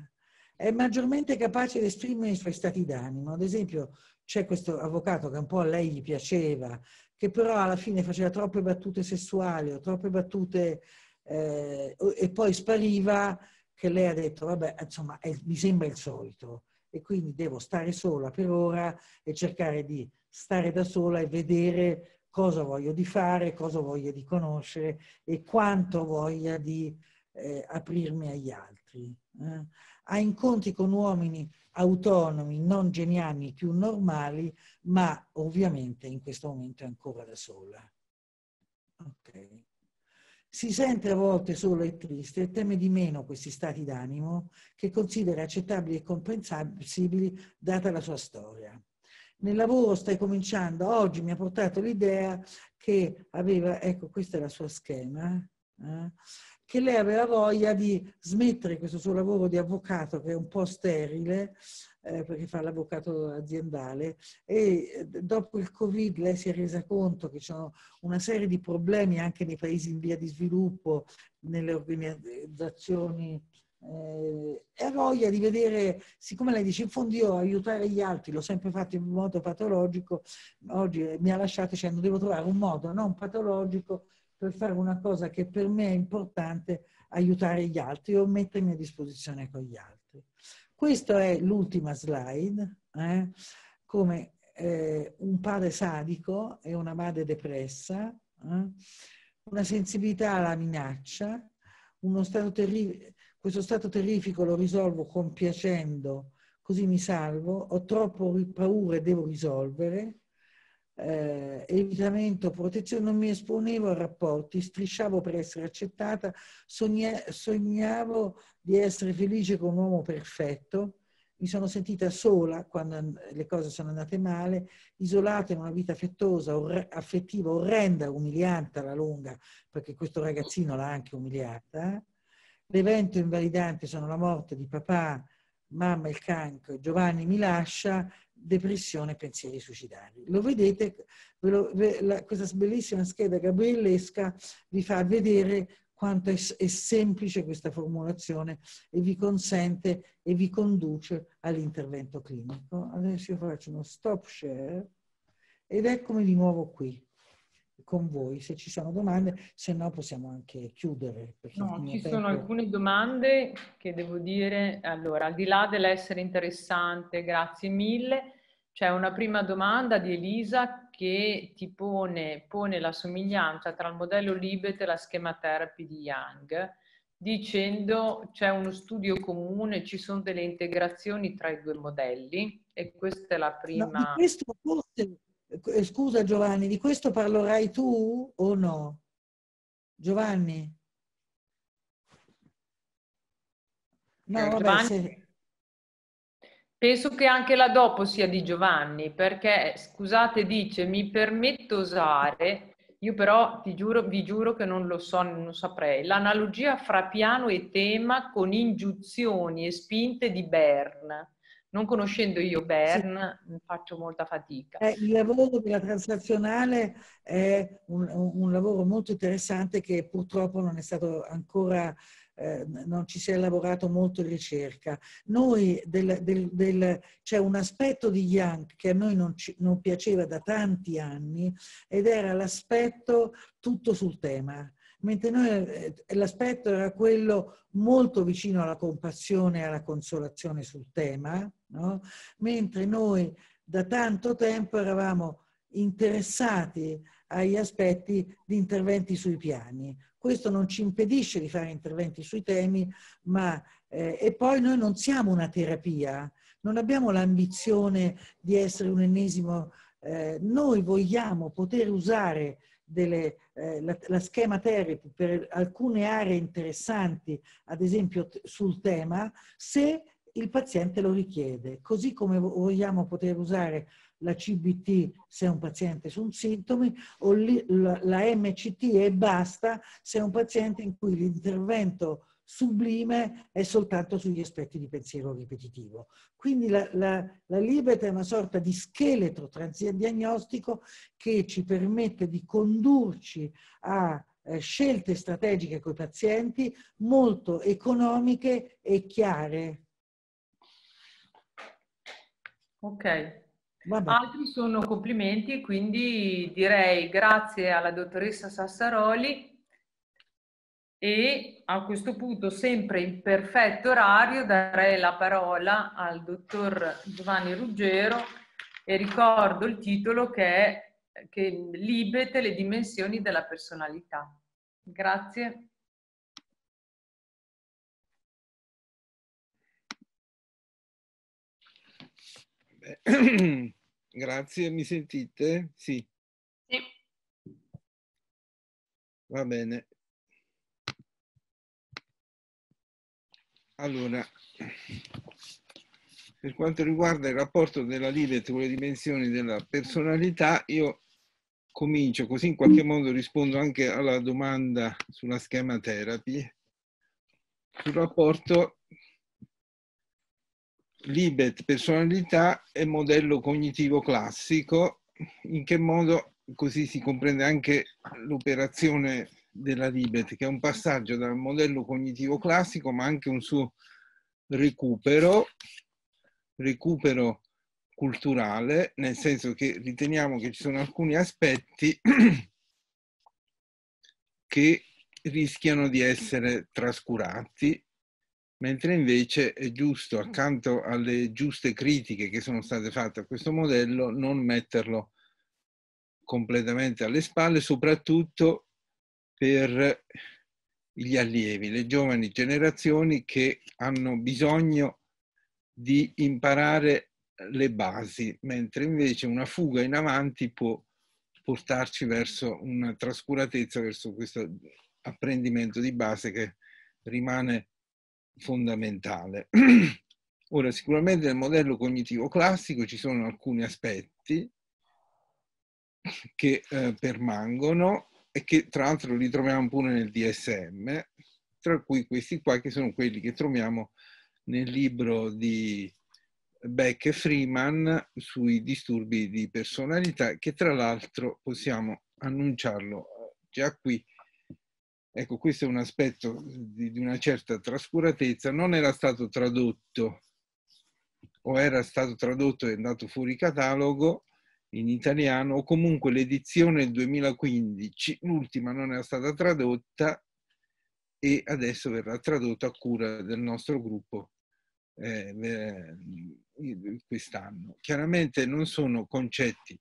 È maggiormente capace di esprimere i suoi stati d'animo. Ad esempio, c'è questo avvocato che un po' a lei gli piaceva, che però alla fine faceva troppe battute sessuali o troppe battute eh, e poi spariva, che lei ha detto, vabbè, insomma, è, mi sembra il solito e quindi devo stare sola per ora e cercare di stare da sola e vedere cosa voglio di fare, cosa voglio di conoscere e quanto voglia di eh, aprirmi agli altri. Eh? A incontri con uomini autonomi, non geniali, più normali, ma ovviamente in questo momento è ancora da sola. Okay. Si sente a volte solo e triste e teme di meno questi stati d'animo che considera accettabili e comprensibili data la sua storia. Nel lavoro stai cominciando, oggi mi ha portato l'idea che aveva, ecco questa è la sua schema, eh, che lei aveva voglia di smettere questo suo lavoro di avvocato che è un po' sterile eh, perché fa l'avvocato aziendale, e eh, dopo il Covid lei si è resa conto che c'erano una serie di problemi anche nei paesi in via di sviluppo, nelle organizzazioni eh, e voglia di vedere, siccome lei dice in fondo io aiutare gli altri, l'ho sempre fatto in modo patologico, oggi eh, mi ha lasciato dicendo devo trovare un modo non patologico per fare una cosa che per me è importante, aiutare gli altri o mettermi a disposizione con gli altri. Questa è l'ultima slide, eh? come eh, un padre sadico e una madre depressa, eh? una sensibilità alla minaccia, stato questo stato terrifico lo risolvo compiacendo, così mi salvo, ho troppo paura e devo risolvere, eh, evitamento, protezione, non mi esponevo a rapporti, strisciavo per essere accettata, sogna, sognavo di essere felice con un uomo perfetto, mi sono sentita sola quando le cose sono andate male, isolata in una vita affettosa, or, affettiva, orrenda, umiliante alla lunga, perché questo ragazzino l'ha anche umiliata. Eh. L'evento invalidante sono la morte di papà, mamma il cancro, Giovanni mi lascia depressione e pensieri suicidari. Lo vedete, ve lo, ve, la, questa bellissima scheda gabriellesca vi fa vedere quanto è, è, semplice questa formulazione e vi consente e vi conduce all'intervento clinico. Adesso io faccio uno stop share ed eccomi di nuovo qui con voi se ci sono domande, se no possiamo anche chiudere. No, ci tempo... sono alcune domande che devo dire, allora, al di là dell'essere interessante, grazie mille, c'è una prima domanda di Elisa che ti pone, pone la somiglianza tra il modello Libet e la schema therapy di Young, dicendo c'è uno studio comune, ci sono delle integrazioni tra i due modelli e questa è la prima... No, questo forse eh, scusa Giovanni, di questo parlerai tu o no? Giovanni? No, eh, vabbè, Giovanni. Se... Penso che anche la dopo sia di Giovanni, perché scusate, dice mi permetto usare, io però ti giuro, vi giuro che non lo so, non saprei, l'analogia fra piano e tema con ingiuzioni e spinte di Bern non conoscendo io Bern sì. faccio molta fatica. Eh, il lavoro della transazionale è un, un, lavoro molto interessante che purtroppo non è stato ancora, eh, non ci si è lavorato molto in ricerca. Noi del, del, del, c'è un aspetto di Young che a noi non, ci, non piaceva da tanti anni ed era l'aspetto tutto sul tema mentre noi eh, l'aspetto era quello molto vicino alla compassione e alla consolazione sul tema, no? mentre noi da tanto tempo eravamo interessati agli aspetti di interventi sui piani. Questo non ci impedisce di fare interventi sui temi, ma eh, e poi noi non siamo una terapia, non abbiamo l'ambizione di essere un ennesimo, eh, noi vogliamo poter usare delle, eh, la, la, schema therapy per alcune aree interessanti, ad esempio sul tema, se il paziente lo richiede, così come vogliamo poter usare la CBT se un paziente su un sintomi o la, la MCT e basta se è un paziente in cui l'intervento sublime è soltanto sugli aspetti di pensiero ripetitivo. Quindi la, la, la Libet è una sorta di scheletro transdiagnostico che ci permette di condurci a eh, scelte strategiche con i pazienti molto economiche e chiare. Ok, Vabbè. altri sono complimenti, quindi direi grazie alla dottoressa Sassaroli e a questo punto, sempre in perfetto orario, darei la parola al dottor Giovanni Ruggero e ricordo il titolo che è che Libete le dimensioni della personalità. Grazie. grazie, mi sentite? Sì. sì. Va bene. Allora, per quanto riguarda il rapporto della Libet con le dimensioni della personalità, io comincio così in qualche modo rispondo anche alla domanda sulla schema therapy, sul rapporto Libet personalità e modello cognitivo classico, in che modo così si comprende anche l'operazione della Libet, che è un passaggio dal modello cognitivo classico, ma anche un suo recupero, recupero culturale, nel senso che riteniamo che ci sono alcuni aspetti che rischiano di essere trascurati, mentre invece è giusto, accanto alle giuste critiche che sono state fatte a questo modello, non metterlo completamente alle spalle, soprattutto per gli allievi, le giovani generazioni che hanno bisogno di imparare le basi, mentre invece una fuga in avanti può portarci verso una trascuratezza, verso questo apprendimento di base che rimane fondamentale. Ora, sicuramente nel modello cognitivo classico ci sono alcuni aspetti che eh, permangono e che tra l'altro li troviamo pure nel DSM, tra cui questi qua che sono quelli che troviamo nel libro di Beck e Freeman sui disturbi di personalità, che tra l'altro possiamo annunciarlo eh, già qui. Ecco, questo è un aspetto di, una certa trascuratezza, non era stato tradotto o era stato tradotto e andato fuori catalogo, in italiano o comunque l'edizione del 2015, l'ultima non era stata tradotta e adesso verrà tradotta a cura del nostro gruppo eh, eh quest'anno. Chiaramente non sono concetti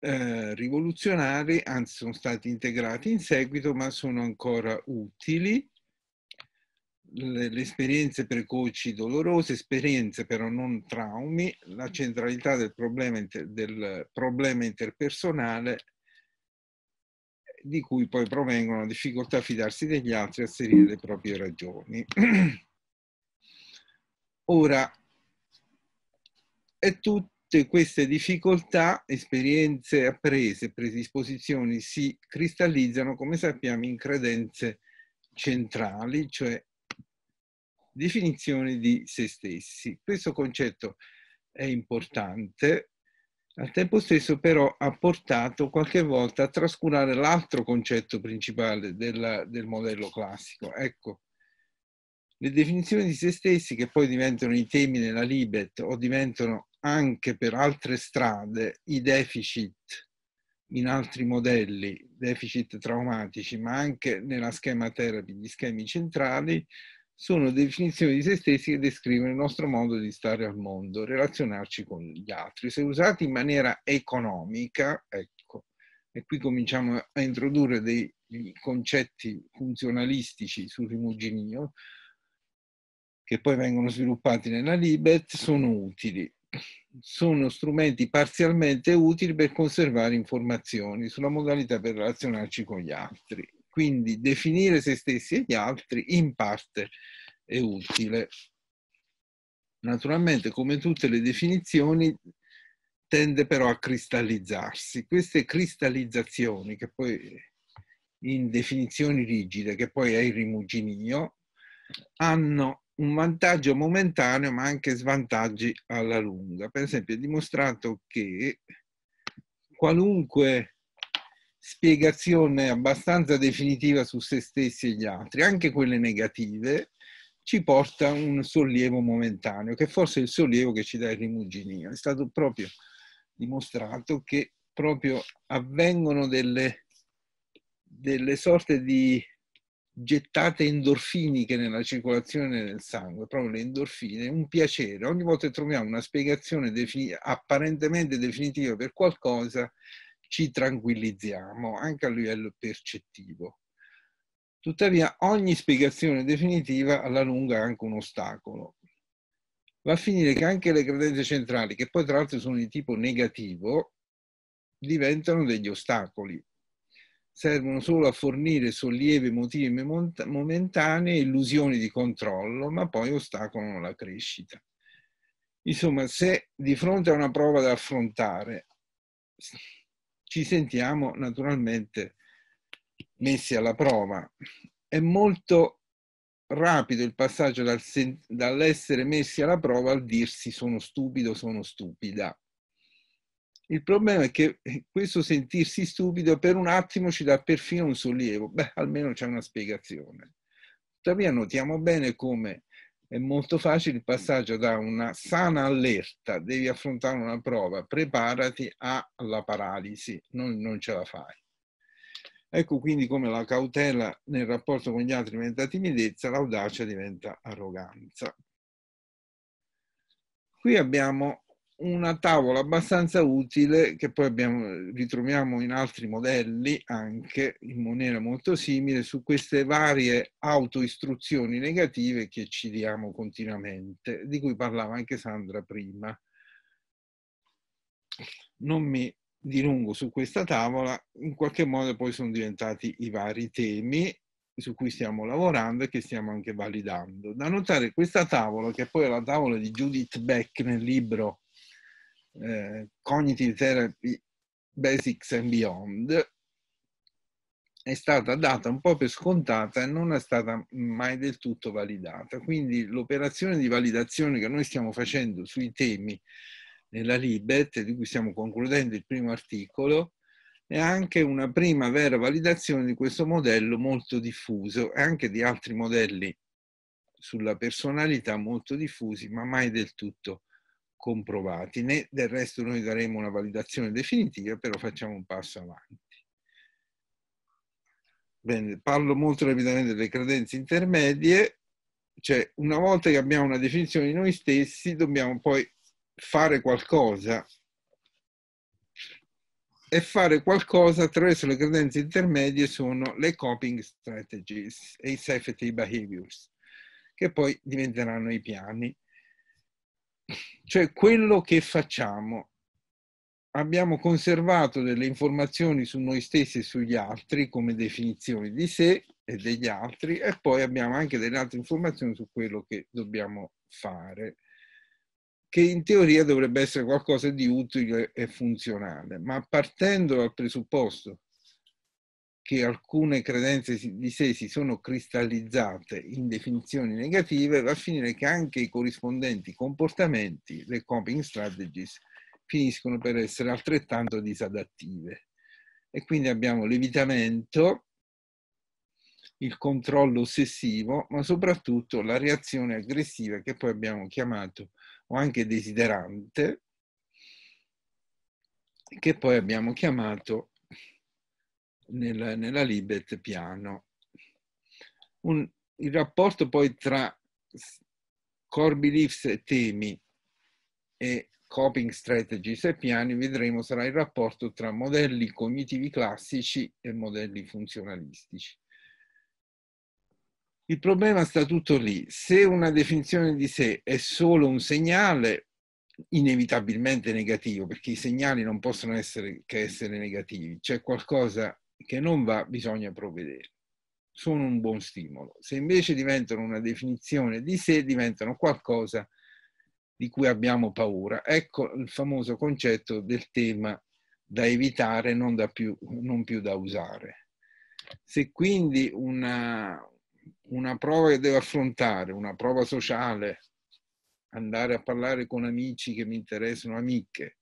eh, rivoluzionari, anzi sono stati integrati in seguito, ma sono ancora utili le esperienze precoci dolorose, esperienze però non traumi, la centralità del problema, inter, del problema interpersonale di cui poi provengono la difficoltà a fidarsi degli altri e seguire le proprie ragioni. Ora, e tutte queste difficoltà, esperienze apprese, predisposizioni si cristallizzano, come sappiamo, in credenze centrali, cioè definizione di se stessi. Questo concetto è importante, al tempo stesso però ha portato qualche volta a trascurare l'altro concetto principale della, del modello classico. Ecco, le definizioni di se stessi che poi diventano i temi nella Libet o diventano anche per altre strade i deficit in altri modelli, deficit traumatici, ma anche nella schema therapy, gli schemi centrali, sono definizioni di se stessi che descrivono il nostro modo di stare al mondo, relazionarci con gli altri. Se usati in maniera economica, ecco, e qui cominciamo a introdurre dei concetti funzionalistici sul rimuginio, che poi vengono sviluppati nella Libet, sono utili. Sono strumenti parzialmente utili per conservare informazioni sulla modalità per relazionarci con gli altri quindi definire se stessi e gli altri in parte è utile. Naturalmente, come tutte le definizioni, tende però a cristallizzarsi. Queste cristallizzazioni, che poi in definizioni rigide, che poi è il rimuginio, hanno un vantaggio momentaneo ma anche svantaggi alla lunga. Per esempio è dimostrato che qualunque spiegazione abbastanza definitiva su se stessi e gli altri, anche quelle negative, ci porta un sollievo momentaneo, che forse è il sollievo che ci dà il rimuginio. È stato proprio dimostrato che proprio avvengono delle, delle sorte di gettate endorfiniche nella circolazione del sangue, proprio le endorfine, un piacere. Ogni volta che troviamo una spiegazione defin- apparentemente definitiva per qualcosa, ci tranquillizziamo anche a livello percettivo. Tuttavia ogni spiegazione definitiva alla lunga è anche un ostacolo. Va a finire che anche le credenze centrali, che poi tra l'altro sono di tipo negativo, diventano degli ostacoli. Servono solo a fornire sollievi emotivi momentanei, illusioni di controllo, ma poi ostacolano la crescita. Insomma, se di fronte a una prova da affrontare ci sentiamo naturalmente messi alla prova. È molto rapido il passaggio dal dall'essere messi alla prova al dirsi sono stupido, sono stupida. Il problema è che eh, questo sentirsi stupido per un attimo ci dà perfino un sollievo, beh, almeno c'è una spiegazione. Tuttavia notiamo bene come è molto facile il passaggio da una sana allerta, devi affrontare una prova, preparati alla paralisi, non, non ce la fai. Ecco quindi come la cautela nel rapporto con gli altri diventa timidezza, l'audacia diventa arroganza. Qui abbiamo una tavola abbastanza utile che poi abbiamo, ritroviamo in altri modelli anche in maniera molto simile su queste varie autoistruzioni negative che ci diamo continuamente, di cui parlava anche Sandra prima. Non mi dilungo su questa tavola, in qualche modo poi sono diventati i vari temi su cui stiamo lavorando e che stiamo anche validando. Da notare questa tavola, che poi è la tavola di Judith Beck nel libro eh, Cognitive Therapy Basics and Beyond, è stata data un po' per scontata e non è stata mai del tutto validata. Quindi l'operazione di validazione che noi stiamo facendo sui temi nella Libet, di cui stiamo concludendo il primo articolo, è anche una prima vera validazione di questo modello molto diffuso e anche di altri modelli sulla personalità molto diffusi, ma mai del tutto comprovati, né del resto noi daremo una validazione definitiva, però facciamo un passo avanti. Bene, parlo molto rapidamente delle credenze intermedie, cioè una volta che abbiamo una definizione di noi stessi dobbiamo poi fare qualcosa e fare qualcosa attraverso le credenze intermedie sono le coping strategies e i safety behaviors che poi diventeranno i piani cioè quello che facciamo. Abbiamo conservato delle informazioni su noi stessi e sugli altri come definizioni di sé e degli altri e poi abbiamo anche delle altre informazioni su quello che dobbiamo fare, che in teoria dovrebbe essere qualcosa di utile e funzionale, ma partendo dal presupposto che alcune credenze di sé si sono cristallizzate in definizioni negative, va a finire che anche i corrispondenti comportamenti, le coping strategies, finiscono per essere altrettanto disadattive. E quindi abbiamo l'evitamento, il controllo ossessivo, ma soprattutto la reazione aggressiva che poi abbiamo chiamato o anche desiderante, che poi abbiamo chiamato nella, nella Libet piano. Un, il rapporto poi tra core beliefs e temi e coping strategies e piani, vedremo, sarà il rapporto tra modelli cognitivi classici e modelli funzionalistici. Il problema sta tutto lì. Se una definizione di sé è solo un segnale, inevitabilmente negativo, perché i segnali non possono essere che essere negativi, c'è qualcosa che non va bisogna provvedere. Sono un buon stimolo. Se invece diventano una definizione di sé, diventano qualcosa di cui abbiamo paura. Ecco il famoso concetto del tema da evitare, non, da più, non più da usare. Se quindi una, una prova che devo affrontare, una prova sociale, andare a parlare con amici che mi interessano, amiche,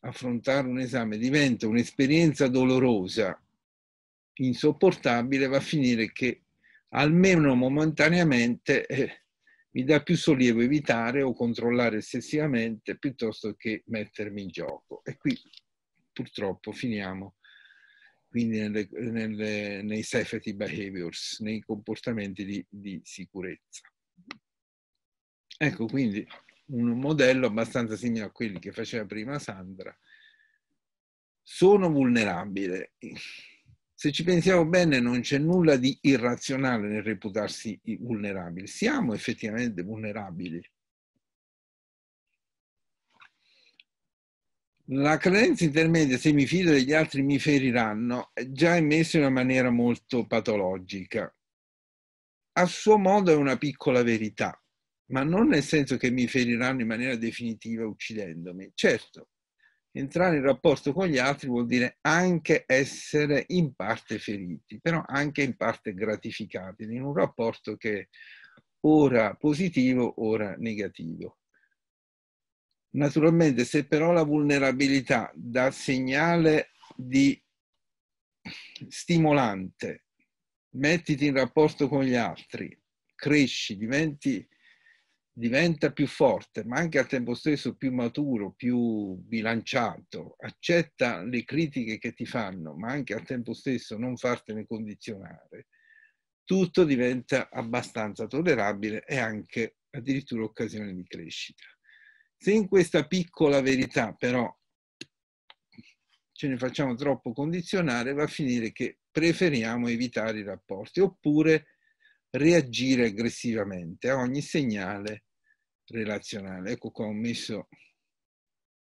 affrontare un esame diventa un'esperienza dolorosa, insopportabile, va a finire che almeno momentaneamente eh, mi dà più sollievo evitare o controllare ossessivamente piuttosto che mettermi in gioco. E qui purtroppo finiamo quindi nelle, nelle, nei safety behaviors, nei comportamenti di, di sicurezza. Ecco, quindi un modello abbastanza simile a quelli che faceva prima Sandra, sono vulnerabile. Se ci pensiamo bene non c'è nulla di irrazionale nel reputarsi vulnerabili, siamo effettivamente vulnerabili. La credenza intermedia, se mi fido degli altri mi feriranno, è già emessa in una maniera molto patologica. A suo modo è una piccola verità, ma non nel senso che mi feriranno in maniera definitiva uccidendomi. Certo, entrare in rapporto con gli altri vuol dire anche essere in parte feriti, però anche in parte gratificati, in un rapporto che è ora positivo, ora negativo. Naturalmente, se però la vulnerabilità dà segnale di stimolante, mettiti in rapporto con gli altri, cresci, diventi diventa più forte, ma anche al tempo stesso più maturo, più bilanciato, accetta le critiche che ti fanno, ma anche al tempo stesso non fartene condizionare, tutto diventa abbastanza tollerabile e anche addirittura occasione di crescita. Se in questa piccola verità però ce ne facciamo troppo condizionare, va a finire che preferiamo evitare i rapporti oppure reagire aggressivamente a ogni segnale relazionale. Ecco qua ho messo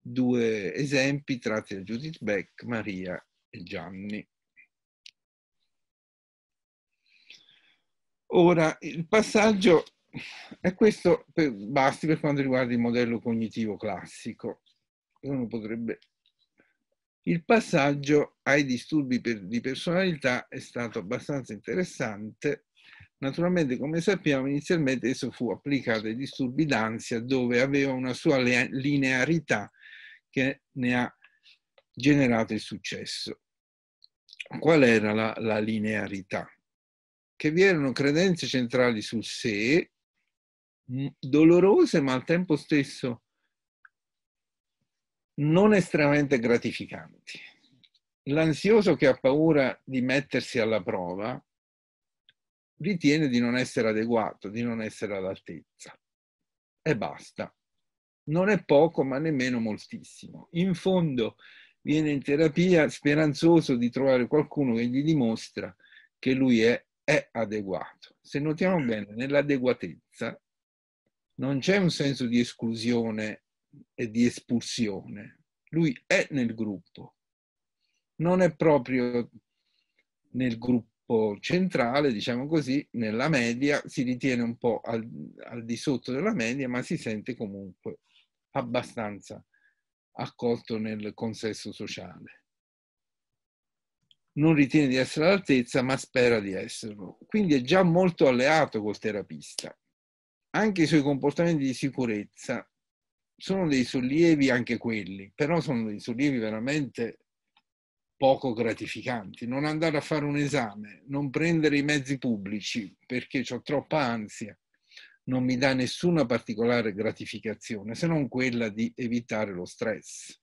due esempi tratti da Judith Beck, Maria e Gianni. Ora, il passaggio è questo, per, basti per quanto riguarda il modello cognitivo classico. Uno potrebbe... Il passaggio ai disturbi per, di personalità è stato abbastanza interessante Naturalmente, come sappiamo, inizialmente esso fu applicato ai disturbi d'ansia dove aveva una sua linearità che ne ha generato il successo. Qual era la, la linearità? Che vi erano credenze centrali sul sé, dolorose ma al tempo stesso non estremamente gratificanti. L'ansioso che ha paura di mettersi alla prova ritiene di non essere adeguato, di non essere all'altezza. E basta. Non è poco, ma nemmeno moltissimo. In fondo viene in terapia speranzoso di trovare qualcuno che gli dimostra che lui è, è adeguato. Se notiamo mm. bene, nell'adeguatezza non c'è un senso di esclusione e di espulsione. Lui è nel gruppo, non è proprio nel gruppo gruppo centrale, diciamo così, nella media si ritiene un po' al, al di sotto della media, ma si sente comunque abbastanza accolto nel consesso sociale non ritiene di essere all'altezza, ma spera di esserlo. Quindi è già molto alleato col terapista. Anche i suoi comportamenti di sicurezza sono dei sollievi, anche quelli, però sono dei sollievi veramente poco gratificanti. Non andare a fare un esame, non prendere i mezzi pubblici perché ho troppa ansia, non mi dà nessuna particolare gratificazione se non quella di evitare lo stress.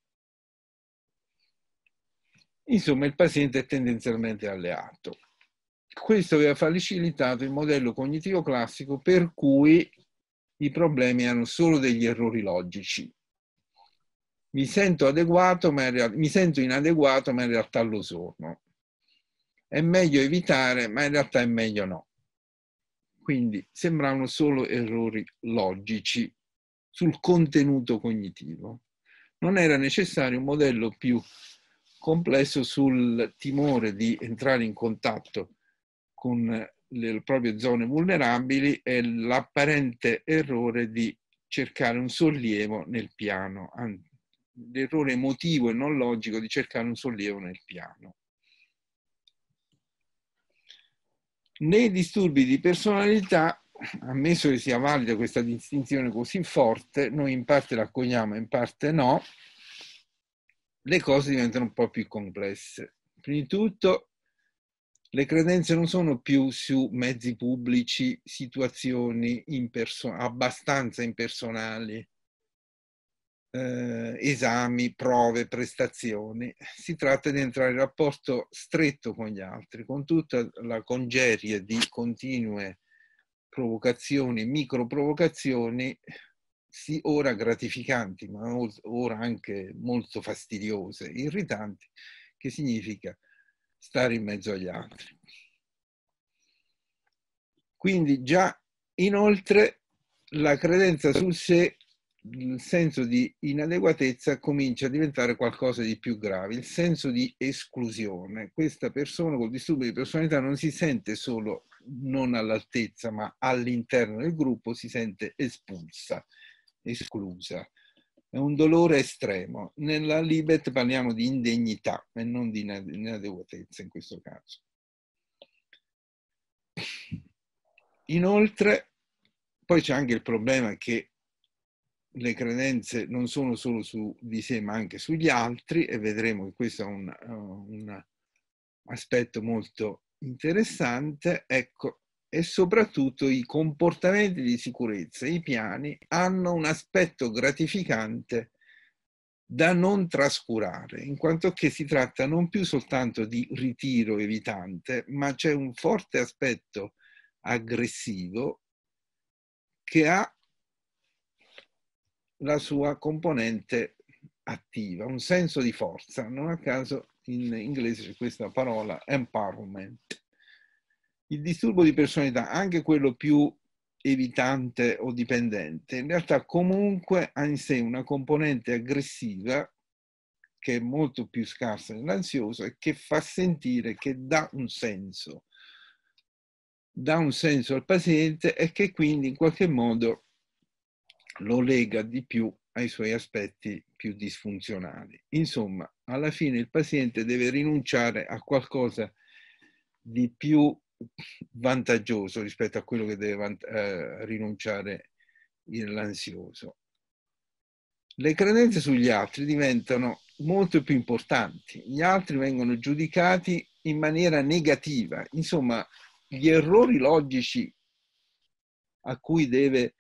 Insomma, il paziente è tendenzialmente alleato. Questo aveva facilitato il modello cognitivo classico per cui i problemi hanno solo degli errori logici, mi sento adeguato, ma in realtà, mi sento inadeguato, ma in realtà lo sono. È meglio evitare, ma in realtà è meglio no. Quindi sembrano solo errori logici sul contenuto cognitivo. Non era necessario un modello più complesso sul timore di entrare in contatto con le proprie zone vulnerabili e l'apparente errore di cercare un sollievo nel piano l'errore emotivo e non logico di cercare un sollievo nel piano. Nei disturbi di personalità, ammesso che sia valida questa distinzione così forte, noi in parte la accogliamo, in parte no, le cose diventano un po' più complesse. Prima di tutto, le credenze non sono più su mezzi pubblici, situazioni imperson- abbastanza impersonali, eh, esami, prove, prestazioni. Si tratta di entrare in rapporto stretto con gli altri, con tutta la congerie di continue provocazioni, microprovocazioni, sì ora gratificanti, ma ora anche molto fastidiose, irritanti, che significa stare in mezzo agli altri. Quindi già inoltre la credenza sul sé il senso di inadeguatezza comincia a diventare qualcosa di più grave, il senso di esclusione. Questa persona col disturbo di personalità non si sente solo non all'altezza, ma all'interno del gruppo si sente espulsa, esclusa. È un dolore estremo. Nella Libet parliamo di indegnità e non di inadeguatezza in questo caso. Inoltre, poi c'è anche il problema che le credenze non sono solo su di sé ma anche sugli altri e vedremo che questo è un, eh, un aspetto molto interessante. Ecco, e soprattutto i comportamenti di sicurezza, i piani, hanno un aspetto gratificante da non trascurare, in quanto che si tratta non più soltanto di ritiro evitante, ma c'è un forte aspetto aggressivo che ha la sua componente attiva, un senso di forza. Non a caso in inglese c'è questa parola empowerment. Il disturbo di personalità, anche quello più evitante o dipendente, in realtà comunque ha in sé una componente aggressiva che è molto più scarsa dell'ansioso e che fa sentire che dà un senso, dà un senso al paziente e che quindi in qualche modo lo lega di più ai suoi aspetti più disfunzionali. Insomma, alla fine il paziente deve rinunciare a qualcosa di più vantaggioso rispetto a quello che deve eh, rinunciare l'ansioso. Le credenze sugli altri diventano molto più importanti, gli altri vengono giudicati in maniera negativa, insomma gli errori logici a cui deve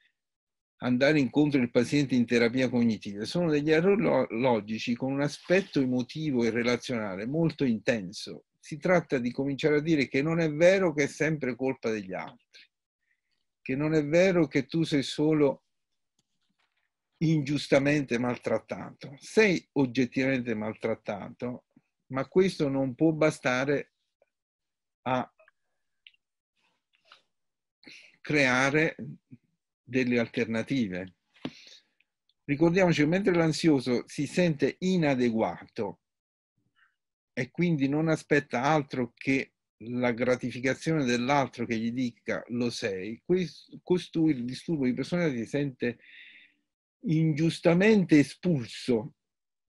andare incontro il paziente in terapia cognitiva. Sono degli errori logici con un aspetto emotivo e relazionale molto intenso. Si tratta di cominciare a dire che non è vero che è sempre colpa degli altri, che non è vero che tu sei solo ingiustamente maltrattato. Sei oggettivamente maltrattato, ma questo non può bastare a creare delle alternative. Ricordiamoci che mentre l'ansioso si sente inadeguato e quindi non aspetta altro che la gratificazione dell'altro che gli dica lo sei, costui il disturbo di personalità si sente ingiustamente espulso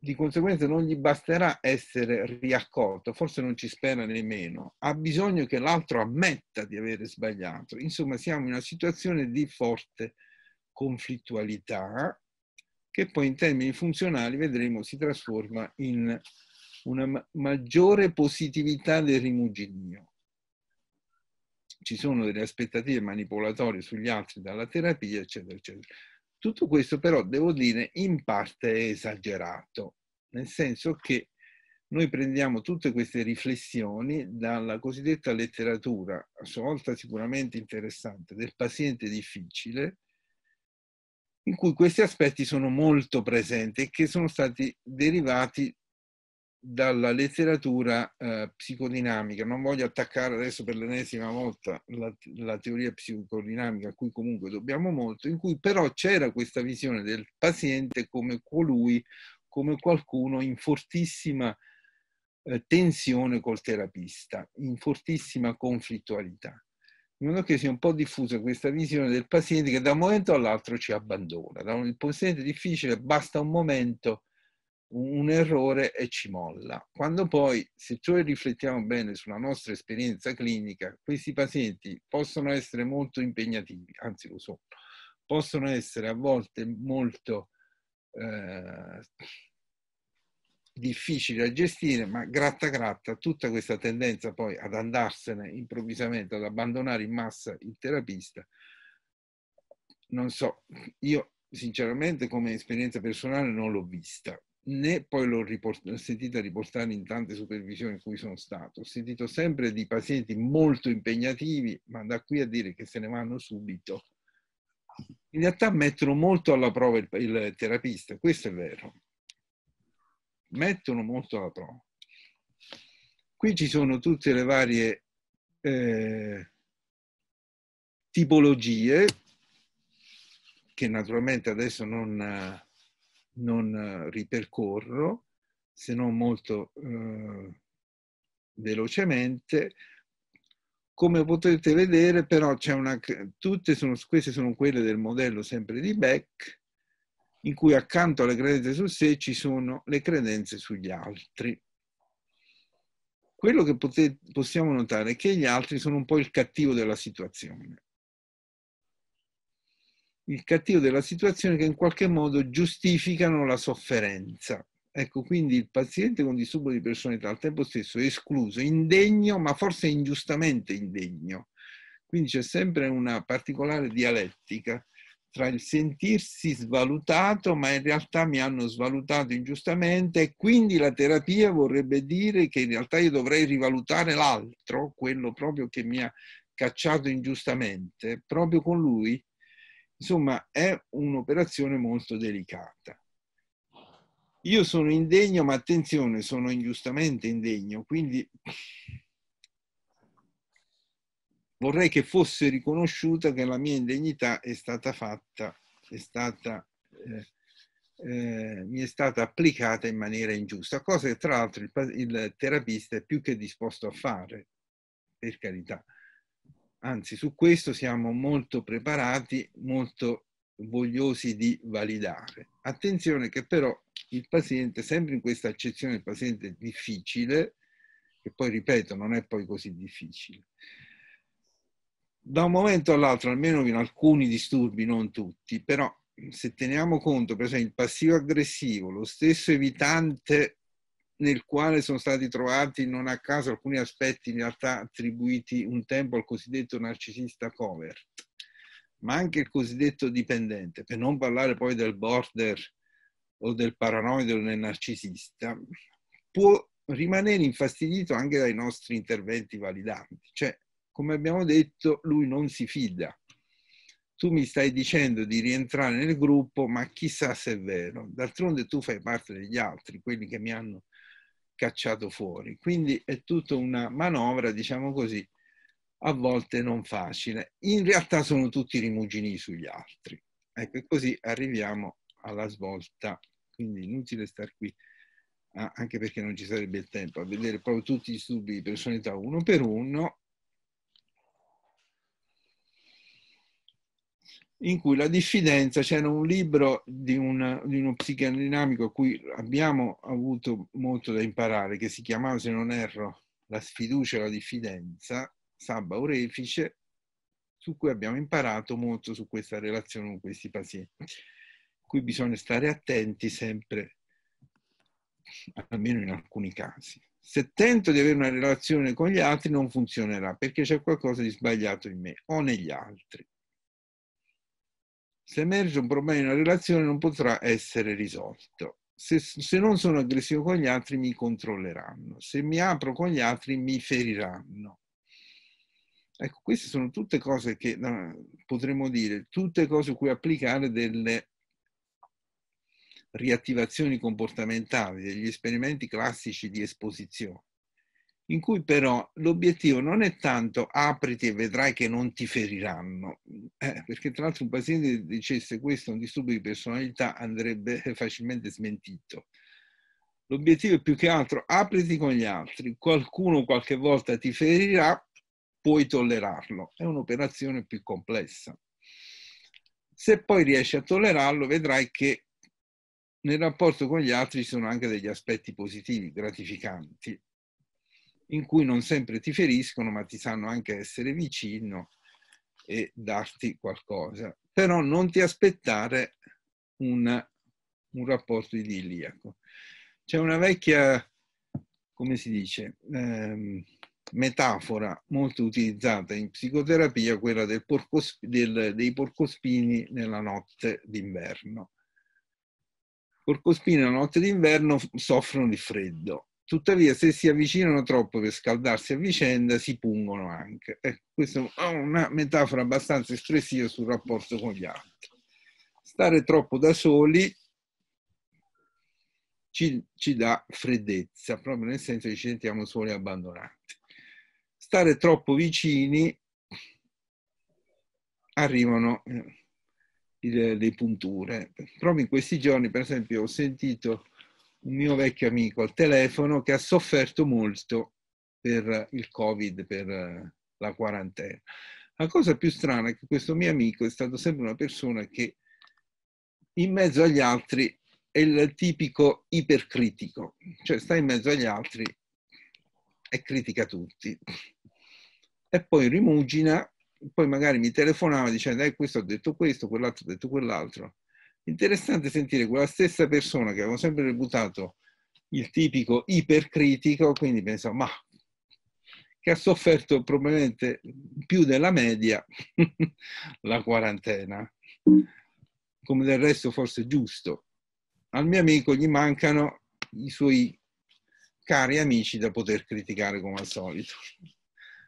di conseguenza non gli basterà essere riaccolto, forse non ci spera nemmeno, ha bisogno che l'altro ammetta di avere sbagliato. Insomma, siamo in una situazione di forte conflittualità che poi in termini funzionali vedremo si trasforma in una maggiore positività del rimuginio. Ci sono delle aspettative manipolatorie sugli altri dalla terapia, eccetera, eccetera. Tutto questo però, devo dire, in parte è esagerato, nel senso che noi prendiamo tutte queste riflessioni dalla cosiddetta letteratura, a sua volta sicuramente interessante, del paziente difficile, in cui questi aspetti sono molto presenti e che sono stati derivati dalla letteratura eh, psicodinamica. Non voglio attaccare adesso per l'ennesima volta la, la, teoria psicodinamica, a cui comunque dobbiamo molto, in cui però c'era questa visione del paziente come colui, come qualcuno in fortissima eh, tensione col terapista, in fortissima conflittualità. In modo che sia un po' diffusa questa visione del paziente che da un momento all'altro ci abbandona. Da un, il paziente difficile basta un momento un errore e ci molla. Quando poi, se noi riflettiamo bene sulla nostra esperienza clinica, questi pazienti possono essere molto impegnativi, anzi lo sono, possono essere a volte molto eh, difficili da gestire, ma gratta gratta tutta questa tendenza poi ad andarsene improvvisamente, ad abbandonare in massa il terapista, non so, io sinceramente come esperienza personale non l'ho vista né poi l'ho, riport- sentita riportare in tante supervisioni in cui sono stato. Ho sentito sempre di pazienti molto impegnativi, ma da qui a dire che se ne vanno subito. In realtà mettono molto alla prova il, il terapista, questo è vero. Mettono molto alla prova. Qui ci sono tutte le varie eh, tipologie che naturalmente adesso non non eh, ripercorro, se non molto eh, velocemente. Come potete vedere, però, c'è una, tutte sono, queste sono quelle del modello sempre di Beck, in cui accanto alle credenze su sé ci sono le credenze sugli altri. Quello che potete, possiamo notare è che gli altri sono un po' il cattivo della situazione il cattivo della situazione che in qualche modo giustificano la sofferenza. Ecco, quindi il paziente con disturbo di personalità al tempo stesso è escluso, indegno, ma forse ingiustamente indegno. Quindi c'è sempre una particolare dialettica tra il sentirsi svalutato, ma in realtà mi hanno svalutato ingiustamente, e quindi la terapia vorrebbe dire che in realtà io dovrei rivalutare l'altro, quello proprio che mi ha cacciato ingiustamente, proprio con lui Insomma, è un'operazione molto delicata. Io sono indegno, ma attenzione, sono ingiustamente indegno, quindi vorrei che fosse riconosciuta che la mia indegnità è stata fatta, è stata, eh, eh, mi è stata applicata in maniera ingiusta, cosa che tra l'altro il, il terapista è più che disposto a fare, per carità. Anzi, su questo siamo molto preparati, molto vogliosi di validare. Attenzione che però il paziente, sempre in questa accezione il paziente difficile, che poi ripeto non è poi così difficile, da un momento all'altro, almeno in alcuni disturbi, non tutti, però se teniamo conto, per esempio, il passivo aggressivo, lo stesso evitante nel quale sono stati trovati non a caso alcuni aspetti in realtà attribuiti un tempo al cosiddetto narcisista covert, ma anche il cosiddetto dipendente, per non parlare poi del border o del paranoide o del narcisista, può rimanere infastidito anche dai nostri interventi validanti. Cioè, come abbiamo detto, lui non si fida. Tu mi stai dicendo di rientrare nel gruppo, ma chissà se è vero. D'altronde tu fai parte degli altri, quelli che mi hanno cacciato fuori. Quindi è tutta una manovra, diciamo così, a volte non facile. In realtà sono tutti rimugini sugli altri. Ecco, e così arriviamo alla svolta. Quindi inutile star qui, ah, anche perché non ci sarebbe il tempo, a vedere proprio tutti gli studi di personalità uno per uno, in cui la diffidenza, c'era un libro di, una, di uno psicanalinico a cui abbiamo avuto molto da imparare, che si chiamava, se non erro, La sfiducia e la diffidenza, Sabba Orefice, su cui abbiamo imparato molto su questa relazione con questi pazienti. Qui bisogna stare attenti sempre, almeno in alcuni casi. Se tento di avere una relazione con gli altri non funzionerà perché c'è qualcosa di sbagliato in me o negli altri se emerge un problema in una relazione non potrà essere risolto. Se, se, non sono aggressivo con gli altri mi controlleranno, se mi apro con gli altri mi feriranno. Ecco, queste sono tutte cose che potremmo dire, tutte cose cui applicare delle riattivazioni comportamentali, degli esperimenti classici di esposizione in cui però l'obiettivo non è tanto apriti e vedrai che non ti feriranno, eh, perché tra l'altro un paziente dicesse questo è un disturbo di personalità andrebbe facilmente smentito. L'obiettivo è più che altro apriti con gli altri, qualcuno qualche volta ti ferirà, puoi tollerarlo, è un'operazione più complessa. Se poi riesci a tollerarlo vedrai che nel rapporto con gli altri ci sono anche degli aspetti positivi, gratificanti, in cui non sempre ti feriscono, ma ti sanno anche essere vicino e darti qualcosa. Però non ti aspettare un, un rapporto idilliaco. C'è una vecchia, come si dice, ehm, metafora molto utilizzata in psicoterapia, quella del porcosp del, dei porcospini nella notte d'inverno. Porcospini nella notte d'inverno soffrono di freddo Tuttavia, se si avvicinano troppo per scaldarsi a vicenda, si pungono anche. Eh, questa è una metafora abbastanza espressiva sul rapporto con gli altri. Stare troppo da soli ci, ci dà freddezza, proprio nel senso che ci sentiamo soli e abbandonati. Stare troppo vicini arrivano eh, le, le punture. Proprio in questi giorni, per esempio, ho sentito un mio vecchio amico al telefono che ha sofferto molto per il Covid, per eh, la quarantena. La cosa più strana è che questo mio amico è stato sempre una persona che in mezzo agli altri è il tipico ipercritico, cioè sta in mezzo agli altri e critica tutti. E poi rimugina, poi magari mi telefonava dicendo eh, questo ha detto questo, quell'altro ha detto quell'altro. Interessante sentire quella stessa persona che avevo sempre reputato il tipico ipercritico, quindi pensavo, ma che ha sofferto probabilmente più della media la quarantena, come del resto forse giusto. Al mio amico gli mancano i suoi cari amici da poter criticare come al solito.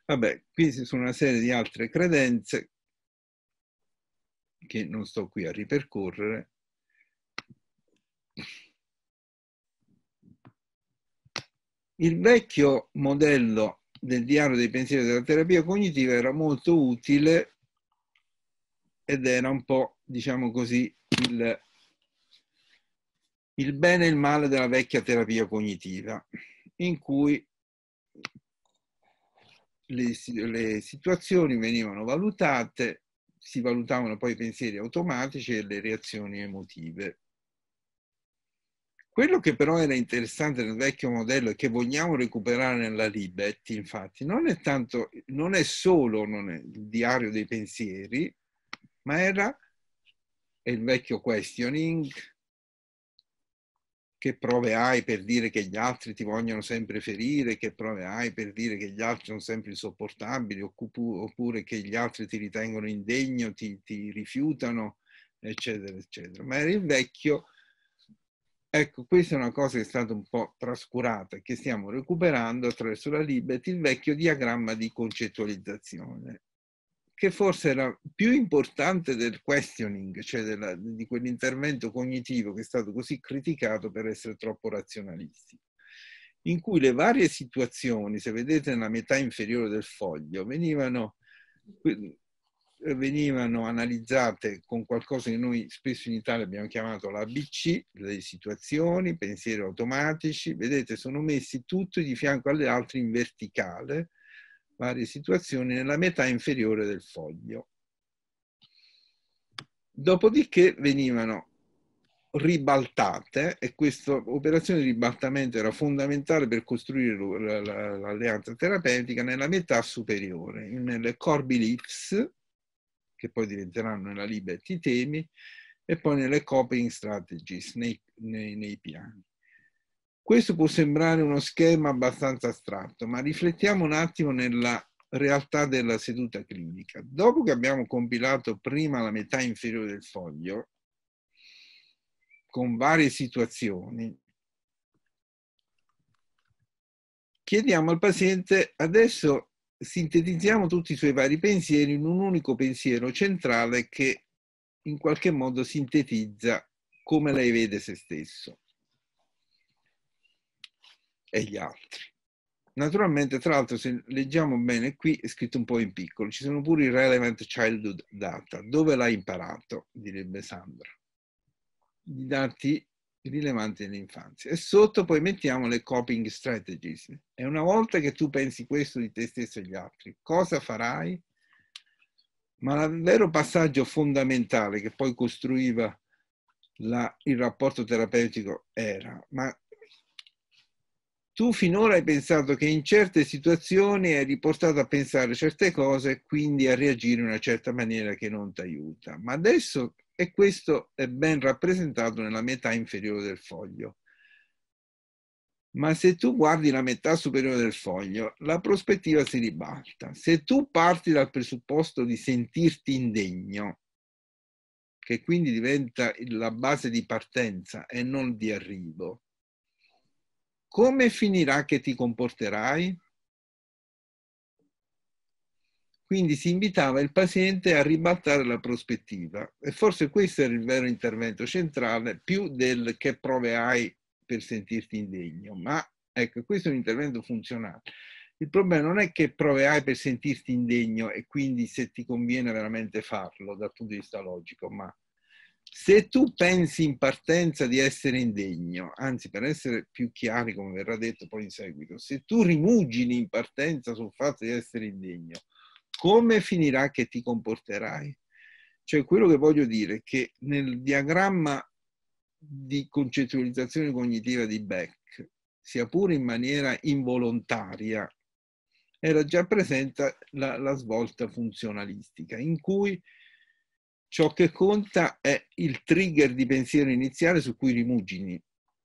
Vabbè, qui ci sono una serie di altre credenze che non sto qui a ripercorrere. Il vecchio modello del diario dei pensieri della terapia cognitiva era molto utile ed era un po', diciamo così, il, il bene e il male della vecchia terapia cognitiva, in cui le, le situazioni venivano valutate si valutavano poi i pensieri automatici e le reazioni emotive. Quello che però era interessante nel vecchio modello e che vogliamo recuperare nella Libet, infatti, non è, tanto, non è solo non è, il diario dei pensieri, ma era il vecchio questioning, che prove hai per dire che gli altri ti vogliono sempre ferire, che prove hai per dire che gli altri sono sempre insopportabili, oppure che gli altri ti ritengono indegno, ti, ti rifiutano, eccetera, eccetera. Ma era il vecchio, ecco, questa è una cosa che è stata un po' trascurata, che stiamo recuperando attraverso la Libet, il vecchio diagramma di concettualizzazione che forse era più importante del questioning, cioè della, di quell'intervento cognitivo che è stato così criticato per essere troppo razionalistico, in cui le varie situazioni, se vedete nella metà inferiore del foglio, venivano, venivano analizzate con qualcosa che noi spesso in Italia abbiamo chiamato l'ABC, le situazioni, pensieri automatici, vedete sono messi tutti di fianco alle altre in verticale, varie situazioni nella metà inferiore del foglio. Dopodiché venivano ribaltate e questa operazione di ribaltamento era fondamentale per costruire l'alleanza terapeutica nella metà superiore, nelle corbi lips, che poi diventeranno nella liberty temi, e poi nelle coping strategies, nei, nei, nei piani. Questo può sembrare uno schema abbastanza astratto, ma riflettiamo un attimo nella realtà della seduta clinica. Dopo che abbiamo compilato prima la metà inferiore del foglio, con varie situazioni, chiediamo al paziente adesso sintetizziamo tutti i suoi vari pensieri in un unico pensiero centrale che in qualche modo sintetizza come lei vede se stesso e gli altri. Naturalmente, tra l'altro, se leggiamo bene qui, è scritto un po' in piccolo, ci sono pure i relevant childhood data. Dove l'hai imparato? direbbe Sandra. I dati rilevanti nell'infanzia. E sotto poi mettiamo le coping strategies. E una volta che tu pensi questo di te stesso e gli altri, cosa farai? Ma il vero passaggio fondamentale che poi costruiva la, il rapporto terapeutico era, ma tu finora hai pensato che in certe situazioni hai riportato a pensare certe cose e quindi a reagire in una certa maniera che non ti aiuta. Ma adesso, e questo è ben rappresentato nella metà inferiore del foglio. Ma se tu guardi la metà superiore del foglio, la prospettiva si ribalta. Se tu parti dal presupposto di sentirti indegno, che quindi diventa la base di partenza e non di arrivo, come finirà che ti comporterai? Quindi si invitava il paziente a ribaltare la prospettiva e forse questo era il vero intervento centrale, più del che prove hai per sentirti indegno, ma ecco, questo è un intervento funzionale. Il problema non è che prove hai per sentirti indegno e quindi se ti conviene veramente farlo dal punto di vista logico, ma se tu pensi in partenza di essere indegno, anzi per essere più chiari come verrà detto poi in seguito, se tu rimugini in partenza sul fatto di essere indegno, come finirà che ti comporterai? Cioè quello che voglio dire è che nel diagramma di concettualizzazione cognitiva di Beck, sia pure in maniera involontaria, era già presente la, la svolta funzionalistica in cui Ciò che conta è il trigger di pensiero iniziale su cui rimugini,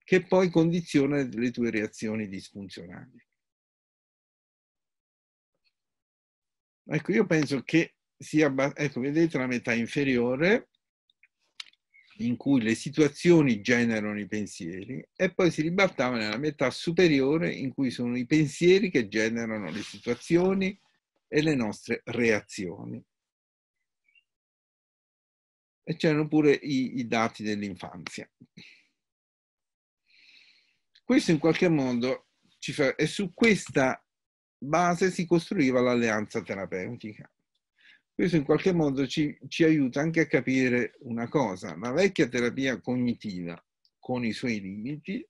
che poi condiziona le tue reazioni disfunzionali. Ecco, io penso che sia, ecco, vedete la metà inferiore in cui le situazioni generano i pensieri e poi si ribaltava nella metà superiore in cui sono i pensieri che generano le situazioni e le nostre reazioni e c'erano pure i, i dati dell'infanzia. Questo in qualche modo ci fa, e su questa base si costruiva l'alleanza terapeutica. Questo in qualche modo ci, ci aiuta anche a capire una cosa, la vecchia terapia cognitiva con i suoi limiti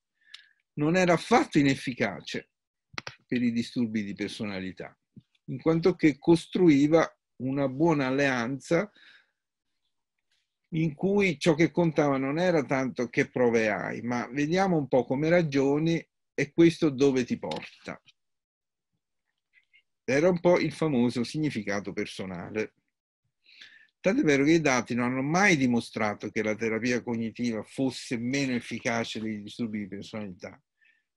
non era affatto inefficace per i disturbi di personalità, in quanto che costruiva una buona alleanza in cui ciò che contava non era tanto che prove hai, ma vediamo un po' come ragioni e questo dove ti porta. Era un po' il famoso significato personale. Tant'è vero che i dati non hanno mai dimostrato che la terapia cognitiva fosse meno efficace dei disturbi di personalità,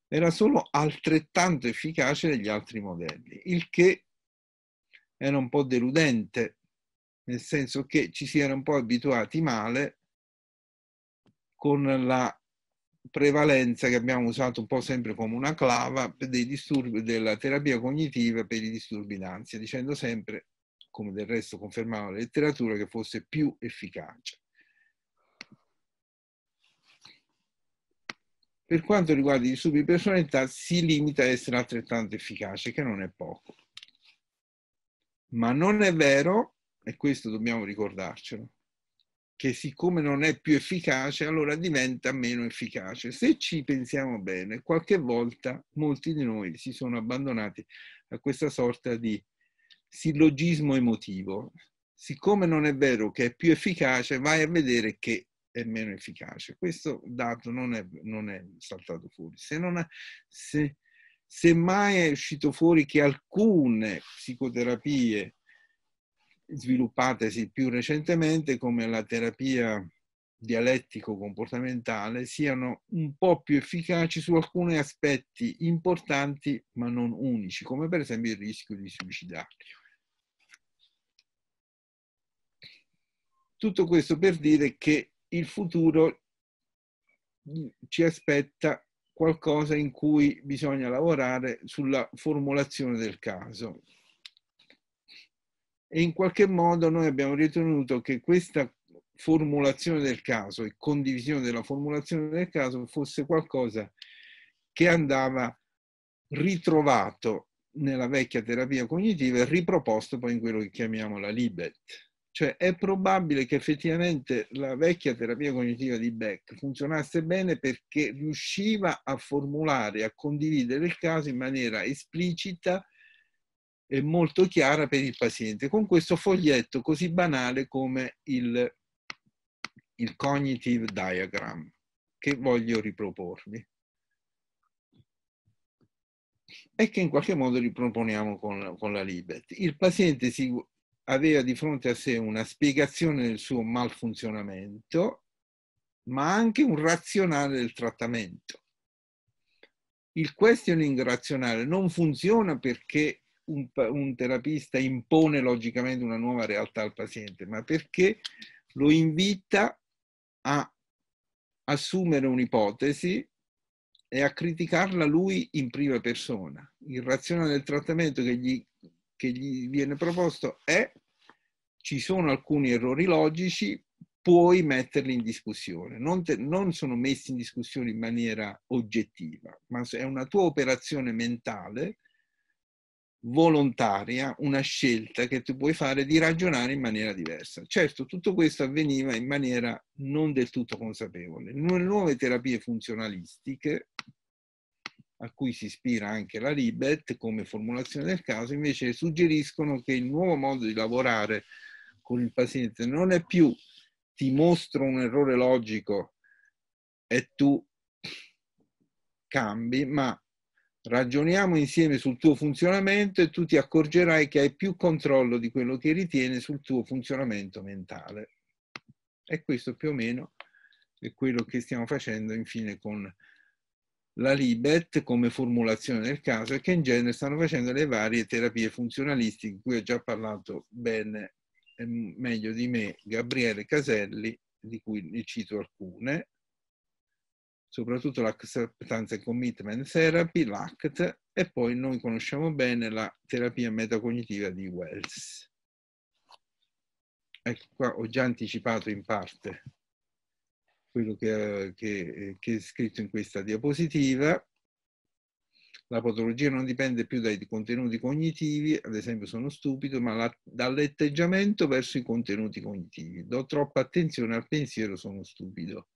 era solo altrettanto efficace degli altri modelli, il che era un po' deludente nel senso che ci si era un po' abituati male con la prevalenza che abbiamo usato un po' sempre come una clava dei disturbi della terapia cognitiva per i disturbi d'ansia, dicendo sempre, come del resto confermava la letteratura, che fosse più efficace. Per quanto riguarda i disturbi di personalità, si limita a essere altrettanto efficace, che non è poco. Ma non è vero e questo dobbiamo ricordarcelo, che siccome non è più efficace, allora diventa meno efficace. Se ci pensiamo bene, qualche volta molti di noi si sono abbandonati a questa sorta di sillogismo emotivo. Siccome non è vero che è più efficace, vai a vedere che è meno efficace. Questo dato non è, non è saltato fuori. Se, non è, se, se mai è uscito fuori che alcune psicoterapie sviluppatesi più recentemente come la terapia dialettico-comportamentale siano un po' più efficaci su alcuni aspetti importanti ma non unici, come per esempio il rischio di suicidario. Tutto questo per dire che il futuro ci aspetta qualcosa in cui bisogna lavorare sulla formulazione del caso, e in qualche modo noi abbiamo ritenuto che questa formulazione del caso e condivisione della formulazione del caso fosse qualcosa che andava ritrovato nella vecchia terapia cognitiva e riproposto poi in quello che chiamiamo la Libet. Cioè è probabile che effettivamente la vecchia terapia cognitiva di Beck funzionasse bene perché riusciva a formulare, a condividere il caso in maniera esplicita e molto chiara per il paziente, con questo foglietto così banale come il, il cognitive diagram che voglio riproporvi e che in qualche modo riproponiamo con, con la Libet. Il paziente si, aveva di fronte a sé una spiegazione del suo malfunzionamento, ma anche un razionale del trattamento. Il questioning razionale non funziona perché un, un terapista impone logicamente una nuova realtà al paziente, ma perché lo invita a assumere un'ipotesi e a criticarla lui in prima persona. Il razionale del trattamento che gli, che gli viene proposto è ci sono alcuni errori logici, puoi metterli in discussione. Non, te, non, sono messi in discussione in maniera oggettiva, ma è una tua operazione mentale volontaria, una scelta che tu puoi fare di ragionare in maniera diversa. Certo, tutto questo avveniva in maniera non del tutto consapevole. Nelle nuove terapie funzionalistiche, a cui si ispira anche la Libet come formulazione del caso, invece suggeriscono che il nuovo modo di lavorare con il paziente non è più ti mostro un errore logico e tu cambi, ma ragioniamo insieme sul tuo funzionamento e tu ti accorgerai che hai più controllo di quello che ritieni sul tuo funzionamento mentale. E questo più o meno è quello che stiamo facendo infine con la Libet come formulazione del caso e che in genere stanno facendo le varie terapie funzionalistiche di cui ha già parlato bene meglio di me Gabriele Caselli, di cui ne cito alcune, soprattutto l'acceptance commitment therapy, l'ACT, e poi noi conosciamo bene la terapia metacognitiva di Wells. Ecco qua ho già anticipato in parte quello che, che, che è scritto in questa diapositiva. La patologia non dipende più dai contenuti cognitivi, ad esempio sono stupido, ma la, dall'atteggiamento verso i contenuti cognitivi. Do troppa attenzione al pensiero, sono stupido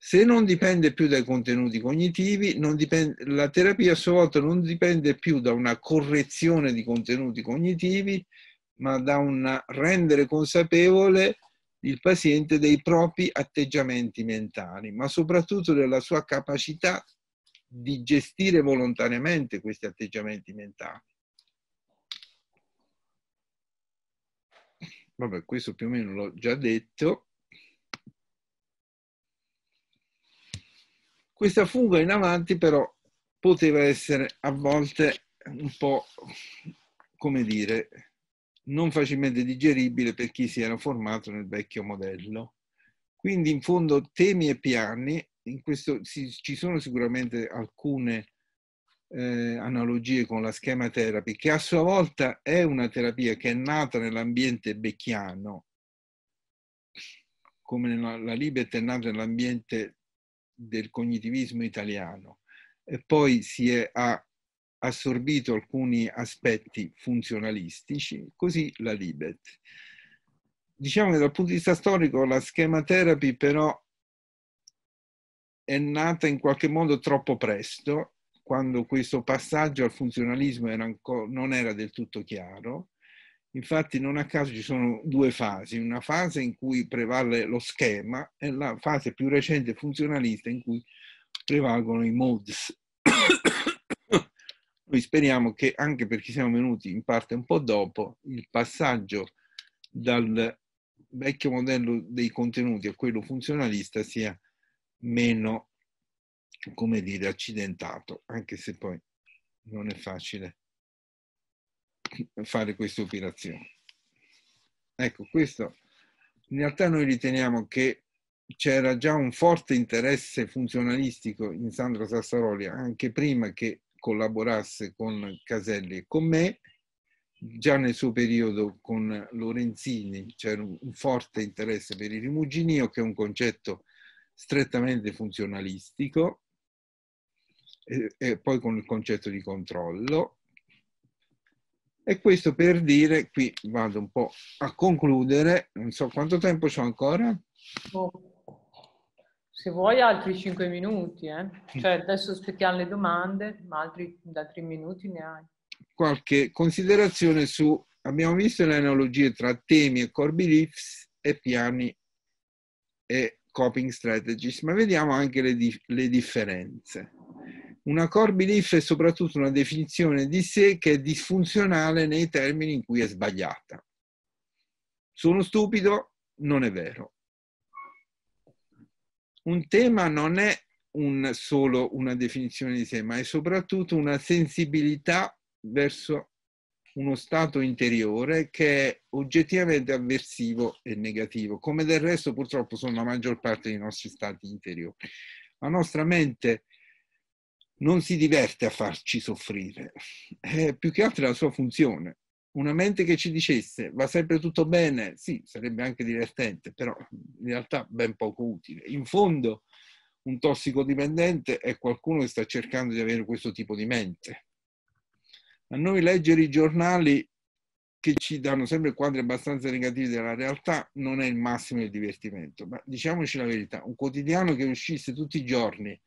se non dipende più dai contenuti cognitivi, dipende, la terapia a sua volta non dipende più da una correzione di contenuti cognitivi, ma da un rendere consapevole il paziente dei propri atteggiamenti mentali, ma soprattutto della sua capacità di gestire volontariamente questi atteggiamenti mentali. Vabbè, questo più o meno l'ho già detto. Questa fuga in avanti però poteva essere a volte un po', come dire, non facilmente digeribile per chi si era formato nel vecchio modello. Quindi in fondo temi e piani, in questo, si, ci sono sicuramente alcune eh, analogie con la schema therapy, che a sua volta è una terapia che è nata nell'ambiente becchiano, come la, la Libet è nata nell'ambiente del cognitivismo italiano e poi si è, ha assorbito alcuni aspetti funzionalistici, così la Libet. Diciamo che dal punto di vista storico la schema therapy però è nata in qualche modo troppo presto, quando questo passaggio al funzionalismo era ancora, non era del tutto chiaro, Infatti non a caso ci sono due fasi, una fase in cui prevale lo schema e la fase più recente funzionalista in cui prevalgono i modes. Noi speriamo che anche perché siamo venuti in parte un po' dopo, il passaggio dal vecchio modello dei contenuti a quello funzionalista sia meno, come dire, accidentato, anche se poi non è facile fare queste operazioni. Ecco, questo in realtà noi riteniamo che c'era già un forte interesse funzionalistico in Sandro Sassaroli anche prima che collaborasse con Caselli e con me, già nel suo periodo con Lorenzini c'era un forte interesse per il rimuginio che è un concetto strettamente funzionalistico e, poi con il concetto di controllo e questo per dire, qui vado un po' a concludere, non so quanto tempo ho ancora. Oh, se vuoi altri 5 minuti, eh? cioè adesso aspettiamo le domande, ma altri, altri minuti ne hai. Qualche considerazione su, abbiamo visto le analogie tra temi e core beliefs e piani e coping strategies, ma vediamo anche le, le differenze. Una core belief è soprattutto una definizione di sé che è disfunzionale nei termini in cui è sbagliata. Sono stupido, non è vero. Un tema non è un solo una definizione di sé, ma è soprattutto una sensibilità verso uno stato interiore che è oggettivamente avversivo e negativo, come del resto purtroppo sono la maggior parte dei nostri stati interiori. La nostra mente non si diverte a farci soffrire, è più che altro la sua funzione. Una mente che ci dicesse va sempre tutto bene, sì, sarebbe anche divertente, però in realtà ben poco utile. In fondo, un tossicodipendente è qualcuno che sta cercando di avere questo tipo di mente. A noi leggere i giornali che ci danno sempre quadri abbastanza negativi della realtà non è il massimo del divertimento, ma diciamoci la verità, un quotidiano che uscisse tutti i giorni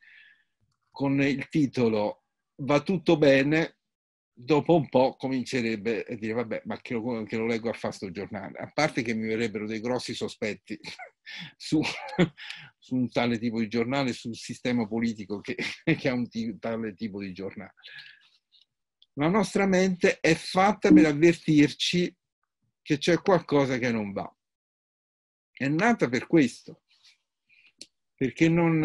con il titolo Va tutto bene, dopo un po' comincerebbe a dire vabbè, ma che lo, che lo leggo a fasto giornale? A parte che mi verrebbero dei grossi sospetti su, su, un tale tipo di giornale, sul sistema politico che, che ha un t- tale tipo di giornale. La nostra mente è fatta per avvertirci che c'è qualcosa che non va. È nata per questo, perché non,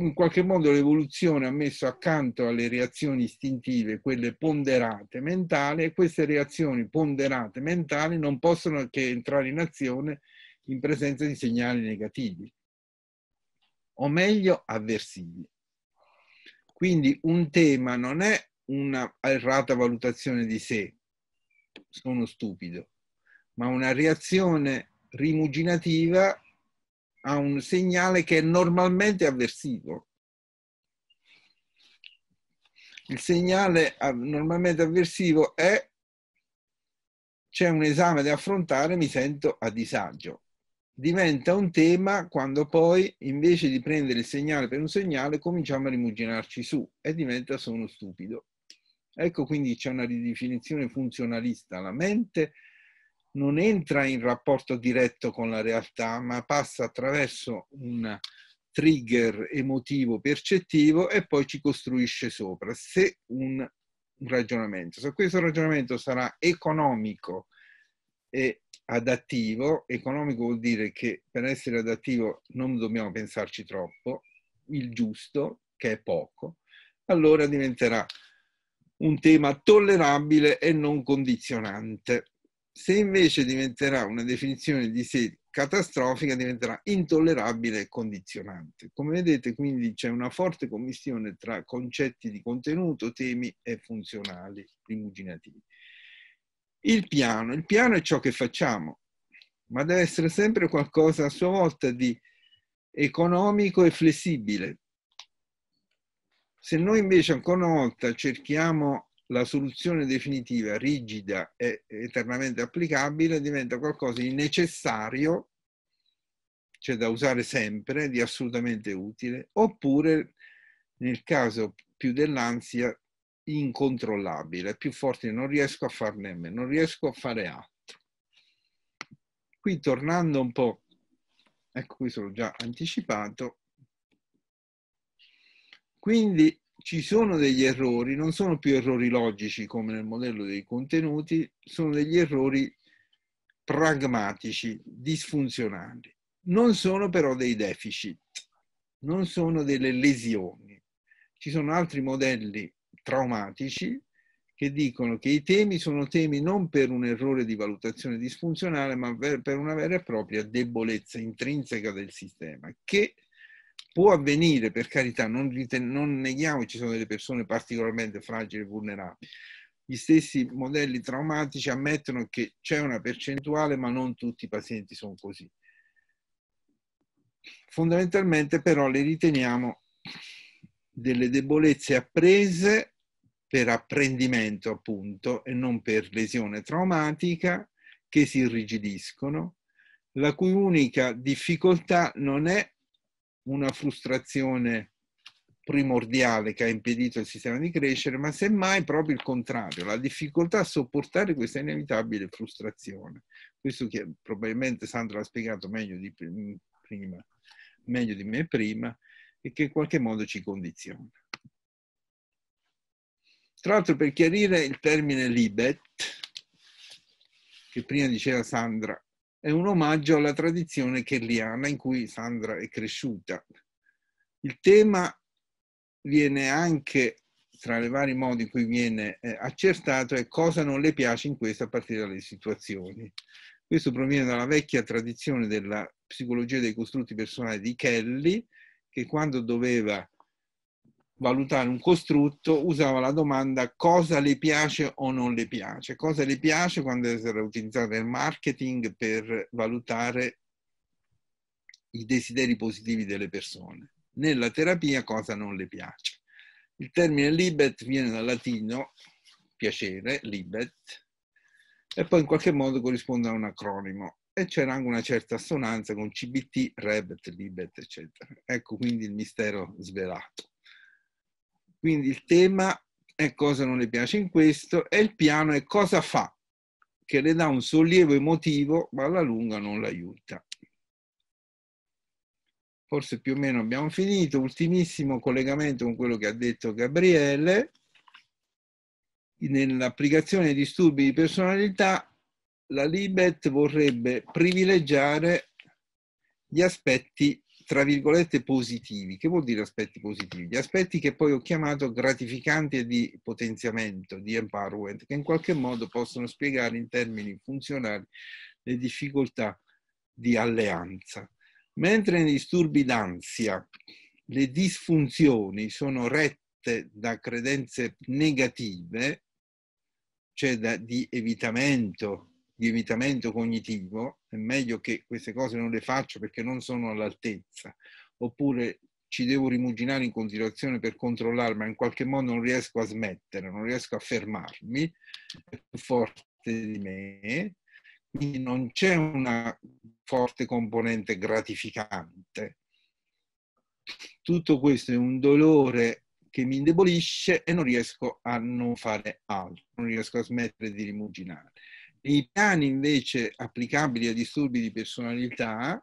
in qualche modo l'evoluzione ha messo accanto alle reazioni istintive quelle ponderate mentali e queste reazioni ponderate mentali non possono che entrare in azione in presenza di segnali negativi, o meglio avversivi. Quindi un tema non è una errata valutazione di sé, sono stupido, ma una reazione rimuginativa a un segnale che è normalmente avversivo. Il segnale normalmente avversivo è c'è un esame da affrontare, mi sento a disagio. Diventa un tema quando poi, invece di prendere il segnale per un segnale, cominciamo a rimuginarci su e diventa sono stupido. Ecco quindi c'è una ridefinizione funzionalista. La mente non entra in rapporto diretto con la realtà, ma passa attraverso un trigger emotivo percettivo e poi ci costruisce sopra. Se un, ragionamento, se questo ragionamento sarà economico e adattivo, economico vuol dire che per essere adattivo non dobbiamo pensarci troppo, il giusto, che è poco, allora diventerà un tema tollerabile e non condizionante. Se invece diventerà una definizione di sé catastrofica, diventerà intollerabile e condizionante. Come vedete, quindi c'è una forte commissione tra concetti di contenuto, temi e funzionali rimuginativi. Il piano. Il piano è ciò che facciamo, ma deve essere sempre qualcosa a sua volta di economico e flessibile. Se noi invece ancora una volta cerchiamo la soluzione definitiva, rigida e eternamente applicabile diventa qualcosa di necessario, cioè da usare sempre, di assolutamente utile, oppure nel caso più dell'ansia incontrollabile, più forte non riesco a farne meno, non riesco a fare altro. Qui tornando un po', ecco qui sono già anticipato, quindi ci sono degli errori, non sono più errori logici come nel modello dei contenuti, sono degli errori pragmatici, disfunzionali. Non sono però dei deficit, non sono delle lesioni. Ci sono altri modelli traumatici che dicono che i temi sono temi non per un errore di valutazione disfunzionale, ma per una vera e propria debolezza intrinseca del sistema, che può avvenire, per carità, non, riten- non neghiamo che ci sono delle persone particolarmente fragili e vulnerabili. Gli stessi modelli traumatici ammettono che c'è una percentuale, ma non tutti i pazienti sono così. Fondamentalmente però le riteniamo delle debolezze apprese per apprendimento appunto e non per lesione traumatica che si irrigidiscono, la cui unica difficoltà non è una frustrazione primordiale che ha impedito il sistema di crescere, ma semmai proprio il contrario, la difficoltà a sopportare questa inevitabile frustrazione. Questo che probabilmente Sandra ha spiegato meglio di, prima, meglio di me prima e che in qualche modo ci condiziona. Tra l'altro per chiarire il termine libet, che prima diceva Sandra, è un omaggio alla tradizione kerliana in cui Sandra è cresciuta. Il tema viene anche, tra i vari modi in cui viene eh, accertato, è cosa non le piace in questo a partire dalle situazioni. Questo proviene dalla vecchia tradizione della psicologia dei costrutti personali di Kelly, che quando doveva valutare un costrutto usava la domanda cosa le piace o non le piace, cosa le piace quando era utilizzato nel marketing per valutare i desideri positivi delle persone, nella terapia cosa non le piace. Il termine libet viene dal latino piacere, libet, e poi in qualche modo corrisponde a un acronimo e c'era anche una certa assonanza con CBT, Rebet, Libet, eccetera. Ecco quindi il mistero svelato. Quindi il tema è cosa non le piace in questo e il piano è cosa fa, che le dà un sollievo emotivo ma alla lunga non l'aiuta. Forse più o meno abbiamo finito. Ultimissimo collegamento con quello che ha detto Gabriele. Nell'applicazione dei disturbi di personalità la Libet vorrebbe privilegiare gli aspetti tra virgolette positivi. Che vuol dire aspetti positivi? Gli aspetti che poi ho chiamato gratificanti e di potenziamento, di empowerment, che in qualche modo possono spiegare in termini funzionali le difficoltà di alleanza. Mentre nei disturbi d'ansia le disfunzioni sono rette da credenze negative, cioè da, di evitamento, di evitamento cognitivo, è meglio che queste cose non le faccio perché non sono all'altezza, oppure ci devo rimuginare in continuazione per controllarmi, ma in qualche modo non riesco a smettere, non riesco a fermarmi, è più forte di me, quindi non c'è una forte componente gratificante. Tutto questo è un dolore che mi indebolisce e non riesco a non fare altro, non riesco a smettere di rimuginare. Nei piani invece applicabili a disturbi di personalità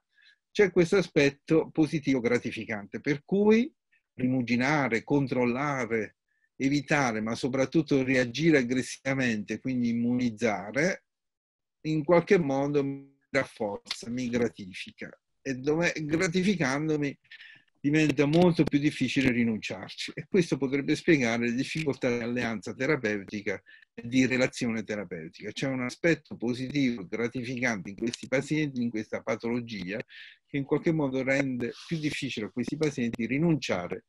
c'è questo aspetto positivo gratificante, per cui rimuginare, controllare, evitare, ma soprattutto reagire aggressivamente, quindi immunizzare, in qualche modo mi rafforza, mi gratifica e dove, gratificandomi diventa molto più difficile rinunciarci e questo potrebbe spiegare le difficoltà dell'alleanza terapeutica di relazione terapeutica. C'è un aspetto positivo gratificante in questi pazienti, in questa patologia, che in qualche modo rende più difficile a questi pazienti rinunciare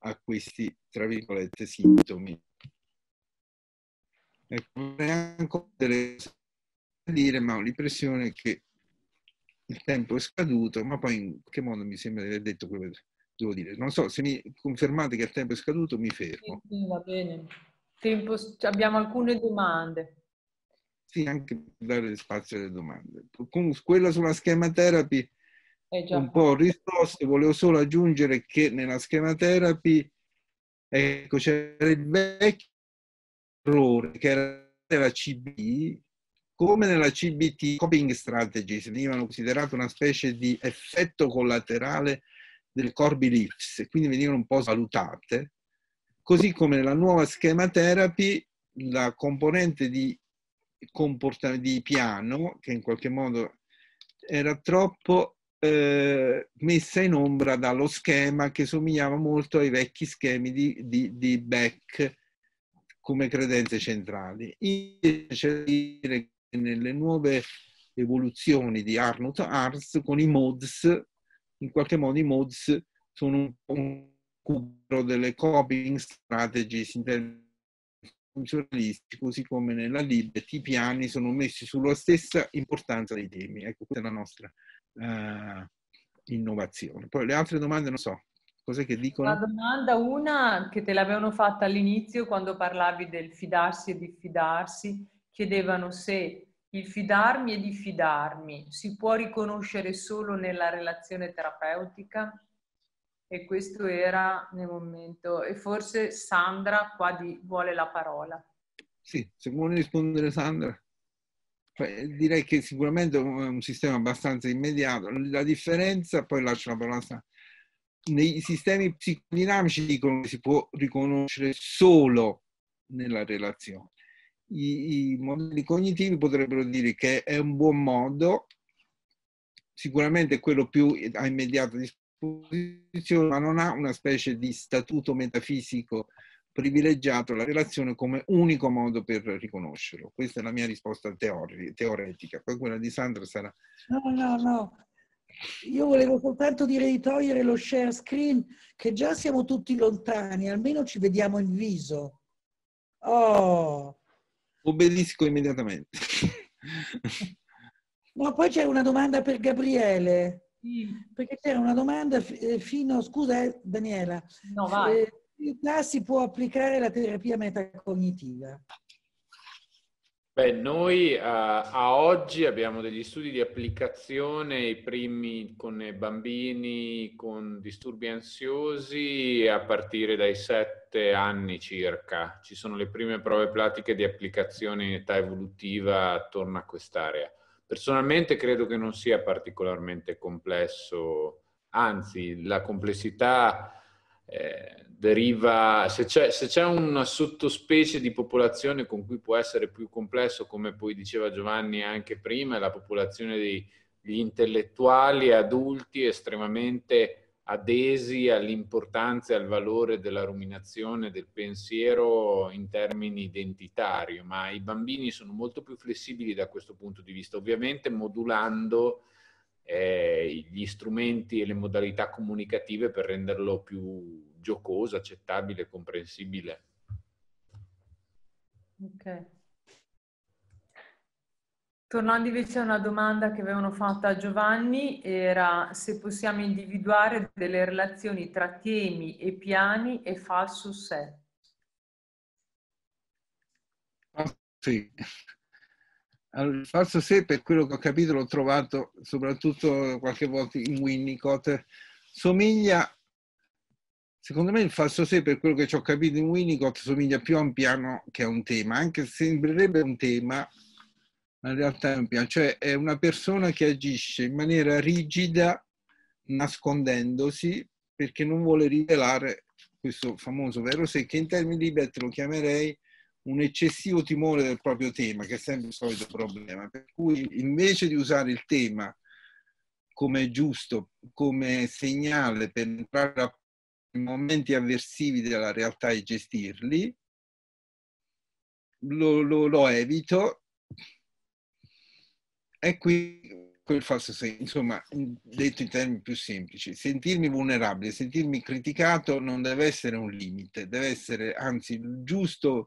a questi, tra virgolette, sintomi. Ecco, ancora dire, ma ho l'impressione che il tempo è scaduto, ma poi in che modo mi sembra di aver detto quello che devo dire. Non so, se mi confermate che il tempo è scaduto, mi fermo. Sì, va bene. Tempo, cioè, abbiamo alcune domande. Sì, anche per dare spazio alle domande. Con quella sulla schema therapy eh, un po' risposte, volevo solo aggiungere che nella schema therapy ecco, c'era il vecchio errore che era nella CB, come nella CBT coping strategies venivano considerate una specie di effetto collaterale del core beliefs, quindi venivano un po' salutate Così come nella nuova schema therapy la componente di, di piano, che in qualche modo era troppo eh, messa in ombra dallo schema che somigliava molto ai vecchi schemi di, di, di Beck come credenze centrali. Invece dire che nelle nuove evoluzioni di Arnold Arns con i mods, in qualche modo i mods sono un recupero delle coping strategies in funzionalisti, così come nella Libet, i piani sono messi sulla stessa importanza dei temi. Ecco, questa è la nostra uh, innovazione. Poi le altre domande non so. Cos'è che dicono? La domanda, una che te l'avevano fatta all'inizio quando parlavi del fidarsi e diffidarsi, chiedevano se il fidarmi e diffidarmi si può riconoscere solo nella relazione terapeutica? e questo era nel momento. E forse Sandra qua di, vuole la parola. Sì, se vuole rispondere Sandra. Direi che sicuramente è un sistema abbastanza immediato. La differenza, poi lascio la parola a Sandra, nei sistemi psicodinamici dicono che si può riconoscere solo nella relazione. I, I modelli cognitivi potrebbero dire che è un buon modo, sicuramente quello più eh, a immediata disposizione, posizione, ma non ha una specie di statuto metafisico privilegiato la relazione come unico modo per riconoscerlo. Questa è la mia risposta teori, teoretica, poi quella di Sandra sarà... No, no, no. Io volevo soltanto dire di togliere lo share screen, che già siamo tutti lontani, almeno ci vediamo in viso. Oh! Obbedisco immediatamente. no, poi c'è una domanda per Gabriele. Perché c'era una domanda eh, fino, scusa eh, Daniela, no, vai. Eh, in si può applicare la terapia metacognitiva? Beh, noi uh, a oggi abbiamo degli studi di applicazione, i primi con bambini con disturbi ansiosi a partire dai sette anni circa. Ci sono le prime prove pratiche di applicazione in età evolutiva attorno a quest'area. Personalmente credo che non sia particolarmente complesso, anzi la complessità eh, deriva, se c'è, se c'è, una sottospecie di popolazione con cui può essere più complesso, come poi diceva Giovanni anche prima, è la popolazione degli intellettuali adulti estremamente adesi all'importanza e al valore della ruminazione del pensiero in termini identitari, ma i bambini sono molto più flessibili da questo punto di vista, ovviamente modulando eh, gli strumenti e le modalità comunicative per renderlo più giocoso, accettabile, comprensibile. Ok. Tornando invece a una domanda che avevano fatto a Giovanni, era se possiamo individuare delle relazioni tra temi e piani e falso sé. Ah, sì. Allora, il falso sé, per quello che ho capito, l'ho trovato soprattutto qualche volta in Winnicott, somiglia, secondo me il falso sé, per quello che ci ho capito in Winnicott, somiglia più a un piano che a un tema, anche se sembrerebbe un tema, in realtà ampia, cioè è una persona che agisce in maniera rigida nascondendosi perché non vuole rivelare questo famoso vero sé che in termini di Beth lo chiamerei un eccessivo timore del proprio tema, che è sempre il solito problema, per cui invece di usare il tema come giusto, come segnale per entrare in momenti avversivi della realtà e gestirli, lo, lo, lo evito e qui quel falso senso, insomma, detto in termini più semplici, sentirmi vulnerabile, sentirmi criticato non deve essere un limite, deve essere anzi il giusto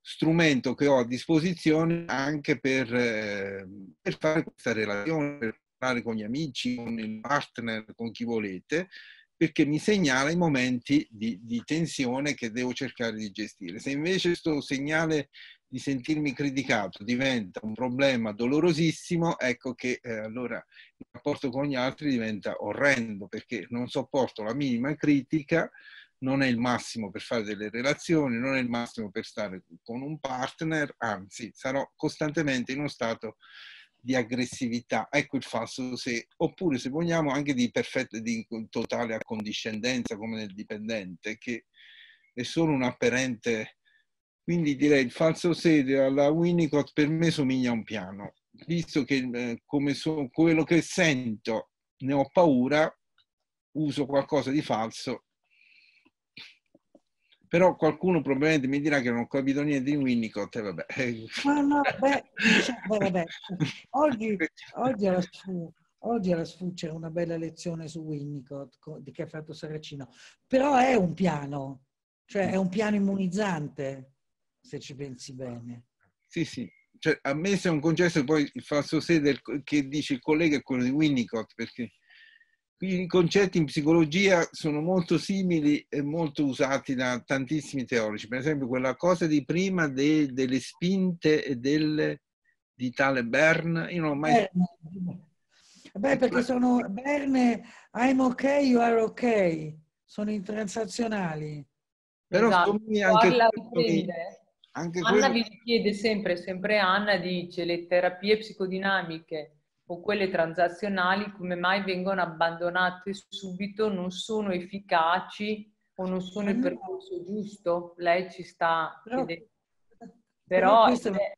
strumento che ho a disposizione anche per, eh, per fare questa relazione, per parlare con gli amici, con il partner, con chi volete, perché mi segnala i momenti di, di, tensione che devo cercare di gestire. Se invece questo segnale di sentirmi criticato diventa un problema dolorosissimo, ecco che eh, allora il rapporto con gli altri diventa orrendo perché non sopporto la minima critica, non è il massimo per fare delle relazioni, non è il massimo per stare con un partner, anzi sarò costantemente in uno stato di aggressività, ecco il falso se, oppure se vogliamo anche di, perfetto, di totale accondiscendenza come nel dipendente, che è solo un apparente quindi direi il falso sede alla Winnicott per me somiglia a un piano, visto che eh, come so, quello che sento ne ho paura, uso qualcosa di falso. Però qualcuno probabilmente mi dirà che non ho capito niente di Winnicott, e vabbè. No, no, beh, diciamo, vabbè. Oggi, oggi alla sua Oggi alla SFU c'è una bella lezione su Winnicott di che ha fatto Saracino, però è un piano, cioè è un piano immunizzante se ci pensi bene. Sì, sì. Cioè, a me se è un concesso poi il fa sede che dice il collega è quello di Winnicott, perché i concetti in psicologia sono molto simili e molto usati da tantissimi teorici. Per esempio, quella cosa di prima de, delle spinte e delle, di tale Bern, io non ho mai... Berne. Beh, perché sono Berne, I'm ok, you are ok, sono intransazionali. Però esatto. anche... Parla, anche Anna quello... vi chiede sempre, sempre Anna dice, le terapie psicodinamiche o quelle transazionali come mai vengono abbandonate subito, non sono efficaci o non sono il percorso giusto? Lei ci sta però, chiedendo. Però, però questo è...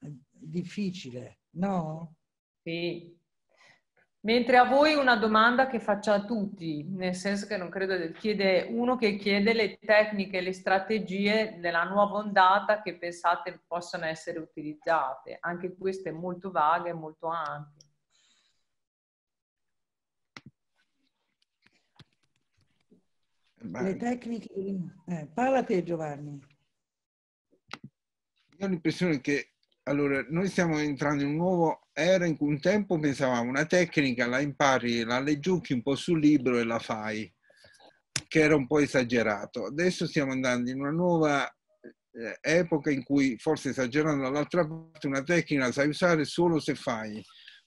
è difficile, no? Sì. Mentre a voi una domanda che faccio a tutti, nel senso che non credo chiede uno che chiede le tecniche, le strategie della nuova ondata che pensate possano essere utilizzate. Anche questa è molto vaga e molto ampia. Le tecniche... Eh, parla te Giovanni. Io ho l'impressione che allora, noi stiamo entrando in un nuovo era in un tempo pensavamo una tecnica la impari, la leggiucchi un po' sul libro e la fai, che era un po' esagerato. Adesso stiamo andando in una nuova eh, epoca in cui, forse esagerando dall'altra parte, una tecnica la sai usare solo se fai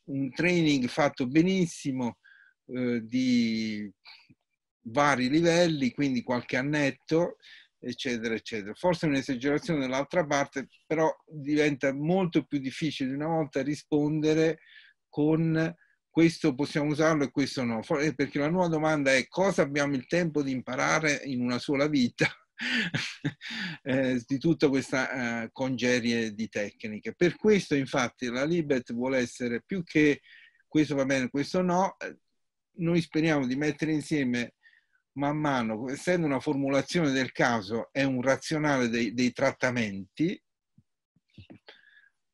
un training fatto benissimo eh, di vari livelli, quindi qualche annetto, eccetera, eccetera. Forse è un'esagerazione dall'altra parte, però diventa molto più difficile una volta rispondere con questo possiamo usarlo e questo no, eh, perché la nuova domanda è cosa abbiamo il tempo di imparare in una sola vita eh, di tutta questa eh, congerie di tecniche. Per questo infatti la Libet vuole essere più che questo va bene, questo no, noi speriamo di mettere insieme man mano, essendo una formulazione del caso, è un razionale dei, dei trattamenti,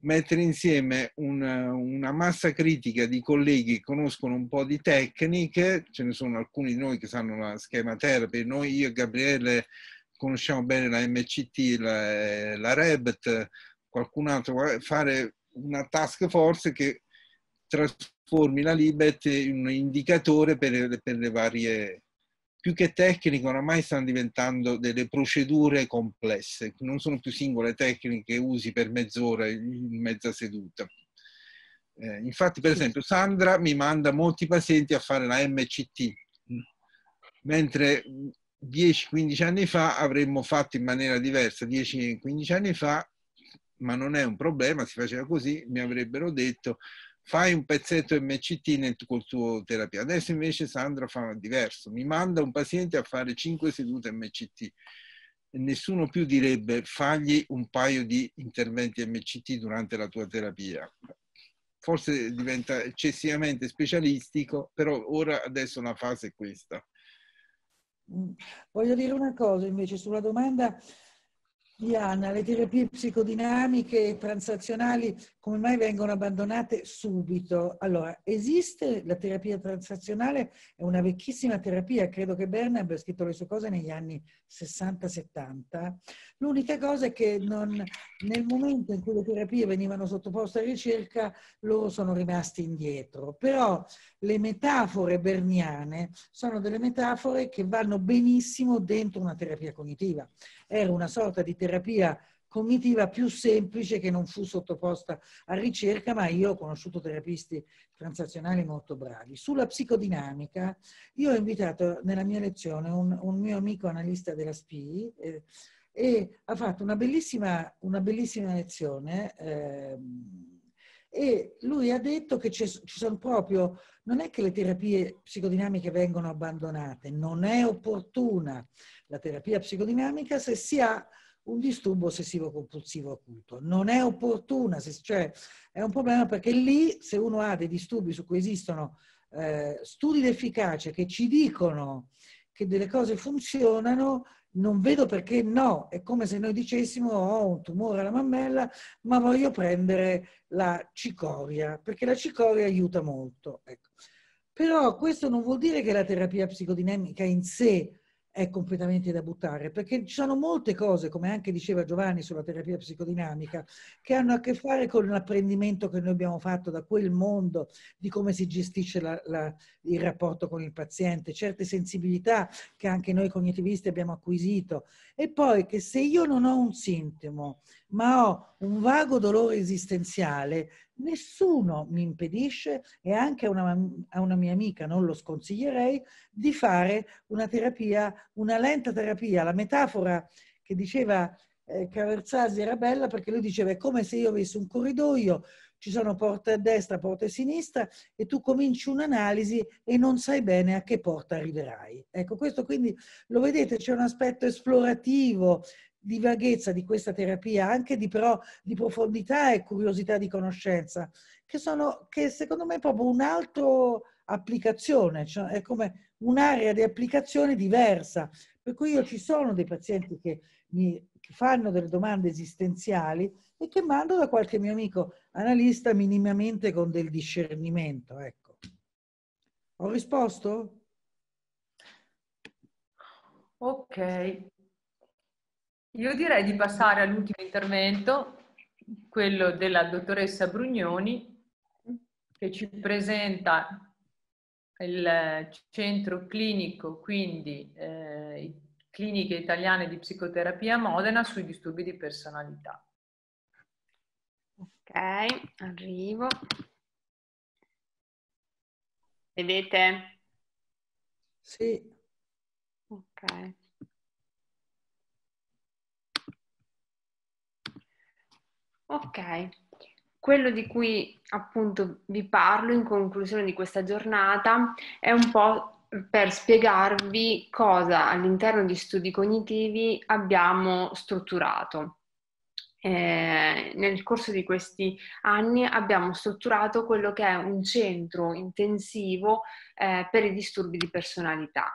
mettere insieme una, una, massa critica di colleghi che conoscono un po' di tecniche, ce ne sono alcuni di noi che sanno la schema terapia, noi, io e Gabriele conosciamo bene la MCT, la, la REBT, qualcun altro, fare una task force che trasformi la Libet in un indicatore per, per le varie più che tecniche oramai stanno diventando delle procedure complesse, non sono più singole tecniche che usi per mezz'ora in mezza seduta. Eh, infatti, per esempio, Sandra mi manda molti pazienti a fare la MCT, mentre 10-15 anni fa avremmo fatto in maniera diversa, 10-15 anni fa, ma non è un problema, si faceva così, mi avrebbero detto fai un pezzetto MCT nel, col tuo terapia. Adesso invece Sandra fa diverso, mi manda un paziente a fare 5 sedute MCT. Nessuno più direbbe fagli un paio di interventi MCT durante la tua terapia. Forse diventa eccessivamente specialistico, però ora adesso la fase è questa. Voglio dire una cosa invece sulla domanda Diana, le terapie psicodinamiche e transazionali come mai vengono abbandonate subito? Allora, esiste la terapia transazionale, è una vecchissima terapia, credo che Bernard abbia scritto le sue cose negli anni 60-70. L'unica cosa è che non, nel momento in cui le terapie venivano sottoposte a ricerca, loro sono rimasti indietro. Però le metafore berniane sono delle metafore che vanno benissimo dentro una terapia cognitiva era una sorta di terapia cognitiva più semplice che non fu sottoposta a ricerca, ma io ho conosciuto terapisti transazionali molto bravi. Sulla psicodinamica, io ho invitato nella mia lezione un, un mio amico analista della SPI eh, e ha fatto una bellissima, una bellissima lezione. Eh, e lui ha detto che ci sono proprio, non è che le terapie psicodinamiche vengono abbandonate, non è opportuna la terapia psicodinamica se si ha un disturbo ossessivo compulsivo acuto. Non è opportuna, se, cioè è un problema perché lì se uno ha dei disturbi su cui esistono eh, studi d'efficacia che ci dicono che delle cose funzionano, non vedo perché no, è come se noi dicessimo ho oh, un tumore alla mammella ma voglio prendere la cicoria, perché la cicoria aiuta molto. Ecco. Però questo non vuol dire che la terapia psicodinamica in sé è completamente da buttare, perché ci sono molte cose, come anche diceva Giovanni sulla terapia psicodinamica, che hanno a che fare con l'apprendimento che noi abbiamo fatto da quel mondo, di come si gestisce la, la, il rapporto con il paziente, certe sensibilità che anche noi cognitivisti abbiamo acquisito. E poi che se io non ho un sintomo, ma ho un vago dolore esistenziale, nessuno mi impedisce e anche a una, a una mia amica non lo sconsiglierei di fare una terapia, una lenta terapia. La metafora che diceva eh, Caversasi era bella perché lui diceva è come se io avessi un corridoio, ci sono porte a destra, porte a sinistra e tu cominci un'analisi e non sai bene a che porta arriverai. Ecco, questo quindi lo vedete, c'è un aspetto esplorativo, di vaghezza di questa terapia, anche di però di profondità e curiosità di conoscenza, che, sono, che secondo me è proprio un'altra applicazione, cioè è come un'area di applicazione diversa. Per cui io ci sono dei pazienti che mi fanno delle domande esistenziali e che mando da qualche mio amico analista minimamente con del discernimento. Ecco. Ho risposto? Ok, io direi di passare all'ultimo intervento, quello della dottoressa Brugnoni, che ci presenta il centro clinico, quindi eh, cliniche italiane di psicoterapia Modena sui disturbi di personalità. Ok, arrivo. Vedete? Sì. Ok. Ok, quello di cui appunto vi parlo in conclusione di questa giornata è un po' per spiegarvi cosa all'interno di studi cognitivi abbiamo strutturato. Eh, nel corso di questi anni abbiamo strutturato quello che è un centro intensivo eh, per i disturbi di personalità.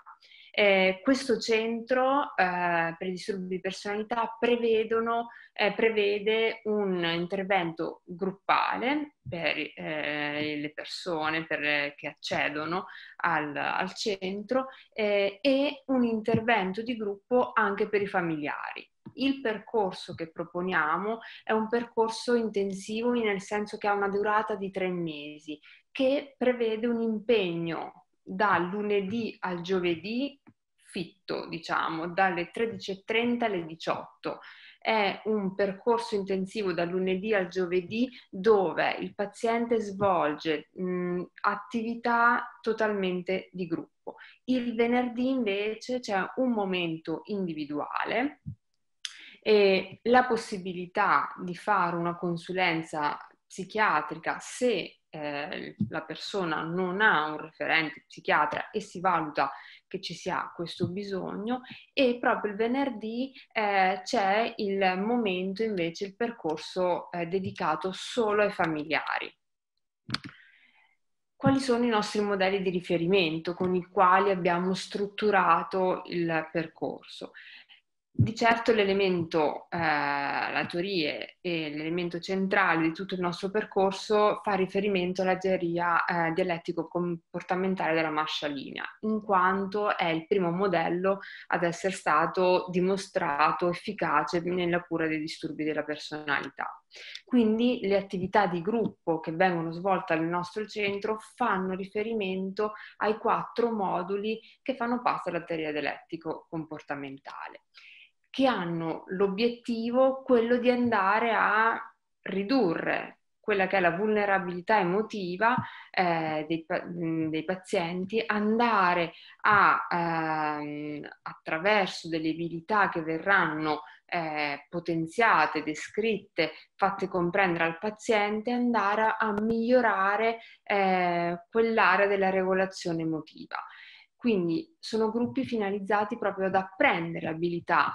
Eh, questo centro eh, per i disturbi di personalità eh, prevede un intervento gruppale per eh, le persone per, eh, che accedono al, al centro eh, e un intervento di gruppo anche per i familiari. Il percorso che proponiamo è un percorso intensivo nel senso che ha una durata di tre mesi che prevede un impegno da lunedì al giovedì fitto, diciamo, dalle 13.30 alle 18. È un percorso intensivo da lunedì al giovedì dove il paziente svolge mh, attività totalmente di gruppo. Il venerdì invece c'è un momento individuale e la possibilità di fare una consulenza psichiatrica se eh, la persona non ha un referente psichiatra e si valuta che ci sia questo bisogno e proprio il venerdì eh, c'è il momento invece, il percorso eh, dedicato solo ai familiari. Quali sono i nostri modelli di riferimento con i quali abbiamo strutturato il percorso? Di certo l'elemento, eh, la teoria e l'elemento centrale di tutto il nostro percorso fa riferimento alla teoria eh, dialettico-comportamentale della mascia linea, in quanto è il primo modello ad essere stato dimostrato efficace nella cura dei disturbi della personalità. Quindi le attività di gruppo che vengono svolte nel nostro centro fanno riferimento ai quattro moduli che fanno parte della teoria dialettico-comportamentale che hanno l'obiettivo quello di andare a ridurre quella che è la vulnerabilità emotiva eh, dei, dei, pazienti, andare a, ehm, attraverso delle abilità che verranno eh, potenziate, descritte, fatte comprendere al paziente, andare a, a migliorare eh, quell'area della regolazione emotiva. Quindi sono gruppi finalizzati proprio ad apprendere abilità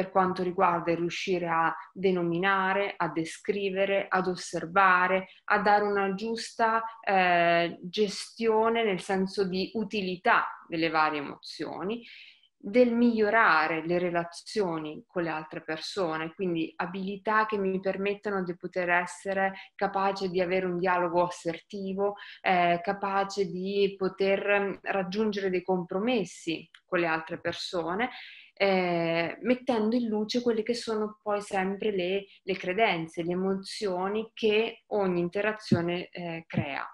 per quanto riguarda riuscire a denominare, a descrivere, ad osservare, a dare una giusta eh, gestione nel senso di utilità delle varie emozioni del migliorare le relazioni con le altre persone, quindi abilità che mi permettano di poter essere capace di avere un dialogo assertivo, eh, capace di poter mm, raggiungere dei compromessi con le altre persone eh, mettendo in luce quelle che sono poi sempre le, le credenze, le emozioni che ogni interazione eh, crea.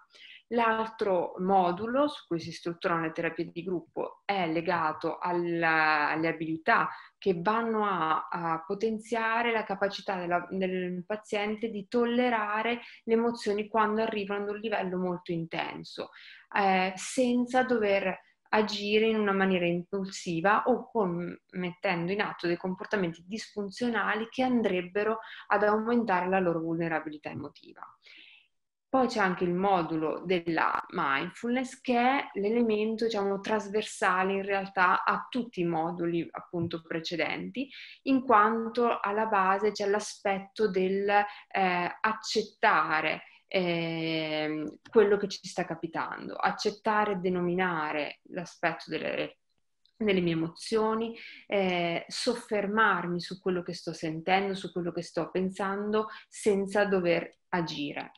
L'altro modulo su cui si strutturano le terapie di gruppo è legato alla, alle abilità che vanno a, a potenziare la capacità della, del paziente di tollerare le emozioni quando arrivano ad un livello molto intenso, eh, senza dover agire in una maniera impulsiva o con, mettendo in atto dei comportamenti disfunzionali che andrebbero ad aumentare la loro vulnerabilità emotiva. Poi c'è anche il modulo della mindfulness che è l'elemento diciamo, trasversale in realtà a tutti i moduli appunto precedenti, in quanto alla base c'è l'aspetto dell'accettare eh, eh, quello che ci sta capitando, accettare e denominare l'aspetto delle, delle mie emozioni, eh, soffermarmi su quello che sto sentendo, su quello che sto pensando, senza dover agire.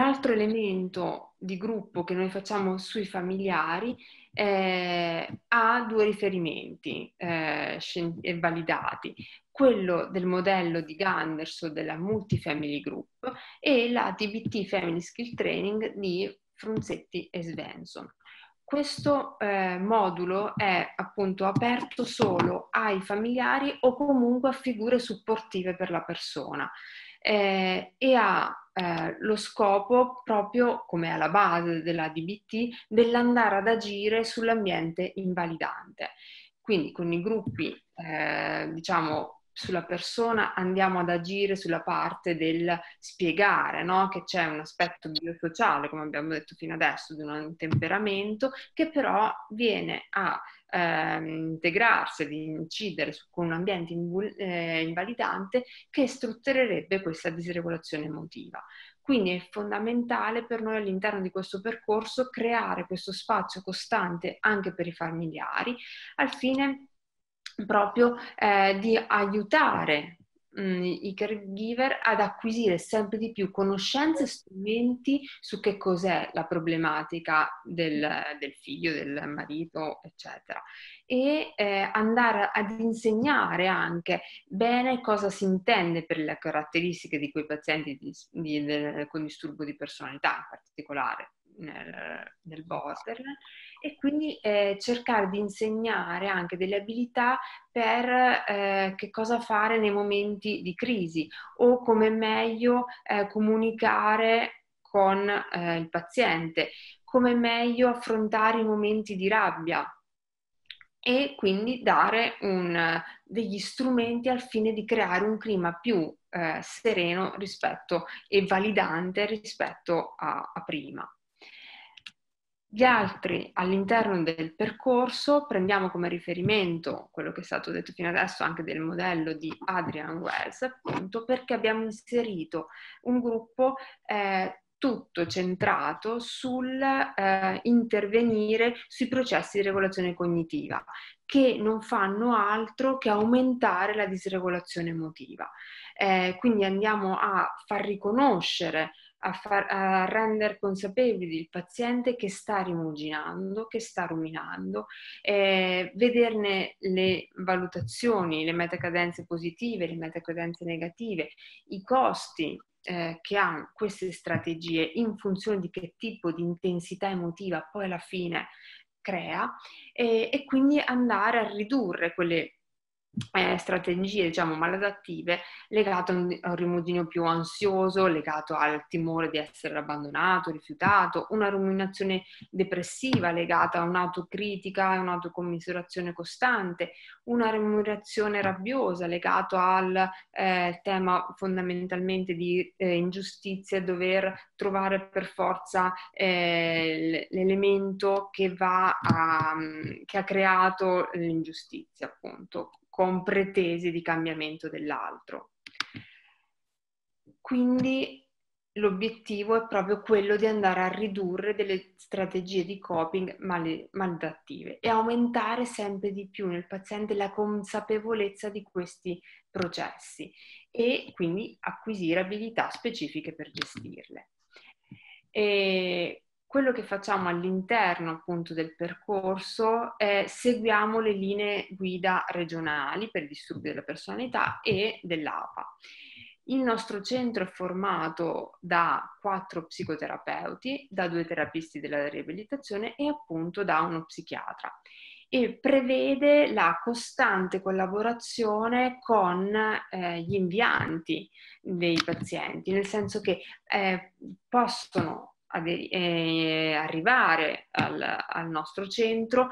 L'altro elemento di gruppo che noi facciamo sui familiari eh, ha due riferimenti eh, validati quello del modello di Ganderson della Multifamily Group e la DBT Family Skill Training di Frunzetti e Svensson. Questo eh, modulo è appunto aperto solo ai familiari o comunque a figure supportive per la persona eh, e ha eh, lo scopo proprio come alla base della DBT dell'andare ad agire sull'ambiente invalidante. Quindi con i gruppi eh, diciamo sulla persona andiamo ad agire sulla parte del spiegare no? che c'è un aspetto biosociale, come abbiamo detto fino adesso, di un temperamento che però viene a ehm, integrarsi, ad incidere su, con un ambiente invul- eh, invalidante che strutturerebbe questa disregolazione emotiva. Quindi è fondamentale per noi all'interno di questo percorso creare questo spazio costante anche per i familiari al fine proprio eh, di aiutare mm, i caregiver ad acquisire sempre di più conoscenze e strumenti su che cos'è la problematica del, del figlio, del marito, eccetera. E eh, andare ad insegnare anche bene cosa si intende per le caratteristiche di quei pazienti di, di, del, con disturbo di personalità in particolare nel, nel borderline e quindi eh, cercare di insegnare anche delle abilità per eh, che cosa fare nei momenti di crisi o come meglio eh, comunicare con eh, il paziente, come meglio affrontare i momenti di rabbia e quindi dare un, degli strumenti al fine di creare un clima più eh, sereno rispetto, e validante rispetto a, a prima. Gli altri all'interno del percorso prendiamo come riferimento quello che è stato detto fino adesso anche del modello di Adrian Wells, appunto perché abbiamo inserito un gruppo eh, tutto centrato sul eh, sui processi di regolazione cognitiva, che non fanno altro che aumentare la disregolazione emotiva. Eh, quindi andiamo a far riconoscere a, far, a rendere consapevoli il paziente che sta rimuginando, che sta ruminando, eh, vederne le valutazioni, le metacadenze positive, le metacadenze negative, i costi eh, che hanno queste strategie in funzione di che tipo di intensità emotiva poi alla fine crea e, e quindi andare a ridurre quelle eh, strategie diciamo maladattive legate a un, a un rimodino più ansioso, legato al timore di essere abbandonato, rifiutato, una ruminazione depressiva legata a un'autocritica e un'autocommisurazione costante, una ruminazione rabbiosa legata al eh, tema fondamentalmente di eh, ingiustizia, dover trovare per forza eh, l'elemento che, va a, che ha creato l'ingiustizia, appunto, con pretese di cambiamento dell'altro. Quindi l'obiettivo è proprio quello di andare a ridurre delle strategie di coping mal- malattive e aumentare sempre di più nel paziente la consapevolezza di questi processi e quindi acquisire abilità specifiche per gestirle. E quello che facciamo all'interno appunto del percorso è seguiamo le linee guida regionali per i disturbi della personalità e dell'APA. Il nostro centro è formato da quattro psicoterapeuti, da due terapisti della riabilitazione e appunto da uno psichiatra e prevede la costante collaborazione con eh, gli invianti dei pazienti, nel senso che eh, possono eh, arrivare al, al, nostro centro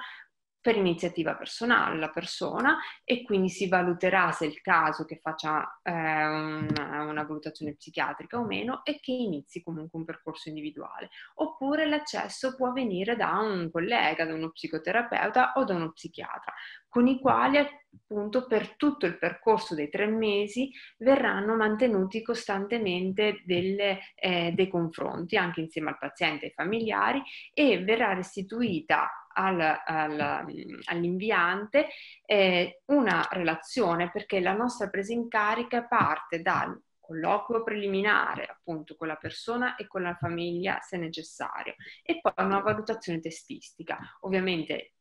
per iniziativa personale la persona e quindi si valuterà se è il caso che faccia eh, una, una valutazione psichiatrica o meno e che inizi comunque un percorso individuale. Oppure l'accesso può venire da un collega, da uno psicoterapeuta o da uno psichiatra, con i quali appunto per tutto il percorso dei tre mesi verranno mantenuti costantemente delle, eh, dei confronti anche insieme al paziente e ai familiari e verrà restituita al, al, all'inviante eh, una relazione perché la nostra presa in carica parte dal colloquio preliminare appunto con la persona e con la famiglia se necessario e poi una valutazione testistica. Ovviamente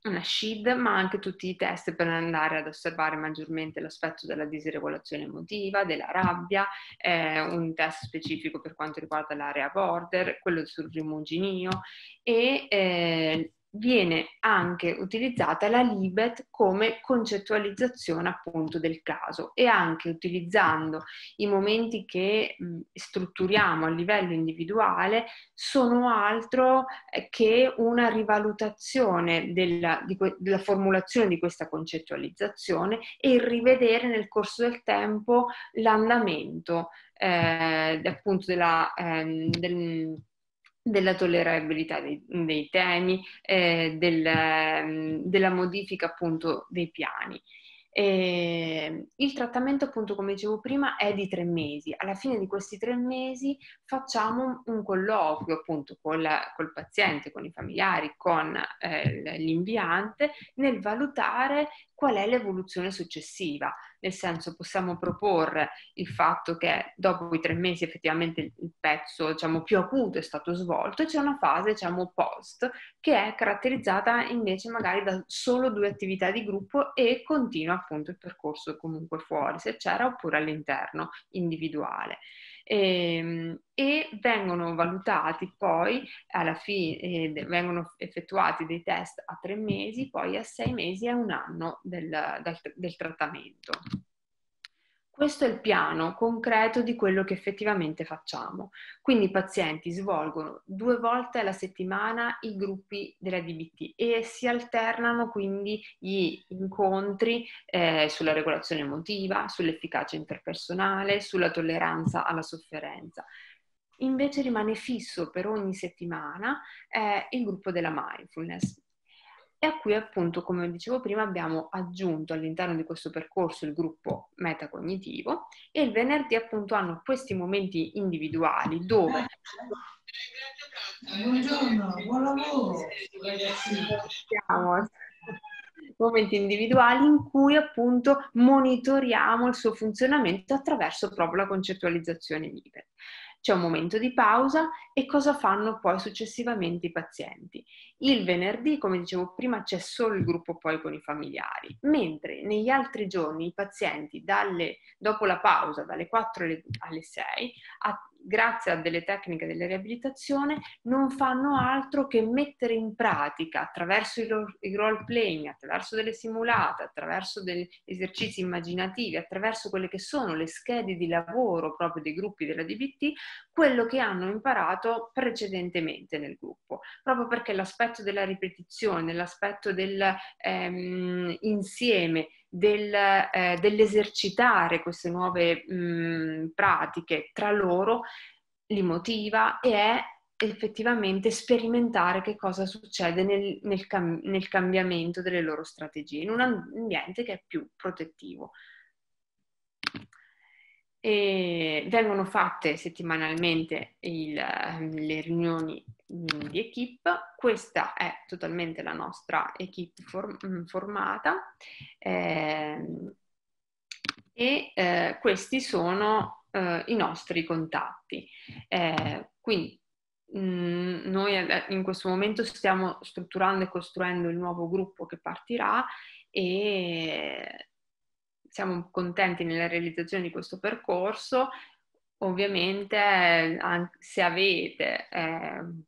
una SHID, ma anche tutti i test per andare ad osservare maggiormente l'aspetto della disregolazione emotiva, della rabbia, eh, un test specifico per quanto riguarda l'area border, quello sul rimuginio e eh, viene anche utilizzata la Libet come concettualizzazione appunto del caso e anche utilizzando i momenti che strutturiamo a livello individuale sono altro eh, che una rivalutazione della, que- della formulazione di questa concettualizzazione e rivedere nel corso del tempo l'andamento eh, appunto della, ehm, del, della tollerabilità dei, dei temi, eh, del, mm, della modifica appunto dei piani. Eh, il trattamento, appunto, come dicevo prima, è di tre mesi. Alla fine di questi tre mesi facciamo un, un colloquio appunto col, col, paziente, con i familiari, con eh, l'inviante nel valutare qual è l'evoluzione successiva nel senso possiamo proporre il fatto che dopo i tre mesi effettivamente il pezzo diciamo, più acuto è stato svolto e c'è una fase diciamo, post che è caratterizzata invece magari da solo due attività di gruppo e continua appunto il percorso comunque fuori se c'era oppure all'interno individuale e, ehm, e vengono valutati poi alla fine, eh, vengono effettuati dei test a tre mesi, poi a sei mesi e a un anno del, del, del trattamento. Questo è il piano concreto di quello che effettivamente facciamo. Quindi i pazienti svolgono due volte alla settimana i gruppi della DBT e si alternano quindi gli incontri eh, sulla regolazione emotiva, sull'efficacia interpersonale, sulla tolleranza alla sofferenza. Invece rimane fisso per ogni settimana eh, il gruppo della mindfulness e a cui appunto, come dicevo prima, abbiamo aggiunto all'interno di questo percorso il gruppo metacognitivo e il venerdì appunto hanno questi momenti individuali dove... Buongiorno, buon lavoro! Siamo momenti individuali in cui appunto monitoriamo il suo funzionamento attraverso proprio la concettualizzazione libera c'è un momento di pausa e cosa fanno poi successivamente i pazienti. Il venerdì, come dicevo prima, c'è solo il gruppo poi con i familiari, mentre negli altri giorni i pazienti dalle, dopo la pausa, dalle 4 alle 6, grazie a delle tecniche della riabilitazione, non fanno altro che mettere in pratica attraverso i role playing, attraverso delle simulate, attraverso degli esercizi immaginativi, attraverso quelle che sono le schede di lavoro proprio dei gruppi della DBT, quello che hanno imparato precedentemente nel gruppo, proprio perché l'aspetto della ripetizione, l'aspetto dell'insieme, ehm, del, eh, dell'esercitare queste nuove mh, mm, pratiche tra loro li motiva e è effettivamente sperimentare che cosa succede nel, nel, cam- nel cambiamento delle loro strategie in un ambiente che è più protettivo. E vengono fatte settimanalmente il, le riunioni Mm, di equip. Questa è totalmente la nostra equip form- mm, formata ehm, e eh, questi sono eh, i nostri contatti. Eh, quindi mh, mm, noi eh, in questo momento stiamo strutturando e costruendo il nuovo gruppo che partirà e siamo contenti nella realizzazione di questo percorso. Ovviamente eh, se avete ehm,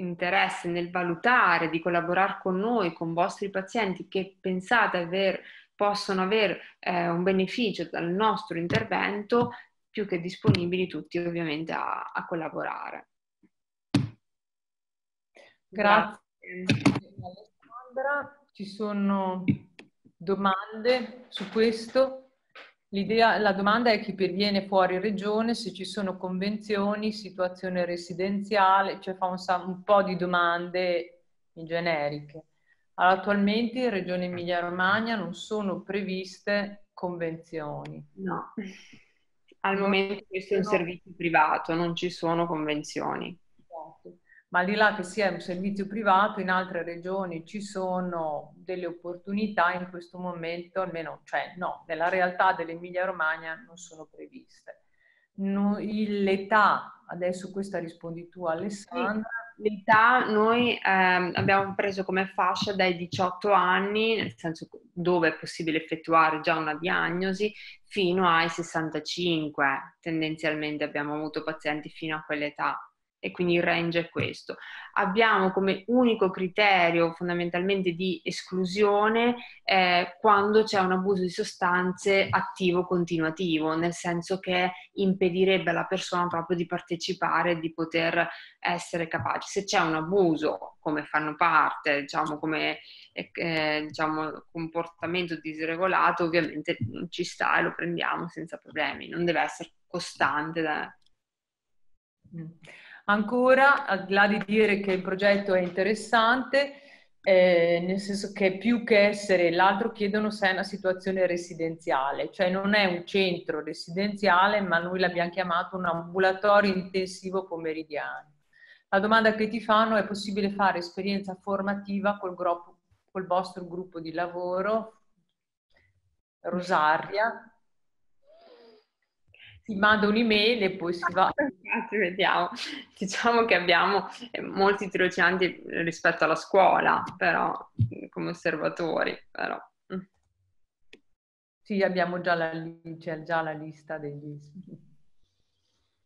interesse nel valutare, di collaborare con noi, con vostri pazienti che pensate aver, possono avere eh, un beneficio dal nostro intervento, più che disponibili tutti ovviamente a, a collaborare. Grazie. Grazie Alessandra, ci sono domande su questo? L'idea, la domanda è chi perviene fuori regione, se ci sono convenzioni, situazione residenziale, cioè fa un, un po' di domande generiche. Allora, attualmente in Regione Emilia-Romagna non sono previste convenzioni. No, al momento questo è un servizio privato, non ci sono convenzioni ma al di là che sia un servizio privato, in altre regioni ci sono delle opportunità in questo momento, almeno, cioè no, nella realtà dell'Emilia Romagna non sono previste. No, l'età, adesso questa rispondi tu Alessandra. L'età noi ehm, abbiamo preso come fascia dai 18 anni, nel senso dove è possibile effettuare già una diagnosi, fino ai 65. Tendenzialmente abbiamo avuto pazienti fino a quell'età e quindi il range è questo. Abbiamo come unico criterio fondamentalmente di esclusione eh, quando c'è un abuso di sostanze attivo continuativo, nel senso che impedirebbe alla persona proprio di partecipare, di poter essere capace. Se c'è un abuso, come fanno parte, diciamo come eh, eh diciamo, comportamento disregolato, ovviamente ci sta e lo prendiamo senza problemi, non deve essere costante. Da... Mm. Ancora, al di là di dire che il progetto è interessante, eh, nel senso che più che essere l'altro chiedono se è una situazione residenziale, cioè non è un centro residenziale, ma noi l'abbiamo chiamato un ambulatorio intensivo pomeridiano. La domanda che ti fanno è possibile fare esperienza formativa col, gruppo, col vostro gruppo di lavoro, Rosaria, si manda un'email e poi si va. Infatti, vediamo. Diciamo che abbiamo eh, molti tirocinanti rispetto alla scuola, però, mm, come osservatori, però. Mm. Sì, abbiamo già la, cioè, già la lista degli...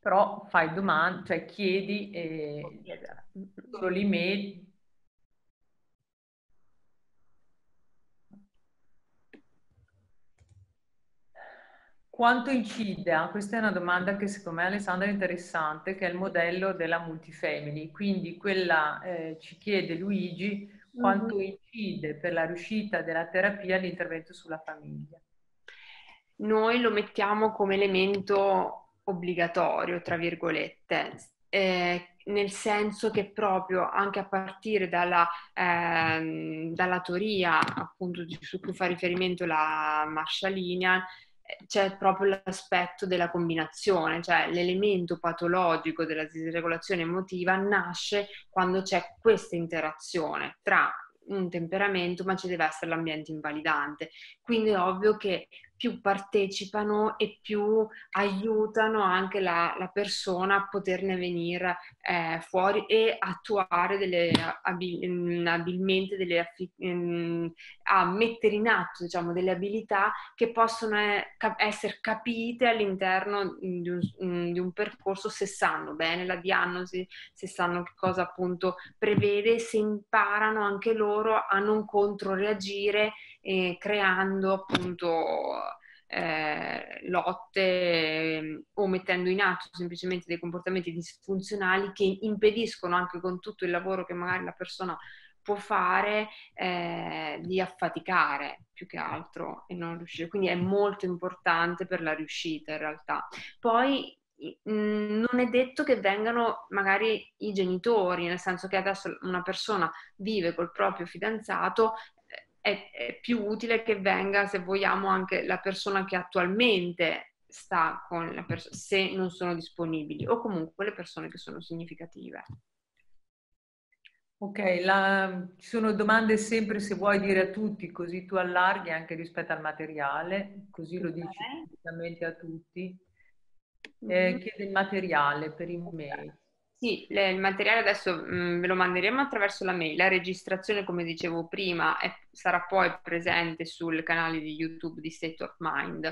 Però fai domande, cioè chiedi e... solo l'email Quanto incide, ah, Questa è una domanda che secondo me Alessandra è interessante, che è il modello della multifamily. Quindi quella eh, ci chiede Luigi quanto mm-hmm. incide per la riuscita della terapia l'intervento sulla famiglia. Noi lo mettiamo come elemento obbligatorio, tra virgolette, eh, nel senso che proprio anche a partire dalla, eh, dalla teoria appunto, su cui fa riferimento la Marsha Linean, c'è proprio l'aspetto della combinazione, cioè l'elemento patologico della disregolazione emotiva nasce quando c'è questa interazione tra un temperamento, ma ci deve essere l'ambiente invalidante. Quindi è ovvio che più partecipano e più aiutano anche la, la persona a poterne venire eh, fuori e attuare delle abil- mm, abilmente delle affi- mm, a mettere in atto diciamo, delle abilità che possono eh, cap- essere capite all'interno mm, di un, di un, percorso se sanno bene la diagnosi, se sanno che cosa appunto prevede, se imparano anche loro a non controreagire eh, creando appunto eh, lotte ehm, o mettendo in atto semplicemente dei comportamenti disfunzionali che impediscono anche con tutto il lavoro che magari la persona può fare eh, di affaticare più che altro e non riuscire. Quindi è molto importante per la riuscita in realtà. Poi mm, non è detto che vengano magari i genitori, nel senso che adesso una persona vive col proprio fidanzato è, è più utile che venga, se vogliamo, anche la persona che attualmente sta con la persona, se non sono disponibili, o comunque le persone che sono significative. Ok, la, ci sono domande sempre se vuoi dire a tutti, così tu allarghi anche rispetto al materiale, così lo dici okay. a tutti. Mm-hmm. Eh, mm-hmm. chiede il materiale per email. Sì, le, il materiale adesso mh, mm, ve lo manderemo attraverso la mail. La registrazione, come dicevo prima, è, sarà poi presente sul canale di YouTube di State of Mind.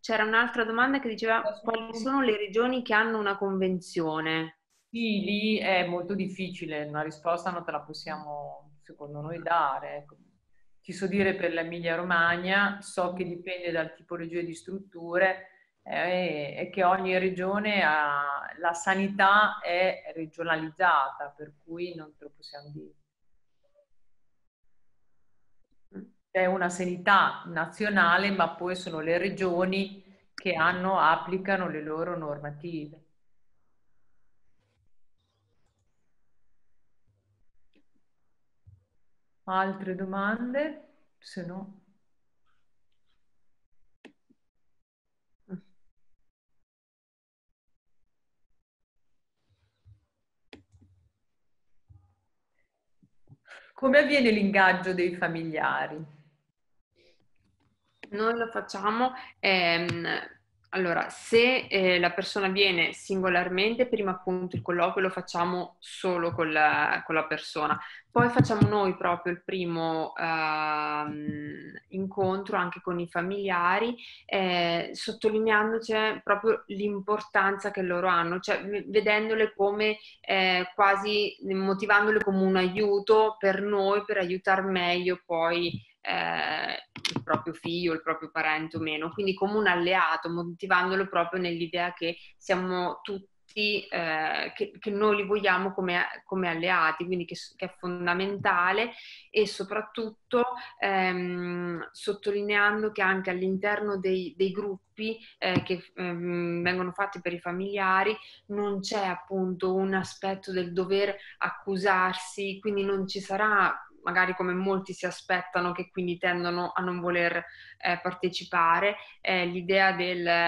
C'era un'altra domanda che diceva quali sono le regioni che hanno una convenzione? Sì, lì è molto difficile, una risposta non te la possiamo, secondo noi, dare. Ecco. Ti so dire per l'Emilia Romagna, so che dipende dal tipo tipologia di strutture, è, eh, che ogni regione ha, la sanità è regionalizzata, per cui non te lo possiamo dire. C'è una sanità nazionale, ma poi sono le regioni che hanno, applicano le loro normative. Altre domande? Se no... Come avviene l'ingaggio dei familiari? Noi lo facciamo ehm, allora, se eh, la persona viene singolarmente, prima appunto il colloquio lo facciamo solo con la, con la persona, poi facciamo noi proprio il primo ehm, incontro anche con i familiari, eh, sottolineandoci proprio l'importanza che loro hanno, cioè vedendole come eh, quasi motivandole come un aiuto per noi, per aiutare meglio poi. Eh, il proprio figlio, il proprio parente o meno, quindi come un alleato, motivandolo proprio nell'idea che siamo tutti eh, che, che, noi li vogliamo come, come alleati, quindi che, che, è fondamentale e soprattutto ehm, sottolineando che anche all'interno dei, dei gruppi eh, che ehm, vengono fatti per i familiari non c'è appunto un aspetto del dover accusarsi, quindi non ci sarà magari come molti si aspettano, che quindi tendono a non voler eh, partecipare, eh, l'idea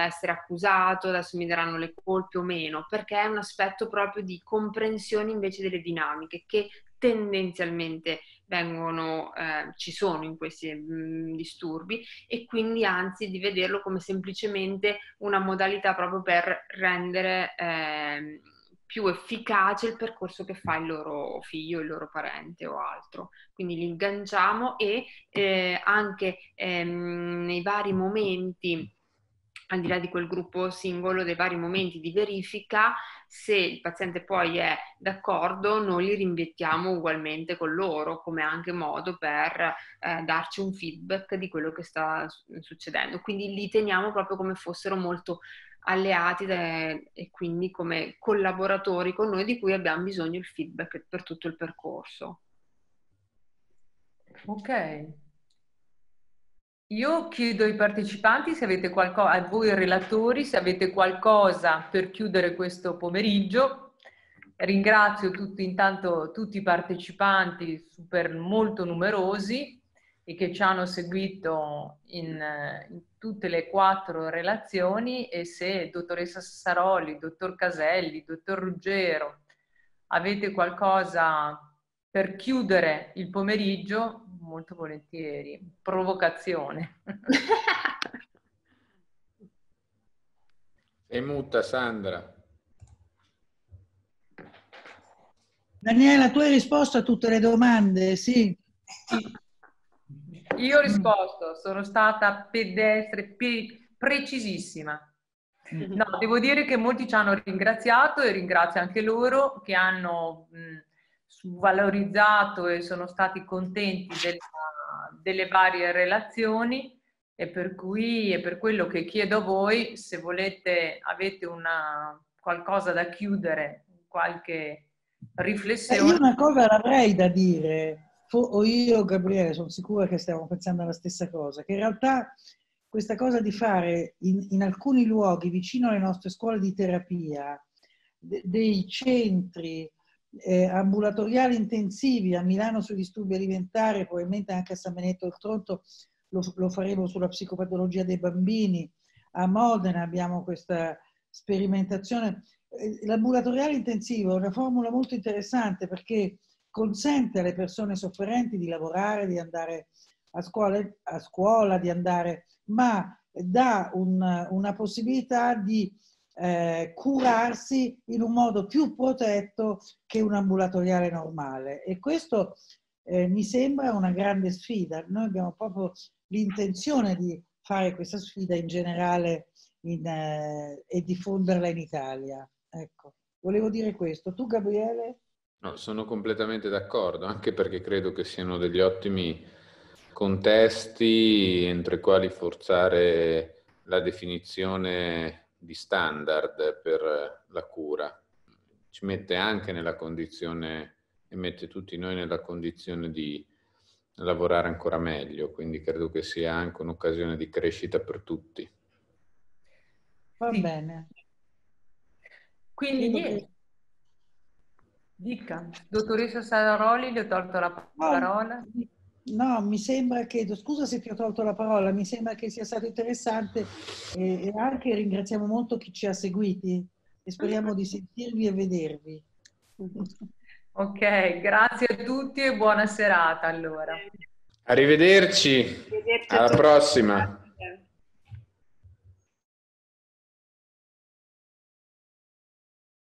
essere accusato, adesso mi daranno le colpe o meno, perché è un aspetto proprio di comprensione invece delle dinamiche che tendenzialmente vengono, eh, ci sono in questi mh, mm, disturbi e quindi anzi di vederlo come semplicemente una modalità proprio per rendere eh, più efficace il percorso che fa il loro figlio, il loro parente o altro. Quindi li ingaggiamo e eh, anche ehm, nei vari momenti al di là di quel gruppo singolo, dei vari momenti di verifica, se il paziente poi è d'accordo, noi li rinviettiamo ugualmente con loro, come anche modo per eh, darci un feedback di quello che sta succedendo. Quindi li teniamo proprio come fossero molto alleati de, e quindi come collaboratori con noi di cui abbiamo bisogno il feedback per tutto il percorso. Ok. Io chiedo ai partecipanti se avete qualcosa, a voi relatori, se avete qualcosa per chiudere questo pomeriggio. Ringrazio tutti, intanto tutti i partecipanti super molto numerosi e che ci hanno seguito in, in tutte le quattro relazioni e se dottoressa Sassaroli, dottor Caselli, dottor Ruggero avete qualcosa per chiudere il pomeriggio, molto volentieri, provocazione. Sei muta Sandra. Daniela, tu hai risposto a tutte le domande, sì. sì. Io ho risposto, sono stata pedestre, pe- precisissima. Mm-hmm. No, devo dire che molti ci hanno ringraziato e ringrazio anche loro che hanno mh, mm, valorizzato e sono stati contenti della, delle varie relazioni e per cui è per quello che chiedo a voi se volete, avete una, qualcosa da chiudere, qualche riflessione. Eh, io una cosa l'avrei da dire o io o Gabriele, sono sicura che stiamo pensando alla stessa cosa, che in realtà questa cosa di fare in, in alcuni luoghi vicino alle nostre scuole di terapia de, dei centri eh, ambulatoriali intensivi a Milano sui disturbi alimentari, probabilmente anche a San Benedetto del Tronto lo, lo faremo sulla psicopatologia dei bambini, a Modena abbiamo questa sperimentazione. Eh, l'ambulatoriale intensivo è una formula molto interessante perché consente alle persone sofferenti di lavorare, di andare a scuola, a scuola di andare, ma dà un, una possibilità di eh, curarsi in un modo più protetto che un ambulatoriale normale. E questo eh, mi sembra una grande sfida. Noi abbiamo proprio l'intenzione di fare questa sfida in generale in, eh, e diffonderla in Italia. Ecco, volevo dire questo. Tu, Gabriele? No, sono completamente d'accordo, anche perché credo che siano degli ottimi contesti entro i quali forzare la definizione di standard per la cura. Ci mette anche nella condizione e mette tutti noi nella condizione di lavorare ancora meglio, quindi credo che sia anche un'occasione di crescita per tutti. Va bene. Quindi niente. Dica, dottoressa Saroli, le ho tolto la ah, parola. No, no mi sembra che, scusa se ti ho tolto la parola, mi sembra che sia stato interessante e, e anche ringraziamo molto chi ci ha seguiti e speriamo di sentirvi e vedervi. Ok, grazie a tutti e buona serata allora. Arrivederci, Arrivederci alla prossima.